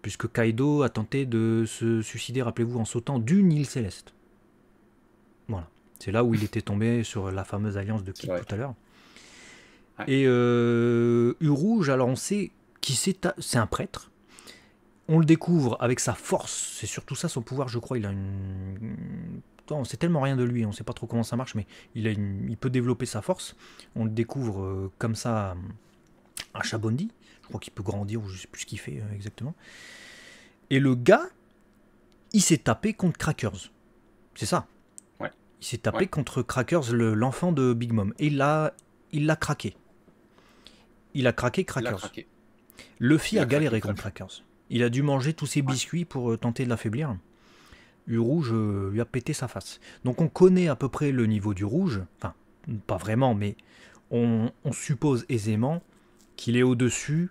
puisque Kaido a tenté de se suicider, rappelez-vous, en sautant d'une île céleste. Voilà. C'est là où il était tombé sur la fameuse alliance de Kik tout à l'heure. Et euh, Urouge, alors on sait qui c'est, c'est un prêtre. On le découvre avec sa force, c'est surtout ça son pouvoir, je crois. Il a une. On sait tellement rien de lui, on sait pas trop comment ça marche, mais il, a il peut développer sa force. On le découvre euh, comme ça à Chabondi. Je crois qu'il peut grandir, ou je sais plus ce qu'il fait euh, exactement. Et le gars, il s'est tapé contre Crackers. C'est ça. Ouais. Il s'est tapé contre Crackers, l'enfant de Big Mom. Et là, il l'a craqué. Il a craqué Crackers. Le Luffy a, galéré contre Crackers. Il a dû manger tous ses biscuits pour euh, tenter de l'affaiblir. Le rouge euh, lui a pété sa face. Donc on connaît à peu près le niveau du rouge. Enfin, pas vraiment, mais on, suppose aisément qu'il est au-dessus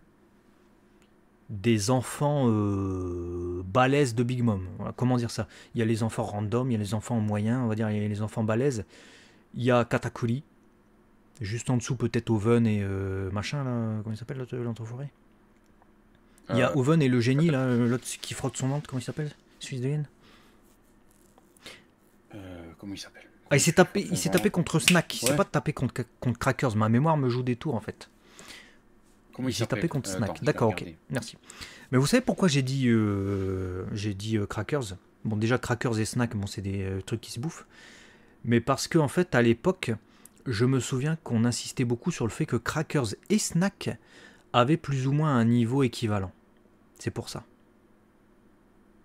des enfants balaises euh, balèzes de Big Mom. comment dire ça Il y a les enfants random, il y a les enfants moyens, on va dire, il y a les enfants balèzes. Il y a Katakuri, Juste en dessous, peut-être Oven et euh, machin, là, comment il s'appelle forêt Il y a euh, Oven et le génie, là, euh, l'autre qui frotte son ventre, comment il s'appelle Suisse de Comment il s'appelle ah, il s'est tapé, il s'est tapé contre Snack. Il s'est pas tapé contre, contre Crackers. Ma mémoire me joue des tours en fait. Comment il s'est tapé contre Snack. D'accord, ok. Merci. Mais vous savez pourquoi j'ai dit, j'ai dit Crackers Bon, déjà Crackers et Snack, bon, c'est des trucs qui se bouffent. Mais parce que en fait, à l'époque, je me souviens qu'on insistait beaucoup sur le fait que Crackers et Snack avaient plus ou moins un niveau équivalent. C'est pour ça.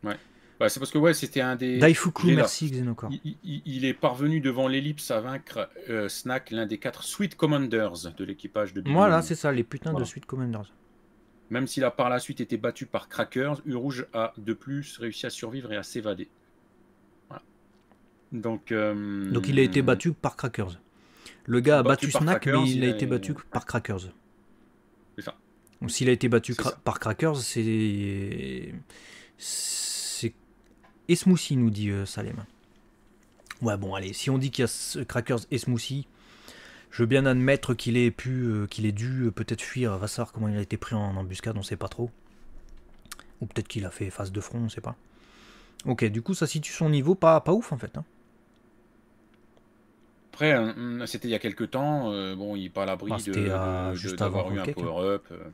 Ouais. Bah, c'est parce que ouais, c'était un des. Daifuku, merci Xenokor. Il, est parvenu devant l'ellipse à vaincre euh, Snack, l'un des quatre Sweet Commanders de l'équipage de Moi Voilà, c'est ça, les putains de Sweet Commanders. Même s'il a par la suite été battu par Crackers, Urouge a de plus réussi à survivre et à s'évader. Voilà. Donc, euh, Donc il a été battu par Crackers. Le gars a battu, Snack, mais il, a, été battu par Crackers. C'est ça. s'il a été battu par Crackers, c'est. C'est. Et Smoothie, nous dit euh, Salem. Ouais, bon, allez, si on dit qu'il y a Crackers et Smoothie, je veux bien admettre qu'il ait pu, euh, qu'il ait dû euh, peut-être fuir Vassar, comment il a été pris en embuscade, on sait pas trop. Ou peut-être qu'il a fait face de front, on sait pas. Ok, du coup, ça situe son niveau pas, pas ouf en fait. Hein. Après, c'était il y a quelques temps. Euh, bon, il parle pas à l'abri bah, euh, juste d'avoir eu un hein. power-up. Euh,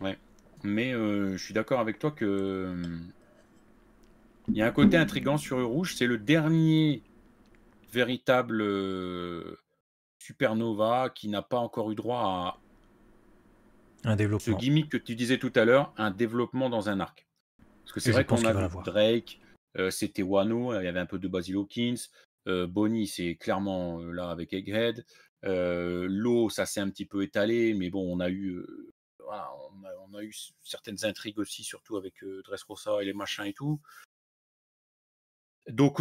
ouais. Mais je suis d'accord avec toi que. Il y a un côté intrigant sur rouge. C'est le dernier véritable supernova qui n'a pas encore eu droit à. Un développement. Ce gimmick que tu disais tout à l'heure, un développement dans un arc. Parce que c'est vrai qu'on a Drake, c'était Wano, il y avait un peu de Basil Hawkins. Bonnie, c'est clairement là avec Egghead. L'eau, ça s'est un petit peu étalé, mais bon, on a eu certaines intrigues aussi, surtout avec euh, et les machins et tout. Donc,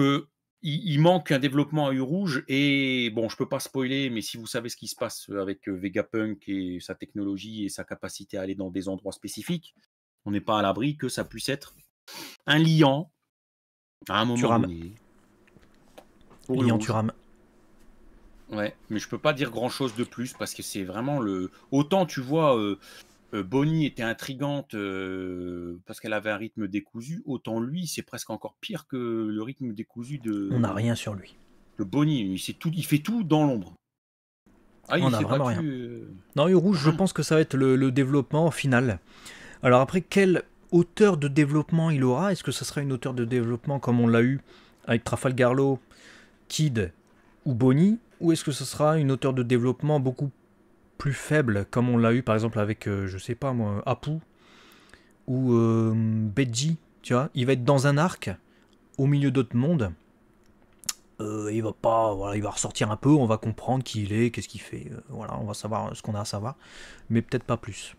il, manque un développement à U Rouge. Et bon, je peux pas spoiler, mais si vous savez ce qui se passe avec Vegapunk et sa technologie et sa capacité à aller dans des endroits spécifiques, on n'est pas à l'abri que ça puisse être un liant à un moment Ouais, mais je peux pas dire grand chose de plus parce que c'est vraiment le. Autant tu vois, euh, euh, Bonnie était intrigante euh, parce qu'elle avait un rythme décousu, autant lui, c'est presque encore pire que le rythme décousu de. On n'a rien sur lui. Le Bonnie, il, tout, fait tout dans l'ombre. Ah, On n'a vraiment rien. Non, Rouge, je ah. pense que ça va être le, développement final. Alors après, quelle hauteur de développement il aura Est-ce que ça sera une hauteur de développement comme on l'a eu avec Trafalgarlo Kid ou Bonnie Ou est-ce que ce sera une hauteur de développement beaucoup plus faible, comme on l'a eu par exemple avec, je euh, je sais pas moi, Apu ou euh, tu vois Il va être dans un arc, au milieu d'autres mondes. Euh, il va pas, voilà, il va ressortir un peu, on va comprendre qui il est, qu'est-ce qu'il fait, euh, voilà, on va savoir ce qu'on a à savoir, mais peut-être pas plus.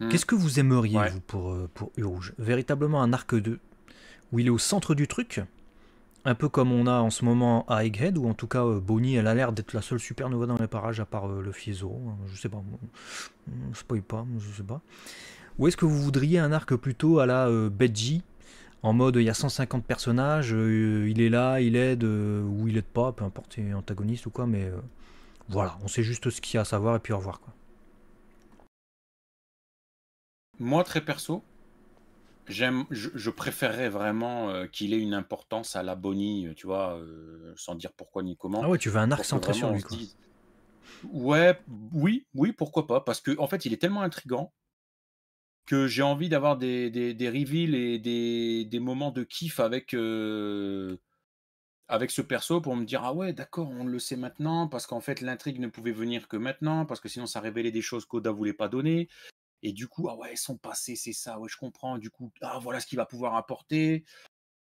Hmm. Qu'est-ce que vous aimeriez vous pour pour rouge Véritablement un arc 2 où il est au centre du truc, un peu comme on a en ce moment à Egghead, ou en tout cas euh, Bonnie, elle a l'air d'être la seule supernova dans les parages à part euh, le Fieso, euh, je sais pas, spoil pas, je sais pas. Ou est-ce que vous voudriez un arc plutôt à la Bedji, en mode il y a 150 personnages, il est là, il aide, ou il aide pas, peu importe, antagoniste ou quoi, mais voilà, on sait juste ce qu'il y a à savoir et puis au revoir. Quoi. Moi, très perso, J'aime, je, préférerais vraiment, euh, qu'il ait une importance à la Bonnie, euh, tu vois? Euh, sans dire pourquoi ni comment. Ah ouais, tu veux un arc centré sur lui, ouais, oui, oui, pourquoi pas? Parce qu'en fait, il est tellement intrigant que j'ai envie d'avoir des des reveals et des moments de kiff avec, avec ce perso pour me dire: «Ah ouais, d'accord, on le sait maintenant, parce qu'en fait, l'intrigue ne pouvait venir que maintenant, parce que sinon ça révélait des choses qu'Oda voulait pas donner». Et du coup, ah ouais, son passé, c'est ça, ouais, je comprends. Du coup, ah, voilà ce qu'il va pouvoir apporter.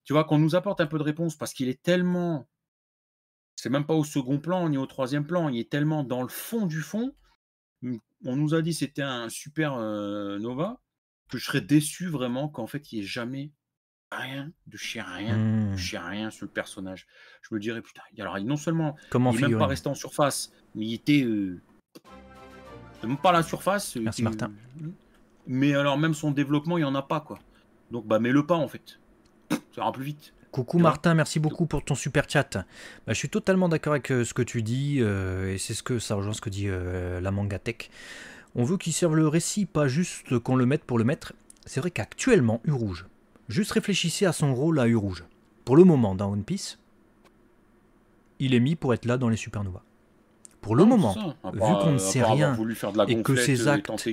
Tu vois, qu'on nous apporte un peu de réponse parce qu'il est tellement. C'est même pas au second plan ni au troisième plan, il est tellement dans le fond du fond. On nous a dit c'était un super euh, Nova que je serais déçu vraiment qu'en fait il n'y ait jamais rien de chez rien, de mmh. chez rien sur le personnage. Je me dirais, putain, alors non seulement Comment il n'est même pas resté en surface, mais il était. Même pas la surface. Euh, merci Martin. Mais alors même son développement, il n'y en a pas quoi. Donc bah mets le pas en fait. Ça ira plus vite. Coucou Martin, merci beaucoup pour ton super chat. Bah, je suis totalement d'accord avec euh, ce que tu dis, euh, et c'est ce que ça rejoint ce que dit la manga tech. On veut qu'il serve le récit, pas juste qu'on le mette pour le mettre. C'est vrai qu'actuellement, Urouge, juste réfléchissez à son rôle à Urouge. Pour le moment, dans One Piece, il est mis pour être là dans les supernovas. Pour le ah, moment, ah, vu bah, qu'on ne sait rien et que ces actes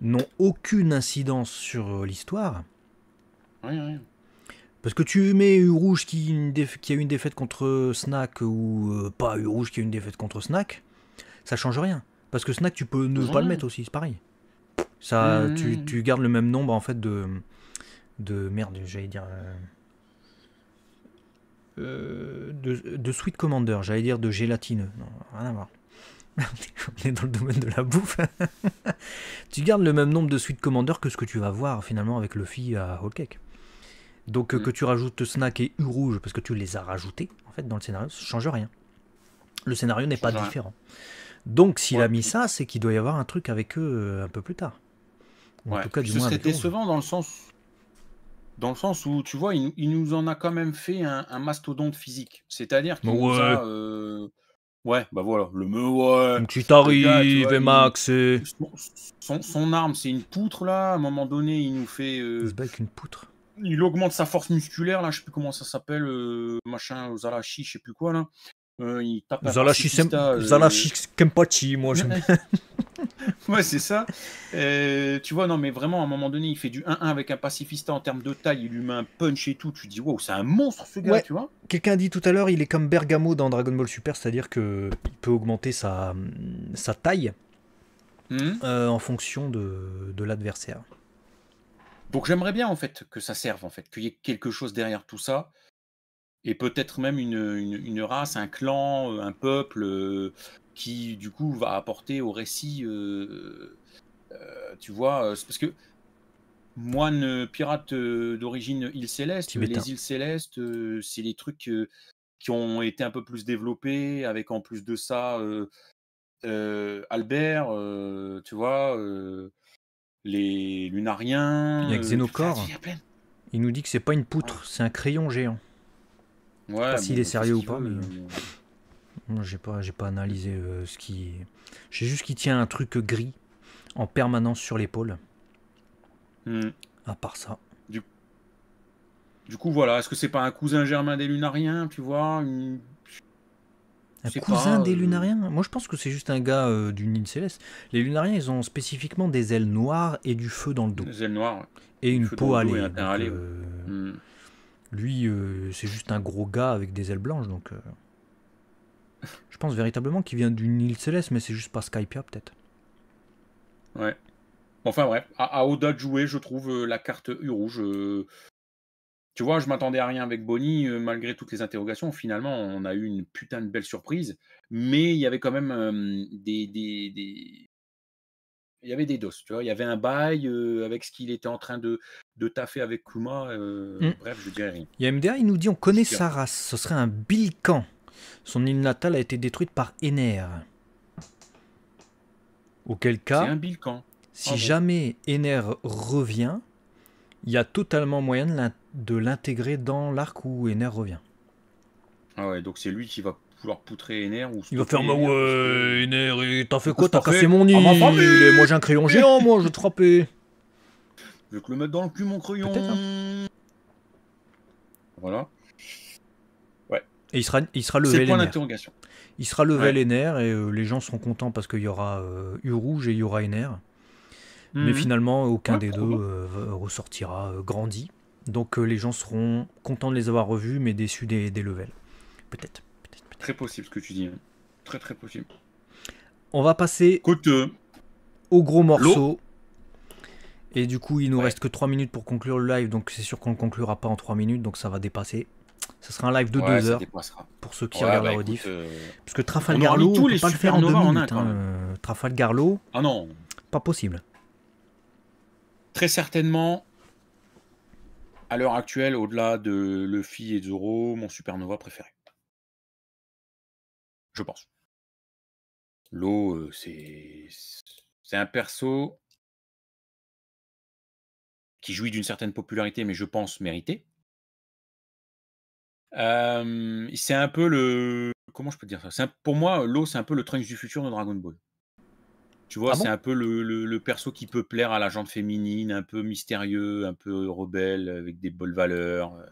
n'ont aucune incidence sur euh, l'histoire, Parce que tu mets Urouge qui, qui, a une défaite contre Snack ou euh, pas rouge qui a eu une défaite contre Snack, ça change rien. Parce que Snack, tu peux ne pas le mettre aussi, c'est pareil. Ça, mmh, mmh, mmh. tu, gardes le même nombre en fait de. de merde, j'allais dire. Euh, euh, de, de, Sweet Commander, j'allais dire de gélatineux. Non, voir. On est dans le domaine de la bouffe. tu gardes le même nombre de Sweet Commander que ce que tu vas voir finalement avec Luffy à Whole Cake. Donc euh, mm. que tu rajoutes Snack et U rouge parce que tu les as rajoutés en fait dans le scénario, ça change rien. Le scénario n'est pas différent. Donc s'il a mis ça, c'est qu'il doit y avoir un truc avec eux euh, un peu plus tard. en tout cas, du moins décevant dans le sens dans le sens où, tu vois, il, nous en a quand même fait un, mastodonte physique. C'est-à-dire qu'il ouais. nous a. Euh, ouais, bah voilà, le me ouais. Max. Son, arme, c'est une poutre là. À un moment donné, il nous fait. Euh, il une poutre. Il augmente sa force musculaire là, je sais plus comment ça s'appelle, euh, machin, aux je sais plus quoi là. Euh, il Kempachi, euh, moi j'aime bien. ouais, c'est ça. Euh, tu vois, non, mais vraiment, à un moment donné, il fait du 1-1 avec un pacifista en termes de taille, il lui met un punch et tout. Tu dis, wow, c'est un monstre ce gars, tu vois. Quelqu'un dit tout à l'heure, il est comme Bergamo dans Dragon Ball Super, c'est-à-dire qu'il peut augmenter sa, taille hmm. en fonction de, de l'adversaire. Donc j'aimerais bien, en fait, que ça serve, en fait, qu'il y ait quelque chose derrière tout ça et peut-être même une, race, un clan, euh, un peuple euh, qui du coup va apporter au récit, euh, tu vois, parce que moine pirate d'origine île céleste, les îles célestes, c'est les trucs qui ont été un peu plus développés, avec en plus de ça Albert, tu vois, les lunariens. Il y a Il, nous dit que c'est pas une poutre, c'est un crayon géant je sais pas s'il est sérieux ou pas, mais. Euh, j'ai pas, pas analysé euh, ce qui. J'ai juste qu'il tient un truc gris en permanence sur l'épaule. Hmm. À part ça. Du, du coup, voilà. Est-ce que c'est pas un cousin germain des lunariens, tu vois Un cousin des euh, lunariens Moi je pense que c'est juste un gars d'une île céleste. Les lunariens ils ont spécifiquement des ailes noires et du feu dans le dos. Des ailes noires. Et une peau allée. Un lui, euh, c'est juste un gros gars avec des ailes blanches, donc. Euh, je pense véritablement qu'il vient d'une île céleste, mais c'est juste pas Skypia, peut-être. Ouais. Enfin, ouais. à, Oda de jouer, je trouve euh, la carte rouge. Tu vois, je m'attendais à rien avec Bonnie, malgré toutes les interrogations. Finalement, on a eu une putain de belle surprise, mais il y avait quand même des il y avait des doses, tu vois. Il y avait un bail avec ce qu'il était en train de, de taffer avec Kuma. Mmh. Bref, je dirais rien. Il y a MDR, il nous dit on connaît sa race, ce serait un Bilkan. Son île natale a été détruite par Ener. Auquel cas, un si ah jamais Ener revient, il y a totalement moyen de l'intégrer dans l'arc où Ener revient. Ah ouais, donc c'est lui qui va poutrer Il va faire ma bah, ouais, Et t'as fait quoi T'as cassé mon ah, nid Moi j'ai un crayon géant, moi je trappé. Je vais te le mettre dans le cul, mon crayon. Hein. Voilà. Ouais. Et il sera, il sera levé. point d'interrogation. Il sera level ouais. et euh, les gens seront contents parce qu'il y aura euh, U rouge et il y aura Ener. Mais mhm. finalement, aucun des deux euh, ressortira euh, grandi. Donc les gens seront contents de les avoir revus, mais déçus des levels. Peut-être. Très possible ce que tu dis. Hein. Très très possible. On va passer au gros morceau. Et du coup, il nous reste que 3 minutes pour conclure le live, donc c'est sûr qu'on ne conclura pas en 3 minutes, donc ça va dépasser. Ce sera un live de 2 heures pour ceux qui regardent la bah, rediff. Euh, Parce que Trafalgar Law, on, pas le faire en 2 minutes. Hein. ah non. pas possible. Très certainement, à l'heure actuelle, au-delà de Luffy et Zoro, mon supernova préféré je pense. L'eau, euh, c'est un perso qui jouit d'une certaine popularité, mais je pense méritée. Euh, c'est un peu le. Comment je peux dire ça Pour moi, l'eau, c'est un peu le Trunks du futur de Dragon Ball. Tu vois, ah c'est un peu le, le, perso qui peut plaire à la gente féminine, un peu mystérieux, un peu rebelle, avec des bonnes valeurs. Euh,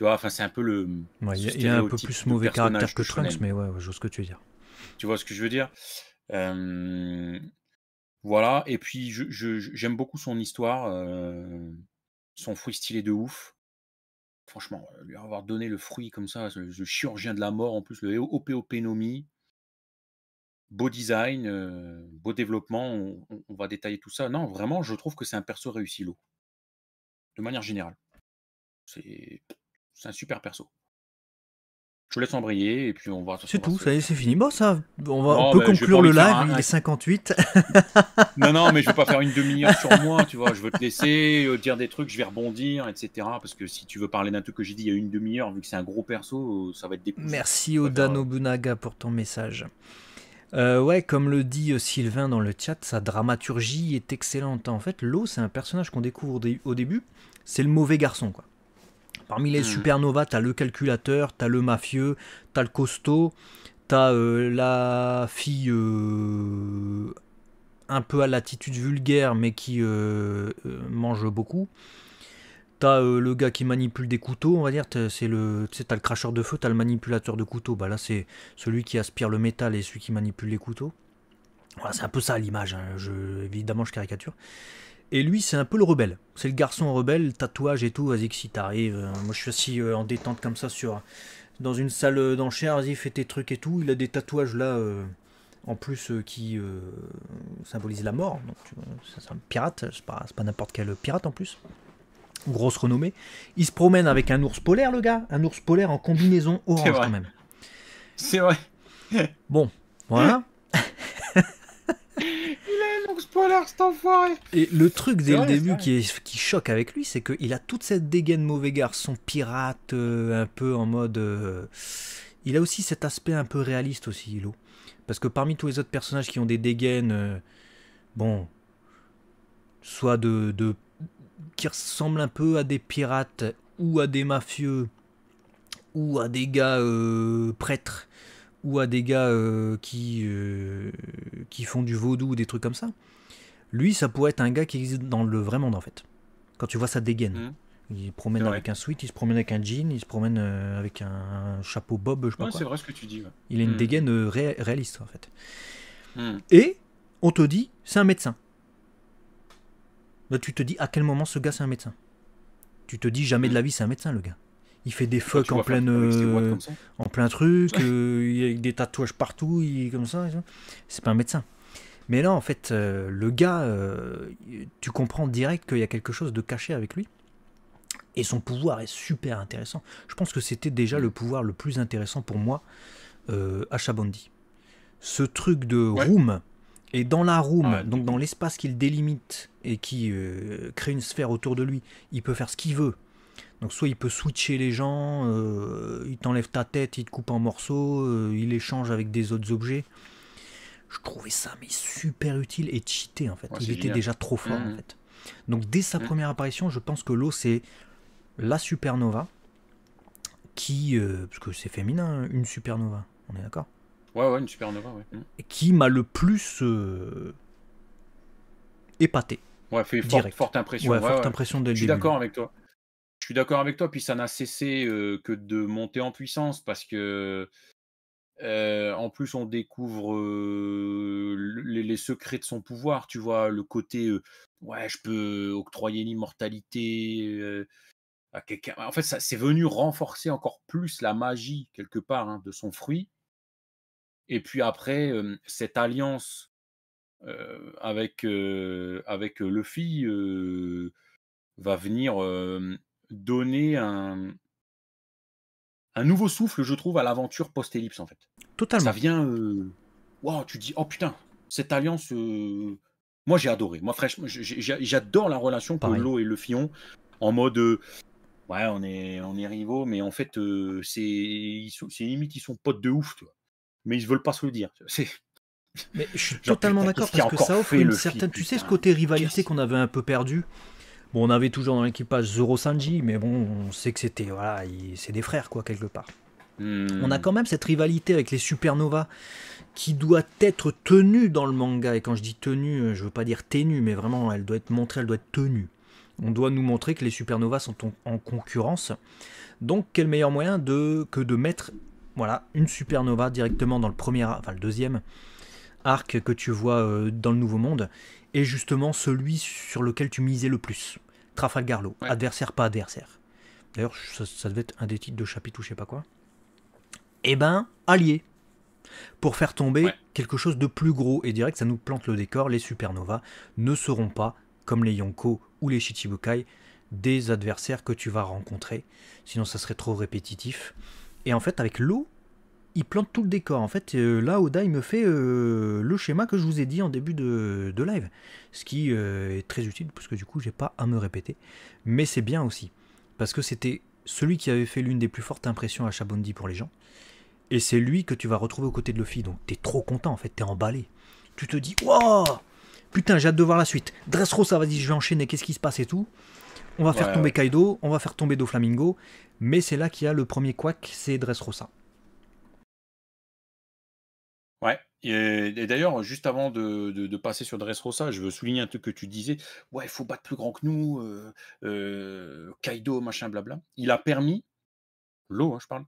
tu vois, enfin, c'est un peu le. il y a un peu plus mauvais caractère que Trunks, mais ouais, je vois ce que tu veux dire. Tu vois ce que je veux dire euh, Voilà, et puis j'aime beaucoup son histoire, euh, son fruit stylé de ouf. Franchement, euh, lui avoir donné le fruit comme ça, le, chirurgien de la mort en plus, le OPOP Nomi, beau design, beau développement, on, va détailler tout ça. Non, vraiment, je trouve que c'est un perso réussi l'eau, de manière générale. C'est c'est un super perso. Je vous laisse embrayer et puis on va. C'est tout, ça y est, c'est fini. Bon, ça, on, peut conclure le live, il est 58. non, non, mais je ne vais pas faire une demi-heure sur moi, tu vois. Je veux te laisser euh, dire des trucs, je vais rebondir, etc. Parce que si tu veux parler d'un truc que j'ai dit il y a une demi-heure, vu que c'est un gros perso, euh, ça va être des Merci Oda euh, Nobunaga pour ton message. ouais, comme le dit Sylvain dans le chat, sa dramaturgie est excellente. En fait, l'eau, c'est un personnage qu'on découvre au début, c'est le mauvais garçon, quoi. Parmi les hmm. supernovas, t'as le calculateur, t'as le mafieux, t'as le costaud, t'as as euh, la fille euh, un peu à l'attitude vulgaire mais qui euh, mange beaucoup. T'as le gars qui manipule des couteaux, on va dire. C'est le, t'as le cracheur de feu, t'as le manipulateur de couteaux. Bah là, c'est celui qui aspire le métal et celui qui manipule les couteaux. Voilà, c'est un peu ça l'image. Hein. évidemment, je caricature. Et lui, c'est un peu le rebelle. C'est le garçon rebelle, tatouage et tout. Vas-y, que si t'arrives. Euh, moi, je suis assis euh, en détente comme ça sur dans une salle d'enchères. Vas-y, fais tes trucs et tout. Il a des tatouages là, euh, en plus, qui symbolisent la mort. Donc, c'est un pirate. C'est pas, n'importe quel pirate en plus. Grosse renommée. Il se promène avec un ours polaire, le gars. Un ours polaire en combinaison orange, quand même. C'est vrai. bon, voilà. Et le truc dès le début qui, qui choque avec lui, c'est qu'il a toute cette dégaine mauvais garçon pirate, euh, un peu en mode. Euh, il a aussi cet aspect un peu réaliste aussi, Hilo. Parce que parmi tous les autres personnages qui ont des dégaines, euh, bon, soit de, qui ressemblent un peu à des pirates ou à des mafieux ou à des gars prêtres ou à des gars qui, qui font du vaudou ou des trucs comme ça. Lui, ça pourrait être un gars qui existe dans le vrai monde en fait. Quand tu vois sa dégaine. Mhm. Il se promène avec un sweat, il se promène avec un jean, il se promène euh, avec un chapeau bob, je sais pas ouais, C'est vrai ce que tu dis. Il a une mhm. dégaine euh, réaliste en fait. Mhm. Et on te dit, c'est un médecin. Là, bah, tu te dis à quel moment ce gars c'est un médecin. Tu te dis jamais de la vie c'est un médecin le gars. Il fait des fuck en plein, euh, en plein truc, il y a des tatouages partout, il comme ça. C'est pas un médecin. Mais là, en fait, euh, le gars, euh, tu comprends direct qu'il y a quelque chose de caché avec lui. Et son pouvoir est super intéressant. Je pense que c'était déjà le pouvoir le plus intéressant pour moi euh, Ce truc de room, et dans la room, donc dans l'espace qu'il délimite et qui euh, crée une sphère autour de lui, il peut faire ce qu'il veut. Donc soit il peut switcher les gens, il t'enlève ta tête, il te coupe en morceaux, il échange avec des autres objets je trouvais ça mais super utile et cheaté en fait. il était déjà trop fort en mmh. fait. Donc dès sa mmh. première apparition, je pense que l'eau c'est la supernova qui, euh, parce que c'est féminin, hein, une supernova, on est d'accord Ouais, ouais, une supernova, ouais. Mmh. Qui m'a le plus euh, épaté. Ouais, fait forte, impression. Ouais, Je suis d'accord avec toi. Je suis d'accord avec toi, puis ça n'a cessé euh, que de monter en puissance parce que en plus, on découvre les, secrets de son pouvoir, tu vois, le côté ouais, je peux octroyer l'immortalité à quelqu'un. En fait, ça c'est venu renforcer encore plus la magie quelque part hein, de son fruit. Et puis après, cette alliance avec avec Luffy va venir donner un, un nouveau souffle, je trouve, à l'aventure post-ellipse en fait. Totalement. Ça vient. Euh, waouh, tu dis oh putain, cette alliance. Euh, moi j'ai adoré. Moi franchement, j'adore la relation l'eau et le Fion. en mode. Euh, ouais, on est, on est rivaux, mais en fait, c'est limite, ils sont potes de ouf, tu vois. Mais ils veulent pas se le dire. C'est. Mais je suis totalement d'accord parce que ça offre une certaine. tu sais, ce côté rivalité qu'on avait un peu perdu Bon, on avait toujours dans l'équipage Zoro Sanji, mais bon, on sait que c'était voilà, c'est des frères quoi quelque part. Hmm. On a quand même cette rivalité avec les supernovas qui doit être tenue dans le manga. Et quand je dis tenue, euh, je veux pas dire ténue, mais vraiment, elle doit être montrée, elle doit être tenue. On doit nous montrer que les supernovas sont en concurrence. Donc, quel meilleur moyen de, que de mettre voilà, une supernova directement dans le premier, enfin le deuxième arc que tu vois euh, dans le Nouveau Monde est justement celui sur lequel tu misais le plus. Trafalgar adversaire, pas adversaire. D'ailleurs, ça, devait être un des titres de chapitre ou je sais pas quoi. Eh ben, allié. Pour faire tomber quelque chose de plus gros et direct, ça nous plante le décor. Les supernovas ne seront pas, comme les Yonko ou les Shichibukai, des adversaires que tu vas rencontrer. Sinon, ça serait trop répétitif. Et en fait, avec l'eau, il plante tout le décor. En fait, euh, là, Oda, il me fait euh, le schéma que je vous ai dit en début de, live. Ce qui euh, est très utile, parce que du coup, j'ai pas à me répéter. Mais c'est bien aussi. Parce que c'était celui qui avait fait l'une des plus fortes impressions à Shabondi pour les gens. Et c'est lui que tu vas retrouver aux côtés de Luffy. Donc, t'es trop content, en fait, t'es emballé. Tu te dis, waouh Putain, j'ai hâte de voir la suite. Dressrosa, vas-y, je vais enchaîner, qu'est-ce qui se passe et tout. On va faire tomber Kaido, on va faire tomber Flamingo. Mais c'est là qu'il y a le premier quack, c'est Dressrosa. Ouais. Et, d'ailleurs, juste avant de, passer sur Dressrosa, je veux souligner un truc que tu disais. Ouais, il faut battre plus grand que nous, euh, euh, Kaido, machin, blabla. Il a permis, l'eau, hein, je parle,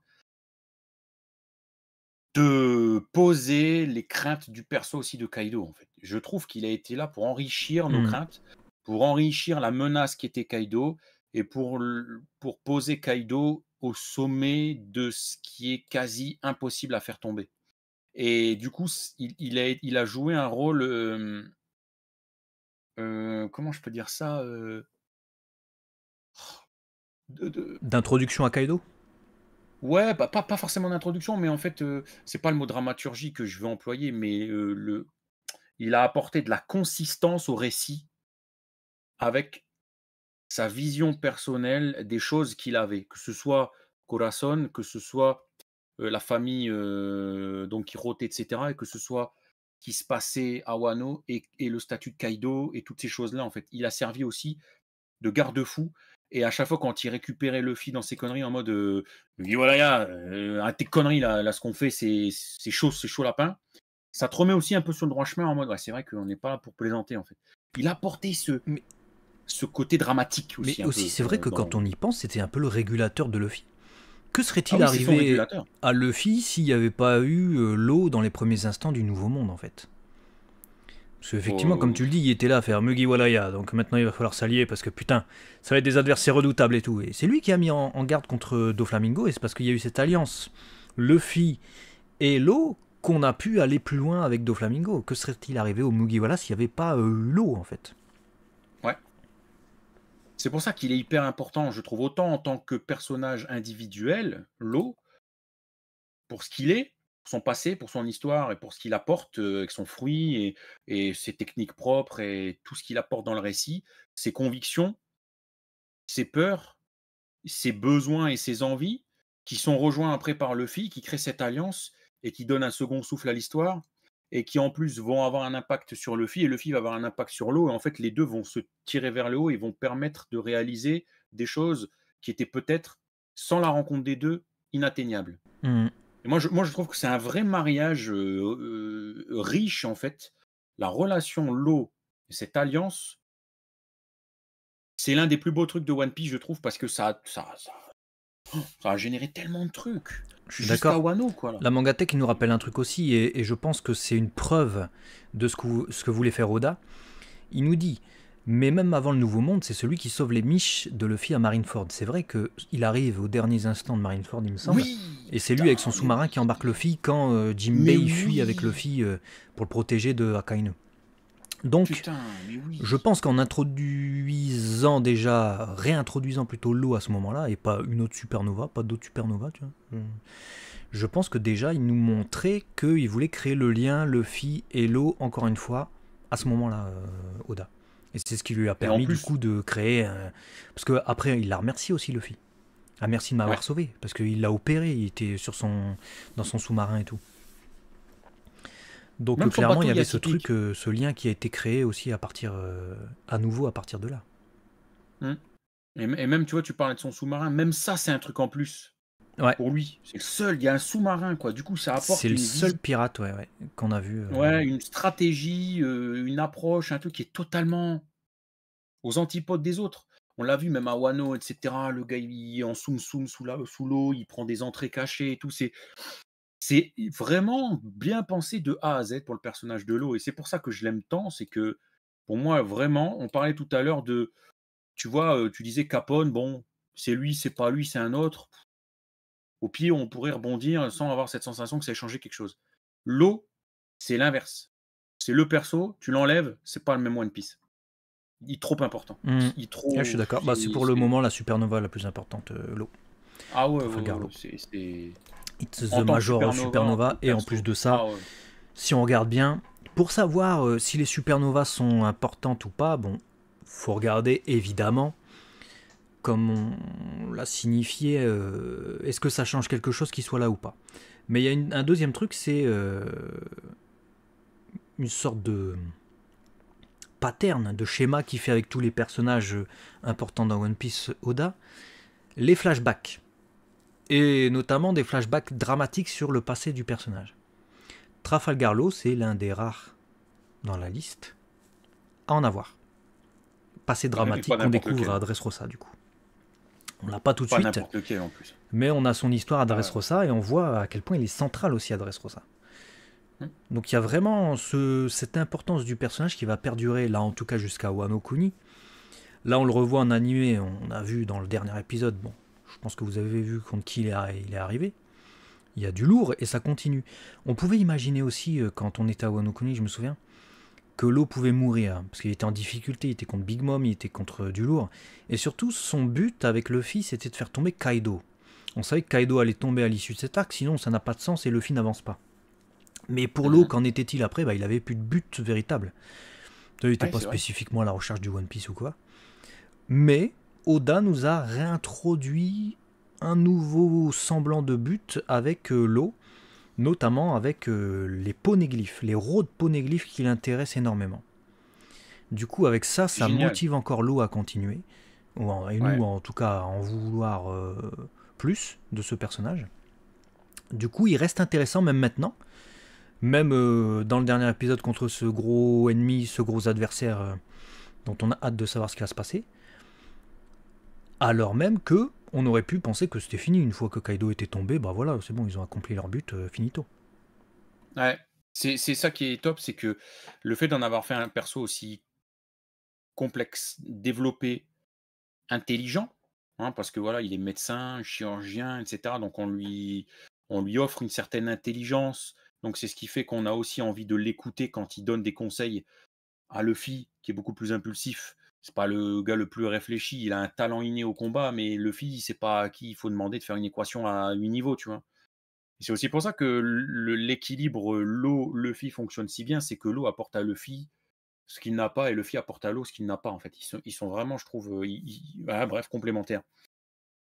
de poser les craintes du perso aussi de Kaido. En fait, je trouve qu'il a été là pour enrichir nos hmm. craintes, pour enrichir la menace qui était Kaido et pour, pour poser Kaido au sommet de ce qui est quasi impossible à faire tomber. Et du coup, il, a, il a, joué un rôle. comment je peux dire ça D'introduction à Kaido Ouais, bah, pas, pas forcément d'introduction, mais en fait, c'est pas le mot dramaturgie que je veux employer, mais le... il a apporté de la consistance au récit avec sa vision personnelle des choses qu'il avait, que ce soit Corazon, que ce soit euh, la famille euh, donc qui rôdait etc. Et que ce soit qui se passait à Wano et, le statut de Kaido et toutes ces choses-là, en fait. Il a servi aussi de garde-fou. Et à chaque fois, quand il récupérait Luffy dans ses conneries, en mode euh, voilà, euh, tes conneries, là, ce qu'on fait, c'est chaud, c'est chaud lapin. Ça te remet aussi un peu sur le droit chemin, en mode c'est vrai qu'on n'est pas là pour plaisanter, en fait. Il a porté ce. Ce côté dramatique aussi. Mais aussi, c'est vrai que quand on y pense, c'était un peu le régulateur de Luffy. Que serait-il ah arrivé à Luffy s'il n'y avait pas eu euh, l'eau dans les premiers instants du Nouveau Monde, en fait Parce qu'effectivement, comme oh. tu le dis, il était là à faire Mugiwalaya, donc maintenant il va falloir s'allier parce que putain, ça va être des adversaires redoutables et tout. Et c'est lui qui a mis en, garde contre euh, Doflamingo, et c'est parce qu'il y a eu cette alliance Luffy et l'eau qu'on a pu aller plus loin avec Doflamingo. Que serait-il arrivé au Mugiwala s'il n'y avait pas euh, l'eau, en fait c'est pour ça qu'il est hyper important, je trouve, autant en tant que personnage individuel, l'eau, pour ce qu'il est, pour son passé, pour son histoire et pour ce qu'il apporte euh, avec son fruit et, et, ses techniques propres et tout ce qu'il apporte dans le récit, ses convictions, ses peurs, ses besoins et ses envies, qui sont rejoints après par Luffy, qui crée cette alliance et qui donne un second souffle à l'histoire et qui en plus vont avoir un impact sur le fi, et le Luffy va avoir un impact sur l'eau. Et en fait, les deux vont se tirer vers le haut et vont permettre de réaliser des choses qui étaient peut-être, sans la rencontre des deux, inatteignables. Mm. Et moi, je, moi, je trouve que c'est un vrai mariage euh, euh, riche, en fait. La relation l'eau et cette alliance, c'est l'un des plus beaux trucs de One Piece, je trouve, parce que ça, ça, ça a généré tellement de trucs. Je suis D'accord. quoi. La mangatech nous rappelle un truc aussi, et, je pense que c'est une preuve de ce que, voulait faire Oda. Il nous dit, mais même avant le Nouveau Monde, c'est celui qui sauve les miches de Luffy à Marineford. C'est vrai qu'il arrive aux derniers instants de Marineford, il me semble. et c'est lui avec son sous-marin qui embarque Luffy quand euh, Jim fuit avec Luffy euh, pour le protéger de Akainu. Donc, je pense qu'en introduisant déjà, réintroduisant plutôt l'eau à ce moment-là, et pas une autre supernova, pas d'autres supernova, tu vois, hmm. je pense que déjà, il nous montrait qu'il voulait créer le lien, Luffy et l'eau, encore une fois, à ce moment-là, euh, Oda. Et c'est ce qui lui a permis, du coup, de créer. Parce qu'après après, il l'a remercié aussi, Luffy. Ah, merci de m'avoir sauvé, parce qu'il l'a opéré, il était sur son... dans son sous-marin et tout. Donc clairement, il y avait ce truc, euh, ce lien qui a été créé aussi à partir, euh, à nouveau à partir de là. Hmm. Et, même, tu vois, tu parlais de son sous-marin, même ça, c'est un truc en plus. Ouais. Pour lui, c'est le seul, il y a un sous-marin, quoi. Du coup, ça apporte. C'est le seul pirate, ouais, ouais qu'on a vu. Euh, ouais, une stratégie, une approche, un truc qui est totalement aux antipodes des autres. On l'a vu même à Wano, etc. Le gars, il est en soum soum sous l'eau, il prend des entrées cachées et tout. C'est c'est vraiment bien pensé de A à Z pour le personnage de l'eau. Et c'est pour ça que je l'aime tant, c'est que pour moi, vraiment, on parlait tout à l'heure de. Tu vois, tu disais Capone, bon, c'est lui, c'est pas lui, c'est un autre. Au pire, on pourrait rebondir sans avoir cette sensation que ça a changé quelque chose. L'eau, c'est l'inverse. C'est le perso, tu l'enlèves, c'est pas le même One Piece. Il est trop important. Mmh. Ah, trop... je suis d'accord. Bah, c'est pour le moment la supernova la plus importante, euh, l'eau. Ah ouais, ouais, c'est It's the Major hein, supernova, et en plus de ça, ah si on regarde bien, pour savoir euh, si les supernovas sont importantes ou pas, bon, faut regarder évidemment, comme on l'a signifié, euh, est-ce que ça change quelque chose qui soit là ou pas. Mais il y a un deuxième truc, c'est euh, une sorte de pattern, de schéma qui fait avec tous les personnages importants dans One Piece Oda, les flashbacks et notamment des flashbacks dramatiques sur le passé du personnage. Trafalgar Law, c'est l'un des rares dans la liste à en avoir. Passé dramatique qu'on découvre à à Dressrosa, du coup. On l'a pas tout de suite, mais on a son histoire à ah Dressrosa et on voit à quel point il est central aussi à Dressrosa. Hein Donc il y a vraiment cette importance du personnage qui va perdurer, là en tout cas jusqu'à Wano Kuni. Là on le revoit en animé, on a vu dans le dernier épisode, bon, je pense que vous avez vu contre qui il est, arrivé. Il y a du lourd et ça continue. On pouvait imaginer aussi, euh, quand on était à Wanokuni, je me souviens, que l'eau pouvait mourir, hein, parce qu'il était en difficulté, il était contre Big Mom, il était contre euh, du lourd. Et surtout, son but avec Luffy, c'était de faire tomber Kaido. On savait que Kaido allait tomber à l'issue de cet arc, sinon ça n'a pas de sens et Luffy n'avance pas. Mais pour l'eau, qu'en était-il après bah, Il n'avait plus de but véritable. Il n'était pas spécifiquement à la recherche du One Piece ou quoi. Mais Oda nous a réintroduit un nouveau semblant de but avec euh, l'eau, notamment avec euh, les ponéglyphes, les de poneglyphes qui l'intéressent énormément. Du coup, avec ça, ça motive encore l'eau à continuer, et nous en tout cas à en vouloir euh, plus de ce personnage. Du coup, il reste intéressant même maintenant, même dans le dernier épisode contre ce gros ennemi, ce gros adversaire dont on a hâte de savoir ce qui va se passer alors même que on aurait pu penser que c'était fini une fois que Kaido était tombé. Bah voilà, c'est bon, ils ont accompli leur but, euh, finito. Ouais, c'est ça qui est top, c'est que le fait d'en avoir fait un perso aussi complexe, développé, intelligent, hein, parce que voilà, il est médecin, chirurgien, etc. Donc on lui, on lui offre une certaine intelligence. Donc c'est ce qui fait qu'on a aussi envie de l'écouter quand il donne des conseils à Luffy, qui est beaucoup plus impulsif, c'est pas le gars le plus réfléchi, il a un talent inné au combat, mais le il c'est pas à qui il faut demander de faire une équation à 8 niveaux, tu vois. C'est aussi pour ça que l'équilibre euh, l'eau-Luffy fonctionne si bien, c'est que l'eau apporte à Luffy ce qu'il n'a pas et Luffy apporte à l'eau ce qu'il n'a pas, en fait. Ils sont, vraiment, je trouve, euh, ah, bref, complémentaires.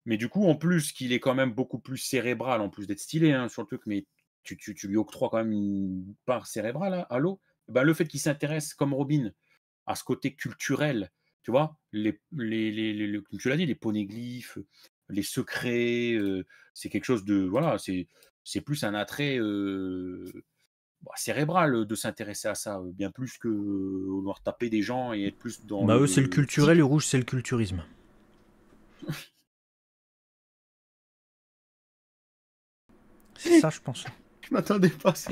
Mais du coup, en plus, qu'il est quand même beaucoup plus cérébral, en plus d'être stylé hein, sur le truc, mais tu, lui octroies quand même une part cérébrale hein, à, l'eau, ben, le fait qu'il s'intéresse comme Robin à ce côté culturel. Tu vois, les, les, les, comme tu l'as dit, les poneglyphes, les secrets, euh, c'est quelque chose de. Voilà, c'est plus un attrait euh, bah, cérébral euh, de s'intéresser à ça, bien plus que vouloir taper des gens et être plus dans. Bah, eux, c'est le culturel, le rouge, c'est le culturisme. c'est ça, je pense. Je m'attendais pas à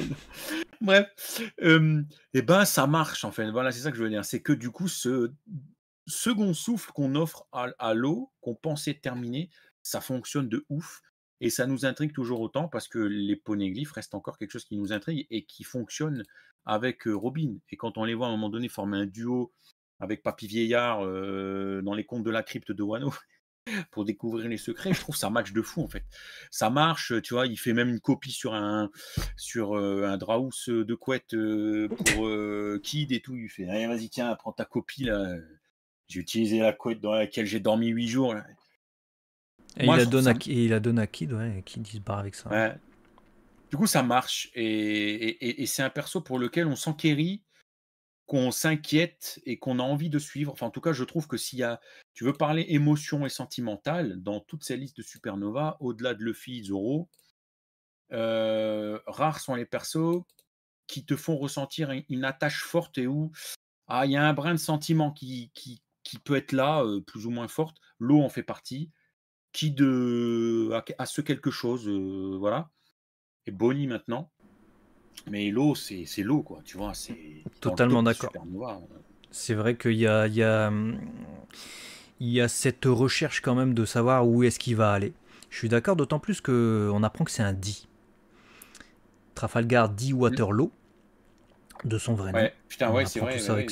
Bref, et euh, eh ben ça marche en fait. Voilà, c'est ça que je veux dire. C'est que du coup, ce second souffle qu'on offre à, l'eau, qu'on pensait terminer, ça fonctionne de ouf. Et ça nous intrigue toujours autant parce que les poneglyphes restent encore quelque chose qui nous intrigue et qui fonctionne avec euh, Robin. Et quand on les voit à un moment donné former un duo avec Papy Vieillard euh, dans les contes de la crypte de Wano, pour découvrir les secrets. Je trouve ça un match de fou en fait. Ça marche, tu vois. Il fait même une copie sur un sur euh, Draus de couette euh, pour euh, Kid et tout. Il fait vas-y tiens prends ta copie là. J'ai utilisé la couette dans laquelle j'ai dormi huit jours. Et, il la donne à, Kid, ouais, Kid il se barre avec ça. Du coup ça marche et, et c'est un perso pour lequel on s'enquérit qu'on s'inquiète et qu'on a envie de suivre. Enfin, en tout cas, je trouve que s'il y a, tu veux parler émotion et sentimentale dans toutes ces listes de supernova, au-delà de Luffy, Zoro, euh, rares sont les persos qui te font ressentir une attache forte et où ah, il y a un brin de sentiment qui, qui, peut être là, euh, plus ou moins forte. L'eau en fait partie. Qui de à, ce quelque chose, euh, voilà. Et Bonnie maintenant. Mais l'eau, c'est l'eau, quoi. Tu vois, c'est. Totalement d'accord. Hein. C'est vrai qu'il y a, il y, a, cette recherche quand même de savoir où est-ce qu'il va aller. Je suis d'accord, d'autant plus qu'on apprend que c'est un dit. Trafalgar dit mm. Waterloo, de son vrai nom. ouais, ça avec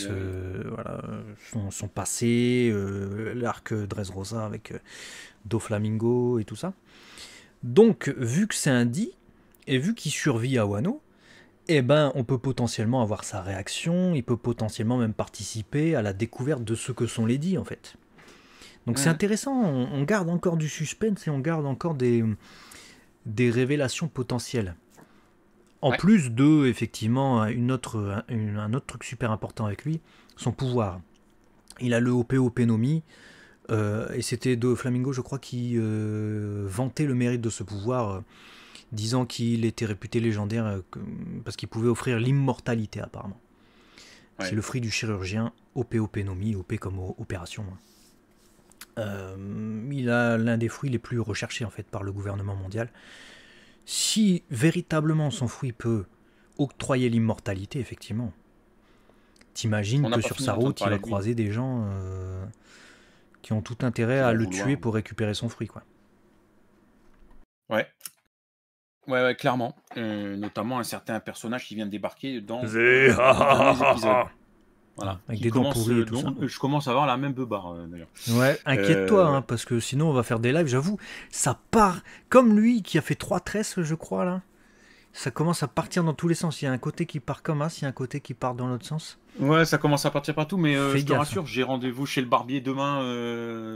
son, passé, euh, l'arc Dressrosa avec euh, Do Flamingo et tout ça. Donc, vu que c'est un dit, et vu qu'il survit à Wano, eh ben, on peut potentiellement avoir sa réaction, il peut potentiellement même participer à la découverte de ce que sont les dits, en fait. Donc c'est intéressant, on, garde encore du suspense et on garde encore des, des révélations potentielles. En plus de, effectivement, autre, un autre truc super important avec lui, son pouvoir. Il a le OP Penomi, euh, et c'était de Flamingo, je crois, qui euh, vantait le mérite de ce pouvoir. Euh, disant qu'il était réputé légendaire euh, parce qu'il pouvait offrir l'immortalité apparemment. C'est le fruit du chirurgien OPOP Nomi, OP comme opération. Hein. Euh, il a l'un des fruits les plus recherchés en fait par le gouvernement mondial. Si véritablement son fruit peut octroyer l'immortalité, effectivement, t'imagines que sur sa route, il va croiser des gens euh, qui ont tout intérêt à le tuer pour récupérer son fruit, quoi. Ouais, Ouais, ouais, clairement. Euh, notamment un certain personnage qui vient de débarquer dans. The... voilà. Avec des dents pourries euh, et tout ça. Euh, je commence à avoir la même beubare d'ailleurs. Ouais, inquiète-toi, hein, parce que sinon on va faire des lives, j'avoue, ça part. Comme lui qui a fait trois tresses, je crois, là. Ça commence à partir dans tous les sens. Il y a un côté qui part comme as, il y a un côté qui part dans l'autre sens. Ouais, ça commence à partir partout, mais je te rassure, j'ai rendez-vous chez le barbier demain,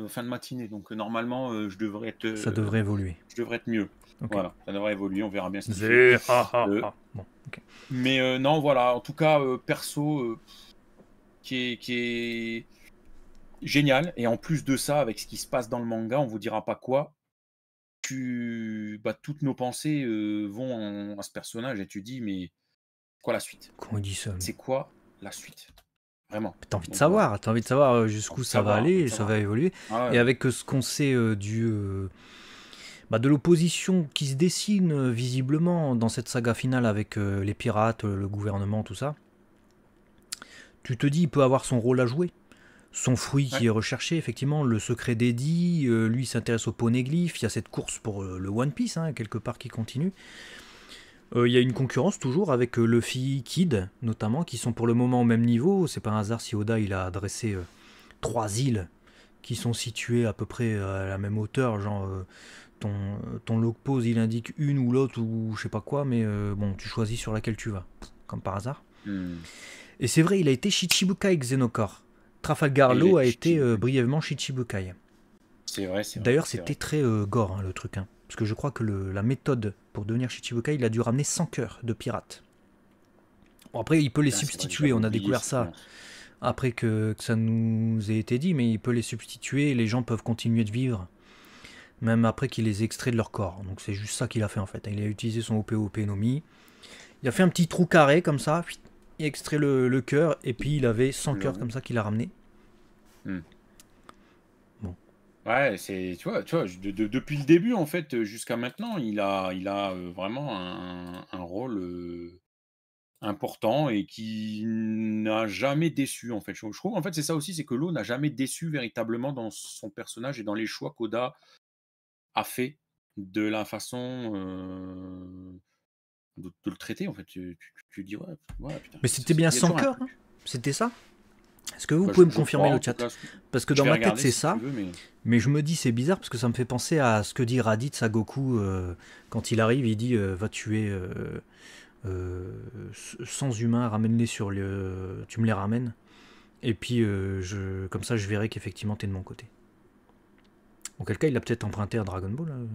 fin de matinée. Donc normalement, je devrais être. ça devrait évoluer. Je devrais être mieux. Voilà, ça devrait évoluer, on verra bien ce qui. Euh, mais euh, non, voilà, en tout cas, euh, perso, qui est, qui, est, génial. Et en plus de ça, avec ce qui se passe dans le manga, on vous dira pas quoi. Tu... Bah, toutes nos pensées vont à ce personnage et tu dis, mais quoi la suite Comment dit ça C'est quoi la suite Vraiment. T'as envie de savoir, t'as envie de savoir jusqu'où ça va aller, ça va évoluer. Ah et avec ce qu'on sait du bah, de l'opposition qui se dessine euh, visiblement dans cette saga finale avec euh, les pirates, euh, le gouvernement, tout ça, tu te dis il peut avoir son rôle à jouer. Son fruit qui est recherché, effectivement, le secret d'Eddie, Lui, lui s'intéresse au poneglyphe, il y a cette course pour le One Piece, hein, quelque part, qui continue. Il y a une concurrence toujours avec Luffy, Kid, notamment, qui sont pour le moment au même niveau. C'est pas un hasard si Oda il a adressé trois îles qui sont situées à peu près à la même hauteur, genre ton, ton log pose il indique une ou l'autre ou je sais pas quoi, mais euh, bon, tu choisis sur laquelle tu vas, comme par hasard. Mm. Et c'est vrai, il a été Shichibukai Xenocore. Trafalgar Law a été euh, brièvement Shichibukai. C'est vrai, c'est D'ailleurs, c'était très euh, gore hein, le truc, hein. parce que je crois que la méthode pour devenir Shichibukai, il a dû ramener 100 cœurs de pirates. après, il peut les ah, substituer, on a découvert ça. Après que, que ça nous ait été dit, mais il peut les substituer, les gens peuvent continuer de vivre même après qu'il les extrait de leur corps. Donc c'est juste ça qu'il a fait en fait. Il a utilisé son OPOP Nomi. Il a fait un petit trou carré comme ça, il a extrait le, cœur, et puis il avait 100 cœurs comme ça qu'il a ramené. Hmm. Bon. Ouais, c'est, tu vois, tu vois depuis le début en fait jusqu'à maintenant, il a, il a euh, vraiment un, rôle. Euh, important et qui n'a jamais déçu en fait. Je trouve en fait c'est ça aussi, c'est que l'eau n'a jamais déçu véritablement dans son personnage et dans les choix qu'Oda a fait, de la façon de, le traiter. En fait, tu, tu, dis ouais, Mais c'était bien sans cœur, hein. c'était ça est-ce que vous bah, pouvez me confirmer le chat Parce que dans ma tête, c'est ça. mais... je me dis, c'est bizarre parce que ça me fait penser à ce que dit Raditz à Goku euh, quand il arrive. Il dit euh, Va tuer euh, sans humain, ramène-les sur le. Tu me les ramènes. Et puis, je... comme ça, je verrai qu'effectivement, t'es de mon côté. Auquel cas, il a peut-être emprunté à Dragon Ball. Euh.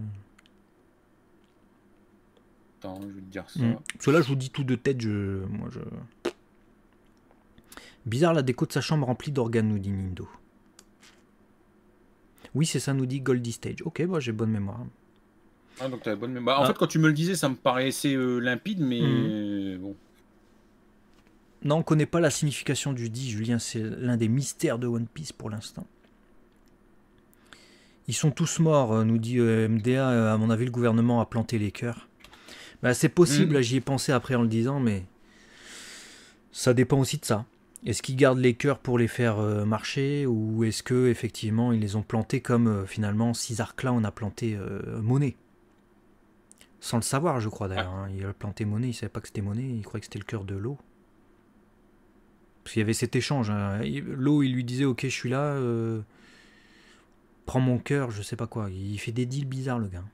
Attends, je vais te dire ça. Hmm. je vous dis tout de tête. Je... Moi, je... Bizarre la déco de sa chambre remplie d'organes, nous dit Nindo. Oui, c'est ça, nous dit Goldie Stage. Ok, moi bah, j'ai bonne mémoire. Ah, donc bonne mémoire. En ah. fait, quand tu me le disais, ça me paraissait euh, limpide, mais hmm. bon. Non, on ne connaît pas la signification du dit, Julien. C'est l'un des mystères de One Piece pour l'instant. Ils sont tous morts, euh, nous dit euh, MDA. Euh, à mon avis, le gouvernement a planté les cœurs. Bah, c'est possible, mhm. j'y ai pensé après en le disant, mais ça dépend aussi de ça. Est-ce qu'ils gardent les cœurs pour les faire marcher ou est-ce que effectivement ils les ont plantés comme euh, finalement là on a planté monnaie Monet Sans le savoir, je crois d'ailleurs. Ah. Hein. Il a planté Monet, il savait pas que c'était Monet, il croyait que c'était le cœur de l'eau. Parce qu'il y avait cet échange. Hein. L'eau, il lui disait Ok, je suis là, prends mon cœur, je sais pas quoi. Il fait des deals bizarres, le gars.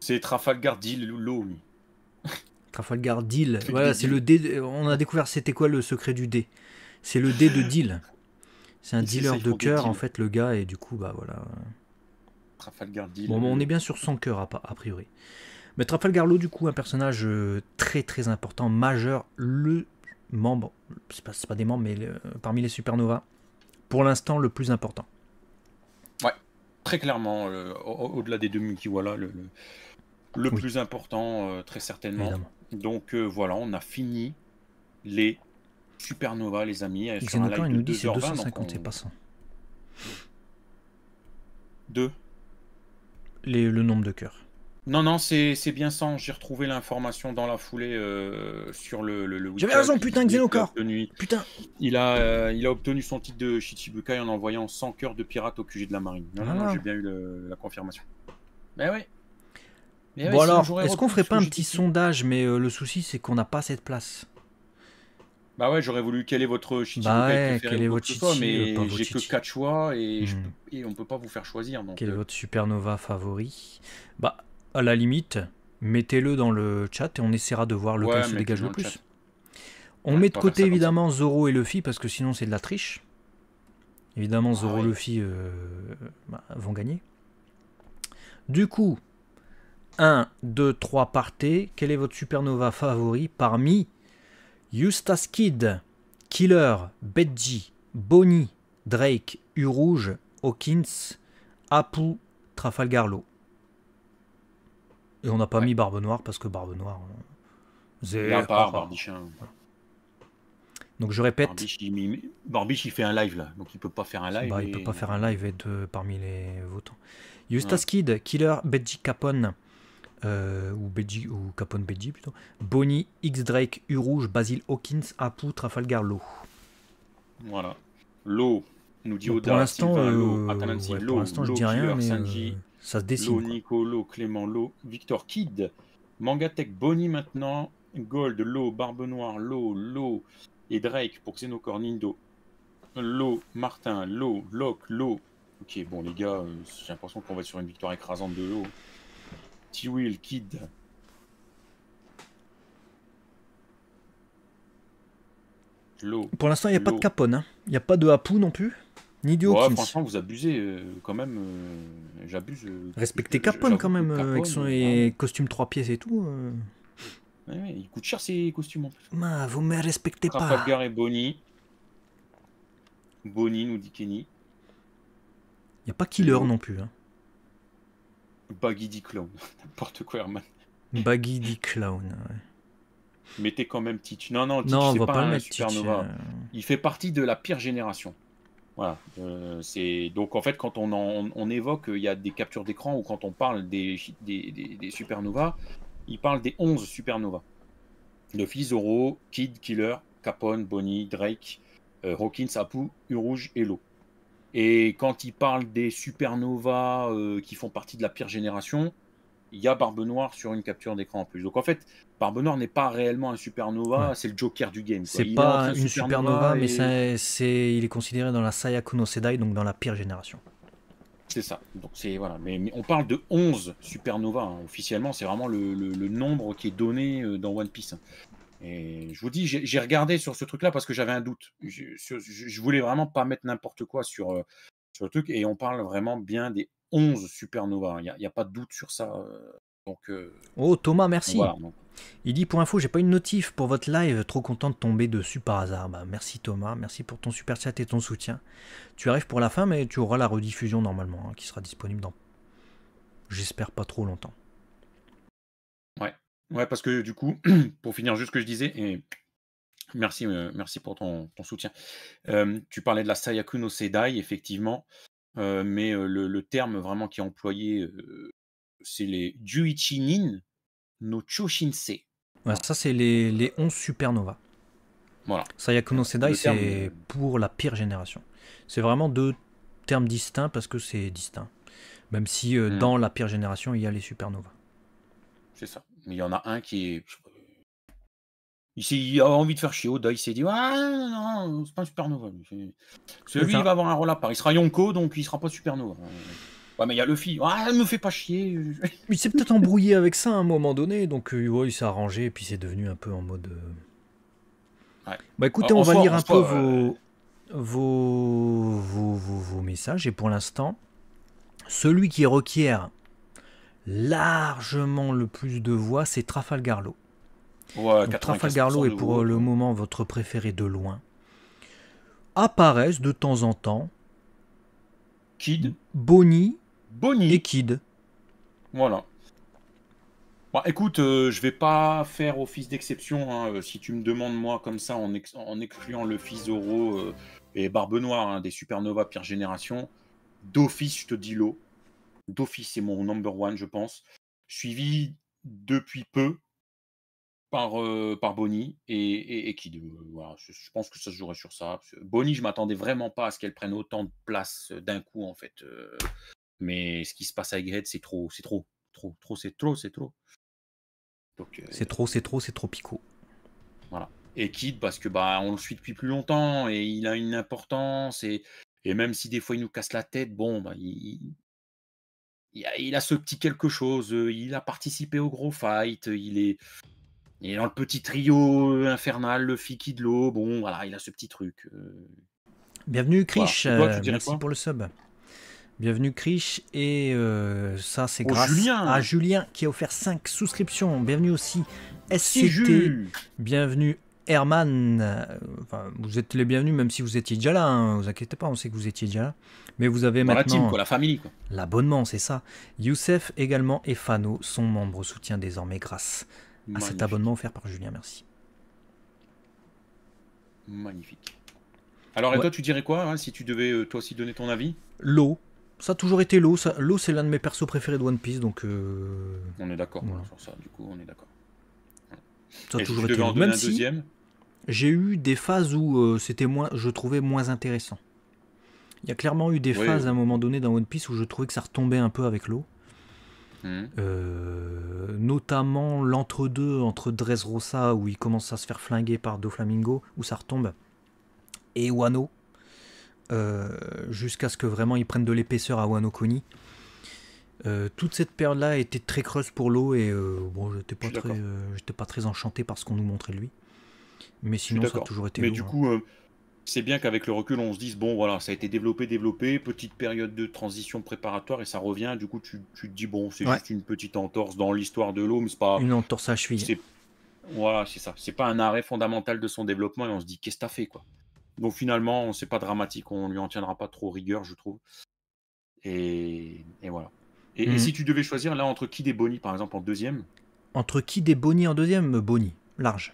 C'est Trafalgar Deal Law, Trafalgar Deal. Voilà, c'est le On a découvert c'était quoi le secret du dé. C'est le dé de deal. C'est un dealer de cœur, en fait, le gars, et du coup, bah voilà. Trafalgar Deal. Bon, on est bien sur son cœur, a priori. Mais Trafalgar Law, du coup, un personnage euh, très très important, majeur, le membre, c'est pas, pas des membres, mais parmi les supernovas, pour l'instant le plus important. Ouais, très clairement, euh, au-delà des deux qui voilà le, le plus important, euh, très certainement. Donc euh, voilà, on a fini les supernovas, les amis. Et un il nous dit 250, c'est pas Deux. Les, le nombre de cœurs. Non, non, c'est bien ça. J'ai retrouvé l'information dans la foulée euh, sur le, le, J'avais raison, putain, que Putain il a, euh, il a obtenu son titre de Shichibukai en envoyant 100 cœurs de pirates au QG de la marine. Ah. j'ai bien eu la confirmation. Ben oui mais ben bon alors, est-ce qu'on ferait pas un petit sondage Mais euh, le souci, c'est qu'on n'a pas cette place. Bah ouais, j'aurais voulu quel est votre Shichibukai bah ouais, quel est votre mais j'ai que 4 choix hmm. et, on peut pas vous faire choisir. Donc... Quel est votre supernova favori Bah, à la limite, mettez-le dans le chat et on essaiera de voir lequel se dégage le plus. on met de côté évidemment Zoro et Luffy parce que sinon c'est de la triche. Évidemment, Zoro et Luffy euh, bah, vont gagner. Du coup, 1, 2, 3, partez. Quel est votre supernova favori parmi Eustace Kid, Killer, Betji, Bonnie, Drake, Urouge, Hawkins, Apu, Trafalgar Law et on n'a pas mis Barbe Noire parce que Barbe Noire. Zéro. Barbichin. Voilà. Donc je répète. Barbiche il... fait un live là, donc il peut pas faire un live. Bah, ne Il peut pas faire un live et être parmi les votants. Eustace Killer, Benji Capone, euh, ou, Benji, ou Capone Benji plutôt, Bonnie, X-Drake, U-Rouge, Basil Hawkins, Apu, Trafalgar, Lowe. Voilà. Lowe, nous dit Oda. Pour euh, l'instant, je dis rien. mais, euh, ça se dessine. Lo, Nicolo, Clément Lo, Victor Kid, Mangatech, Bonnie maintenant, Gold, Lo, Barbe Noire, Lo, Lo et Drake pour Xenocor Nindo. Lo, Martin, Lo, Locke, Lo. Ok, bon les gars, euh, j'ai l'impression qu'on va être sur une victoire écrasante de Lo. T-Will, Kid. Lo. Pour l'instant, il n'y a pas de Capone. Hein. Il n'y a pas de Hapu non plus. Ni franchement, vous abusez euh, quand même. Euh, j'abuse. Euh, respectez Capone quand même, avec son costume trois pièces et tout. il coûte cher ses costumes en plus. vous me respectez pas. Gar et Bonnie. Bonnie nous dit Kenny. Y a pas Killer non plus. Hein. Baggy D Clown. N'importe quoi, Herman. Baggy D Clown, Mettez quand même Titch Non, non, on ne pas, pas le mettre Il fait partie de la pire génération. Voilà. Euh, donc en fait quand on, évoque euh, il y a des captures d'écran ou quand on parle des, des, supernovas, il parle des 11 supernovas. De Zoro, Kid, Killer, Capone, Bonnie, Drake, euh, Hawkins, Apu, Urouge et Lo. Et quand il parle des supernovas qui font partie de la pire génération, il y a Barbe Noire sur une capture d'écran en plus. Donc en fait, Barbe Noire n'est pas réellement un supernova, c'est le Joker du game. C'est pas une supernova, mais c'est, il est considéré dans la Sayakuno Sedai, donc dans la pire génération. C'est ça. Donc c'est voilà. Mais, on parle de 11 supernovas hein. officiellement. C'est vraiment le, nombre qui est donné euh, dans One Piece. Hein. Et je vous dis, j'ai regardé sur ce truc-là parce que j'avais un doute. Je, voulais vraiment pas mettre n'importe quoi sur, euh, sur le truc. Et on parle vraiment bien des 11 Supernova, hein. Il n'y a, pas de doute sur ça. Euh, donc, euh, oh Thomas, merci. il dit pour info, j'ai pas une notif pour votre live, trop content de tomber dessus par hasard. Bah, merci Thomas, merci pour ton super chat et ton soutien. Tu arrives pour la fin, mais tu auras la rediffusion normalement, hein, qui sera disponible dans, j'espère pas trop longtemps. Ouais, ouais, parce que du coup, pour finir juste ce que je disais, et merci, euh, merci pour ton, soutien. tu parlais de la Sayakuno Sedai, effectivement. Euh, mais le, terme vraiment qui est employé, c'est les Juichinin no Choshinsei. ça, c'est les, les 11 supernovas. Voilà. Sayakuno Sedai, c'est pour la pire génération. C'est vraiment deux termes distincts parce que c'est distinct. Même si mmh. dans la pire génération, il y a les supernovas. C'est ça. Mais il y en a un qui est, il, a envie de faire chier Oda, il s'est dit Ah non, c'est pas un supernova. Celui, il va avoir un rôle à part. Il sera Yonko, donc il sera pas supernova. Ouais, mais il y a Luffy. Ah, elle me fait pas chier. il s'est peut-être embrouillé avec ça à un moment donné, donc euh, ouais, il s'est arrangé, et puis c'est devenu un peu en mode. Euh. Bah écoutez, on, va lire un peu euh, vos, vos, vos, messages, et pour l'instant, celui qui requiert largement le plus de voix, c'est Trafalgarlo. Ouais, est pour euh, le moment votre préféré de loin. Apparaissent de temps en temps Kid, Bonnie, Bonnie. et Kid. Voilà. Bah, écoute, euh, je vais pas faire office d'exception. Hein. Euh, si tu me demandes, moi, comme ça, en, excluant le fils Zoro et Barbe Noire hein, des Supernovas Pire Génération, d'office, je te dis l'eau. D'office, c'est mon number one, je pense. Suivi depuis peu par, par Bonnie et, et, Kid. je, pense que ça se jouerait sur ça. Bonnie, je m'attendais vraiment pas à ce qu'elle prenne autant de place d'un coup, en fait. mais ce qui se passe avec Red, c'est trop, c'est trop, trop, trop, c'est trop, c'est trop. C'est trop, c'est trop, c'est trop picot. Voilà. Et Kid, parce que bah on le suit depuis plus longtemps et il a une importance et, et même si des fois il nous casse la tête, bon, bah, il, il, a, il a ce petit quelque chose. Il a participé au gros fight. Il est il est dans le petit trio euh, infernal, le Fiki de l'eau. Bon, voilà, il a ce petit truc. Euh. Bienvenue, Krish. Euh, merci pour le sub. Bienvenue, Krish. Et ça, c'est oh, grâce à Julien qui a offert 5 souscriptions. Bienvenue aussi, SCT. Bienvenue, Herman. vous êtes les bienvenus, même si vous étiez déjà là. Ne hein. Vous inquiétez pas, on sait que vous étiez déjà là. Mais vous avez maintenant. La famille. L'abonnement, c'est ça. Youssef également et Fano sont membres soutien désormais grâce à ah, cet abonnement offert par Julien. Merci. Magnifique. Alors, et toi, tu dirais quoi hein, si tu devais euh, toi aussi donner ton avis L'eau. Ça a toujours été l'eau. L'eau, c'est l'un de mes persos préférés de One Piece, donc. Euh, on est d'accord sur ça, du coup, on est d'accord. Ça a toujours été l'eau. Même si j'ai eu des phases où euh, c'était moins, je trouvais moins intéressant. Il y a clairement eu des phases à un moment donné dans One Piece où je trouvais que ça retombait un peu avec l'eau. Mhm. Euh, notamment l'entre-deux entre Dressrosa où il commence à se faire flinguer par Doflamingo, où ça retombe, et Wano, euh, jusqu'à ce que vraiment ils prennent de l'épaisseur à Wano Coni. Euh, toute cette période-là était très creuse pour l'eau et bon, j'étais pas très, j'étais pas très enchanté par ce qu'on nous montrait lui. Mais sinon, ça a toujours été. Hein c'est bien qu'avec le recul, on se dise, bon, voilà, ça a été développé, développé, petite période de transition préparatoire et ça revient. Du coup, tu, te dis, bon, c'est juste une petite entorse dans l'histoire de l'homme, c'est pas. Une entorse à cheville. Voilà, c'est ça. C'est pas un arrêt fondamental de son développement et on se dit, qu'est-ce que t'as fait, quoi. Donc finalement, c'est pas dramatique, on lui en tiendra pas trop rigueur, je trouve. Et, et voilà. Et, mhm. si tu devais choisir là entre qui des Bonnie, par exemple, en deuxième Entre qui des Bonnie en deuxième Bonnie, large.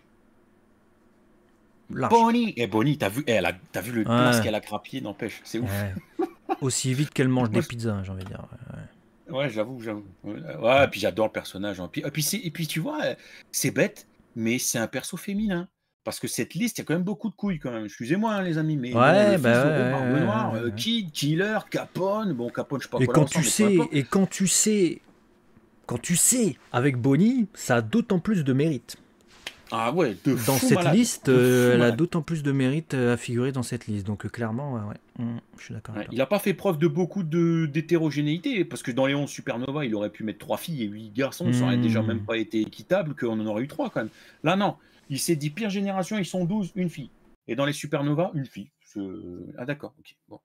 Bonnie Et eh, Bonnie, t'as vu, elle vu le masque qu'elle a grappillé, n'empêche, c'est ouf. Aussi vite qu'elle mange des pizzas, j'ai envie de dire. Ouais, j'avoue, j'avoue. Ouais, et puis j'adore le personnage. Hein. et, puis tu vois, euh, c'est bête, mais c'est un perso féminin. Parce que cette liste, il y a quand même beaucoup de couilles, quand même. Excusez-moi, hein, les amis, mais. Ouais, bah. Euh, Kid, Killer, Capone. Bon, Capone, je sais pas quoi. Quand tu sais, et quand tu sais. Quand tu sais avec Bonnie, ça a d'autant plus de mérite. Ah ouais, Dans cette liste, euh, elle a d'autant plus de mérite euh, à figurer dans cette liste. Donc euh, clairement, mm, je suis d'accord. il n'a pas fait preuve de beaucoup d'hétérogénéité, parce que dans les 11 Supernova, il aurait pu mettre 3 filles et 8 garçons, ça aurait déjà mm. même pas été équitable qu'on en aurait eu 3 quand même. Là, non, il s'est dit pire génération, ils sont 12, une fille. Et dans les supernovas, une fille. Ah d'accord, ok. Bon.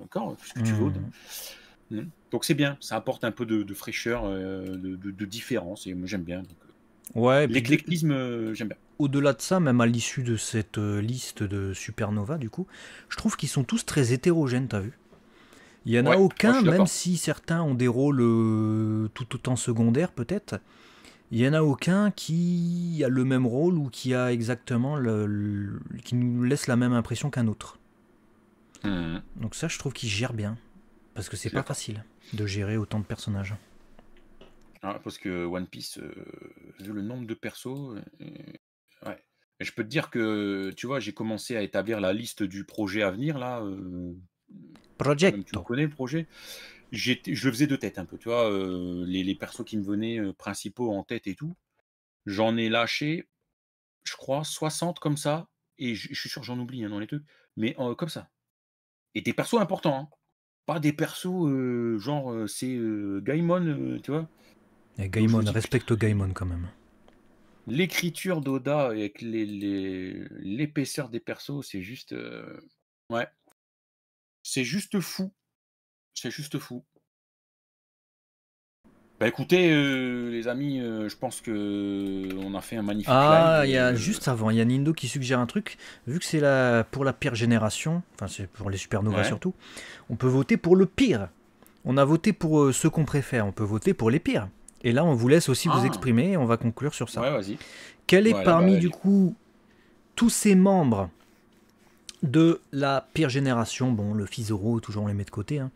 d'accord, ce que tu veux. Mm. Donc c'est bien, ça apporte un peu de, fraîcheur, de, de, différence, et moi j'aime bien. Ouais, L'éclectisme, euh, j'aime bien. Au-delà de ça, même à l'issue de cette euh, liste de supernova, du coup, je trouve qu'ils sont tous très hétérogènes, t'as vu Il n'y en a aucun, même si certains ont des rôles euh, tout autant secondaires, peut-être. Il y en a aucun qui a le même rôle ou qui a exactement le, qui nous laisse la même impression qu'un autre. Hum. Donc ça, je trouve qu'ils gèrent bien. Parce que c'est pas facile de gérer autant de personnages. Ah, parce que One Piece, euh, vu le nombre de persos, euh, ouais. je peux te dire que, tu vois, j'ai commencé à établir la liste du projet à venir, là. Project. Euh, tu connais le projet Je le faisais de tête un peu, tu vois, les, persos qui me venaient principaux en tête et tout. J'en ai lâché, je crois, 60 comme ça. Et je suis sûr j'en oublie hein, dans les trucs, mais comme ça. Et des persos importants, hein. pas des persos genre c'est Gaimon, tu vois. Et Gaimon, respecte Gaimon quand même. L'écriture d'Oda avec l'épaisseur les, l'épaisseur des persos, c'est juste. Euh, ouais. C'est juste fou. C'est juste fou. Bah écoutez, euh, les amis, euh, je pense que on a fait un magnifique. Ah, il y a juste avant, il y a Nindo qui suggère un truc. Vu que c'est la, pour la pire génération, enfin c'est pour les supernovas surtout, on peut voter pour le pire. On a voté pour ceux qu'on préfère, on peut voter pour les pires. Et là, on vous laisse aussi vous ah. exprimer et on va conclure sur ça. vas-y. Quel est parmi, du coup, tous ces membres de la pire génération, bon, le Fizoro, toujours on les met de côté, hein.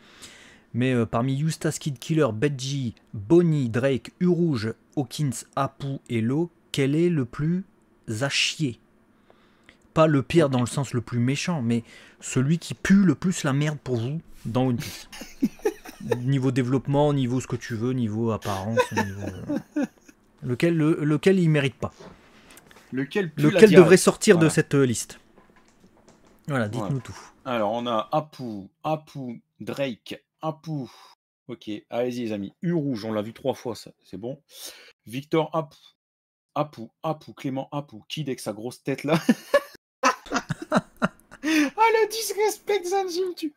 mais euh, parmi Eustace Kid Killer, Benji, Bonnie, Drake, Urouge, Hawkins, Apu et Lo, quel est le plus à chier Pas le pire dans le sens le plus méchant, mais celui qui pue le plus la merde pour vous dans One Piece. niveau développement, niveau ce que tu veux, niveau apparence, euh, lequel, le, lequel il mérite pas. Lequel, lequel devrait sortir de cette euh, liste. Voilà, dites-nous tout. Alors, on a Apu, Apu, Drake, Apu. Ok, allez-y les amis. Urouge, on l'a vu trois fois, ça, c'est bon. Victor Apu, Apu, Apu, Clément Apu, qui dès que sa grosse tête là disrespect tu.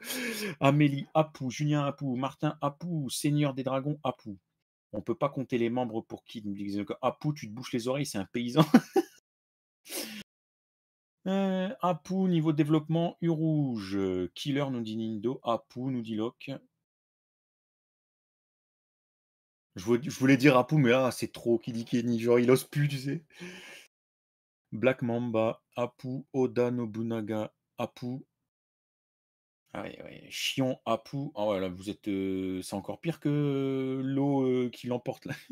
Amélie Apu Julien Apu, Martin Apu Seigneur des Dragons Apu On peut pas compter les membres pour qui Apu tu te bouches les oreilles, c'est un paysan. Euh, Apu niveau développement, Urouge. Killer nous dit Nindo. Apu nous dit Locke. Je voulais dire Apu mais là ah, c'est trop qui dit qu'il genre il ose plus, tu sais. Black Mamba, Apu, Oda Nobunaga, Apu, Chion, Apu. Ah ouais, ah vous êtes. c'est encore pire que l'eau qui l'emporte là.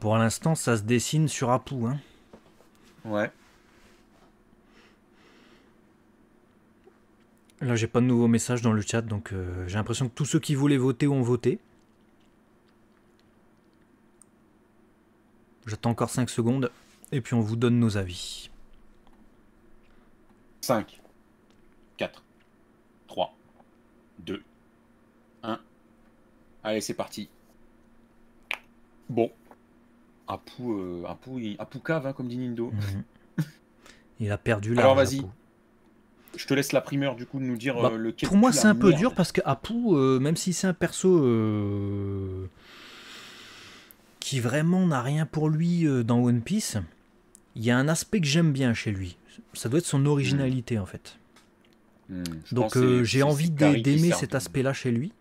Pour l'instant, ça se dessine sur Apu. Hein. Ouais. Là, j'ai pas de nouveau message dans le chat, donc j'ai l'impression que tous ceux qui voulaient voter ont voté. J'attends encore 5 secondes, et puis on vous donne nos avis. 5, 4, 3, 2, 1. Allez, c'est parti. Bon. Apu euh, cave, hein, comme dit Nindo. Mhm. Il a perdu la. Alors vas-y. Je te laisse la primeur du coup de nous dire bah, euh, le. Pour moi, c'est un peu dur parce que Apu, euh, même si c'est un perso qui vraiment n'a rien pour lui dans One Piece, il y a un aspect que j'aime bien chez lui ça doit être son originalité en fait. Hmm. Hmm. Donc euh, j'ai envie d'aimer cet aspect-là chez lui.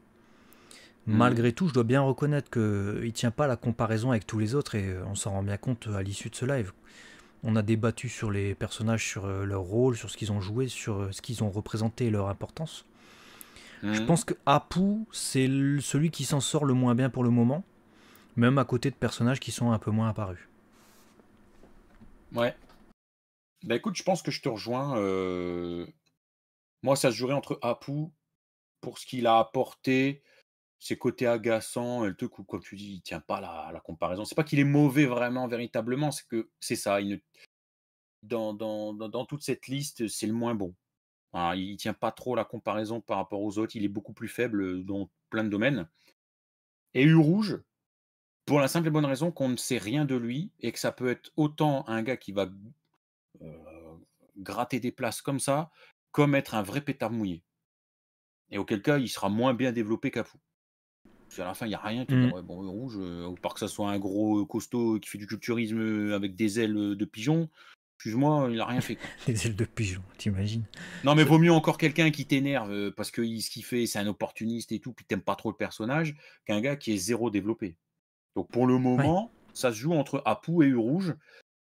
Hmm. Malgré tout, je dois bien reconnaître qu'il euh, il tient pas la comparaison avec tous les autres et euh, on s'en rend bien compte à l'issue de ce live. On a débattu sur les personnages, sur leur rôle, sur ce qu'ils ont joué, sur ce qu'ils ont représenté leur importance. Je pense que Apu, c'est celui qui s'en sort le moins bien pour le moment, même à côté de personnages qui sont un peu moins apparus. Ouais, bah, écoute, je pense que je te rejoins. Euh, moi, ça se jouerait entre Apu pour ce qu'il a apporté, ses côtés agaçants, et le truc où, comme tu dis, il tient pas la, la comparaison. C'est pas qu'il est mauvais vraiment, véritablement, c'est que c'est ça. dans, dans, toute cette liste, c'est le moins bon. Il il tient pas trop la comparaison par rapport aux autres. Il est beaucoup plus faible dans plein de domaines. Et U rouge, pour la simple et bonne raison qu'on ne sait rien de lui et que ça peut être autant un gars qui va euh, gratter des places comme ça, comme être un vrai pétard mouillé. Et auquel cas, il sera moins bien développé qu'Apu. Parce qu'à la fin, il n'y a rien. Mmh. bon, rouge, ou par que ça soit un gros costaud qui fait du culturisme euh, avec des ailes euh, de pigeon, excuse-moi, il n'a rien fait. des ailes de pigeon, t'imagines Non, mais vaut mieux encore quelqu'un qui t'énerve parce que ce qu'il fait, c'est un opportuniste et tout, puis t'aimes pas trop le personnage, qu'un gars qui est zéro développé. Donc pour le moment, ça se joue entre Apu et Rouge.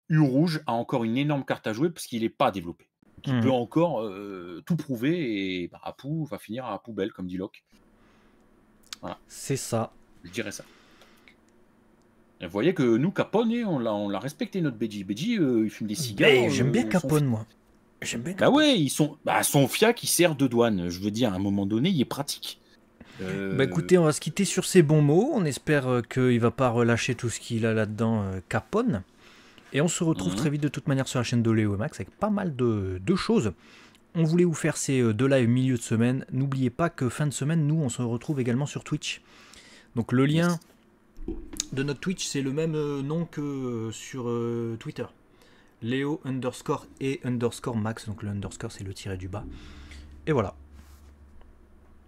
U-Rouge a encore une énorme carte à jouer parce qu'il n'est pas développé. il mmh. peut encore euh, tout prouver et bah, va finir à poubelle, comme dit Locke. Voilà. C'est ça. Je dirais ça. vous voyez que nous, Capone, eh, on l'a, respecté, notre Beji. Beji, euh, il fume des cigares. j'aime bien euh, Capone, moi. J'aime bah ouais, ils sont... Bah, son fia qui sert de douane. Je veux dire, à un moment donné, il est pratique. Bah écoutez, on va se quitter sur ces bons mots. On espère qu'il ne va pas relâcher tout ce qu'il a là-dedans, Capone. Et on se retrouve mhm. très vite de toute manière sur la chaîne de Léo et Max avec pas mal de, choses. On voulait vous faire ces euh, deux lives milieu de semaine. N'oubliez pas que fin de semaine, nous, on se retrouve également sur Twitch. Donc le lien de notre Twitch, c'est le même euh, nom que euh, sur Twitter. Léo underscore et underscore max. Donc le underscore, c'est le tiré du bas. Et voilà.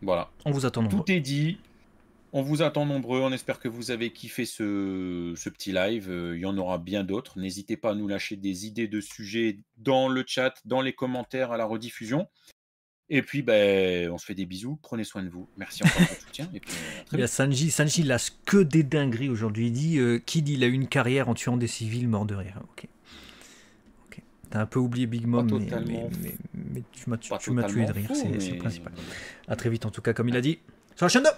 Voilà. On vous attend. Tout est dit. On vous attend nombreux. On espère que vous avez kiffé ce, petit live. Euh, il y en aura bien d'autres. N'hésitez pas à nous lâcher des idées de sujets dans le chat, dans les commentaires, à la rediffusion. Et puis, ben, on se fait des bisous. Prenez soin de vous. Merci encore pour le soutien. Et puis, euh, très bien. Sanji, Sanji lâche que des dingueries aujourd'hui. Il dit euh, qui dit, il a eu une carrière en tuant des civils morts de rire. Ok. T'as un peu oublié Big Mom, mais, mais, mais, tu m'as tué de rire. C'est le principal. À très vite, en tout cas, comme il a dit. Sur la chaîne 2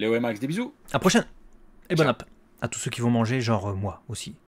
Léo et Max, des bisous. À prochaine. Et bon app. À tous ceux qui vont manger, genre euh, moi aussi.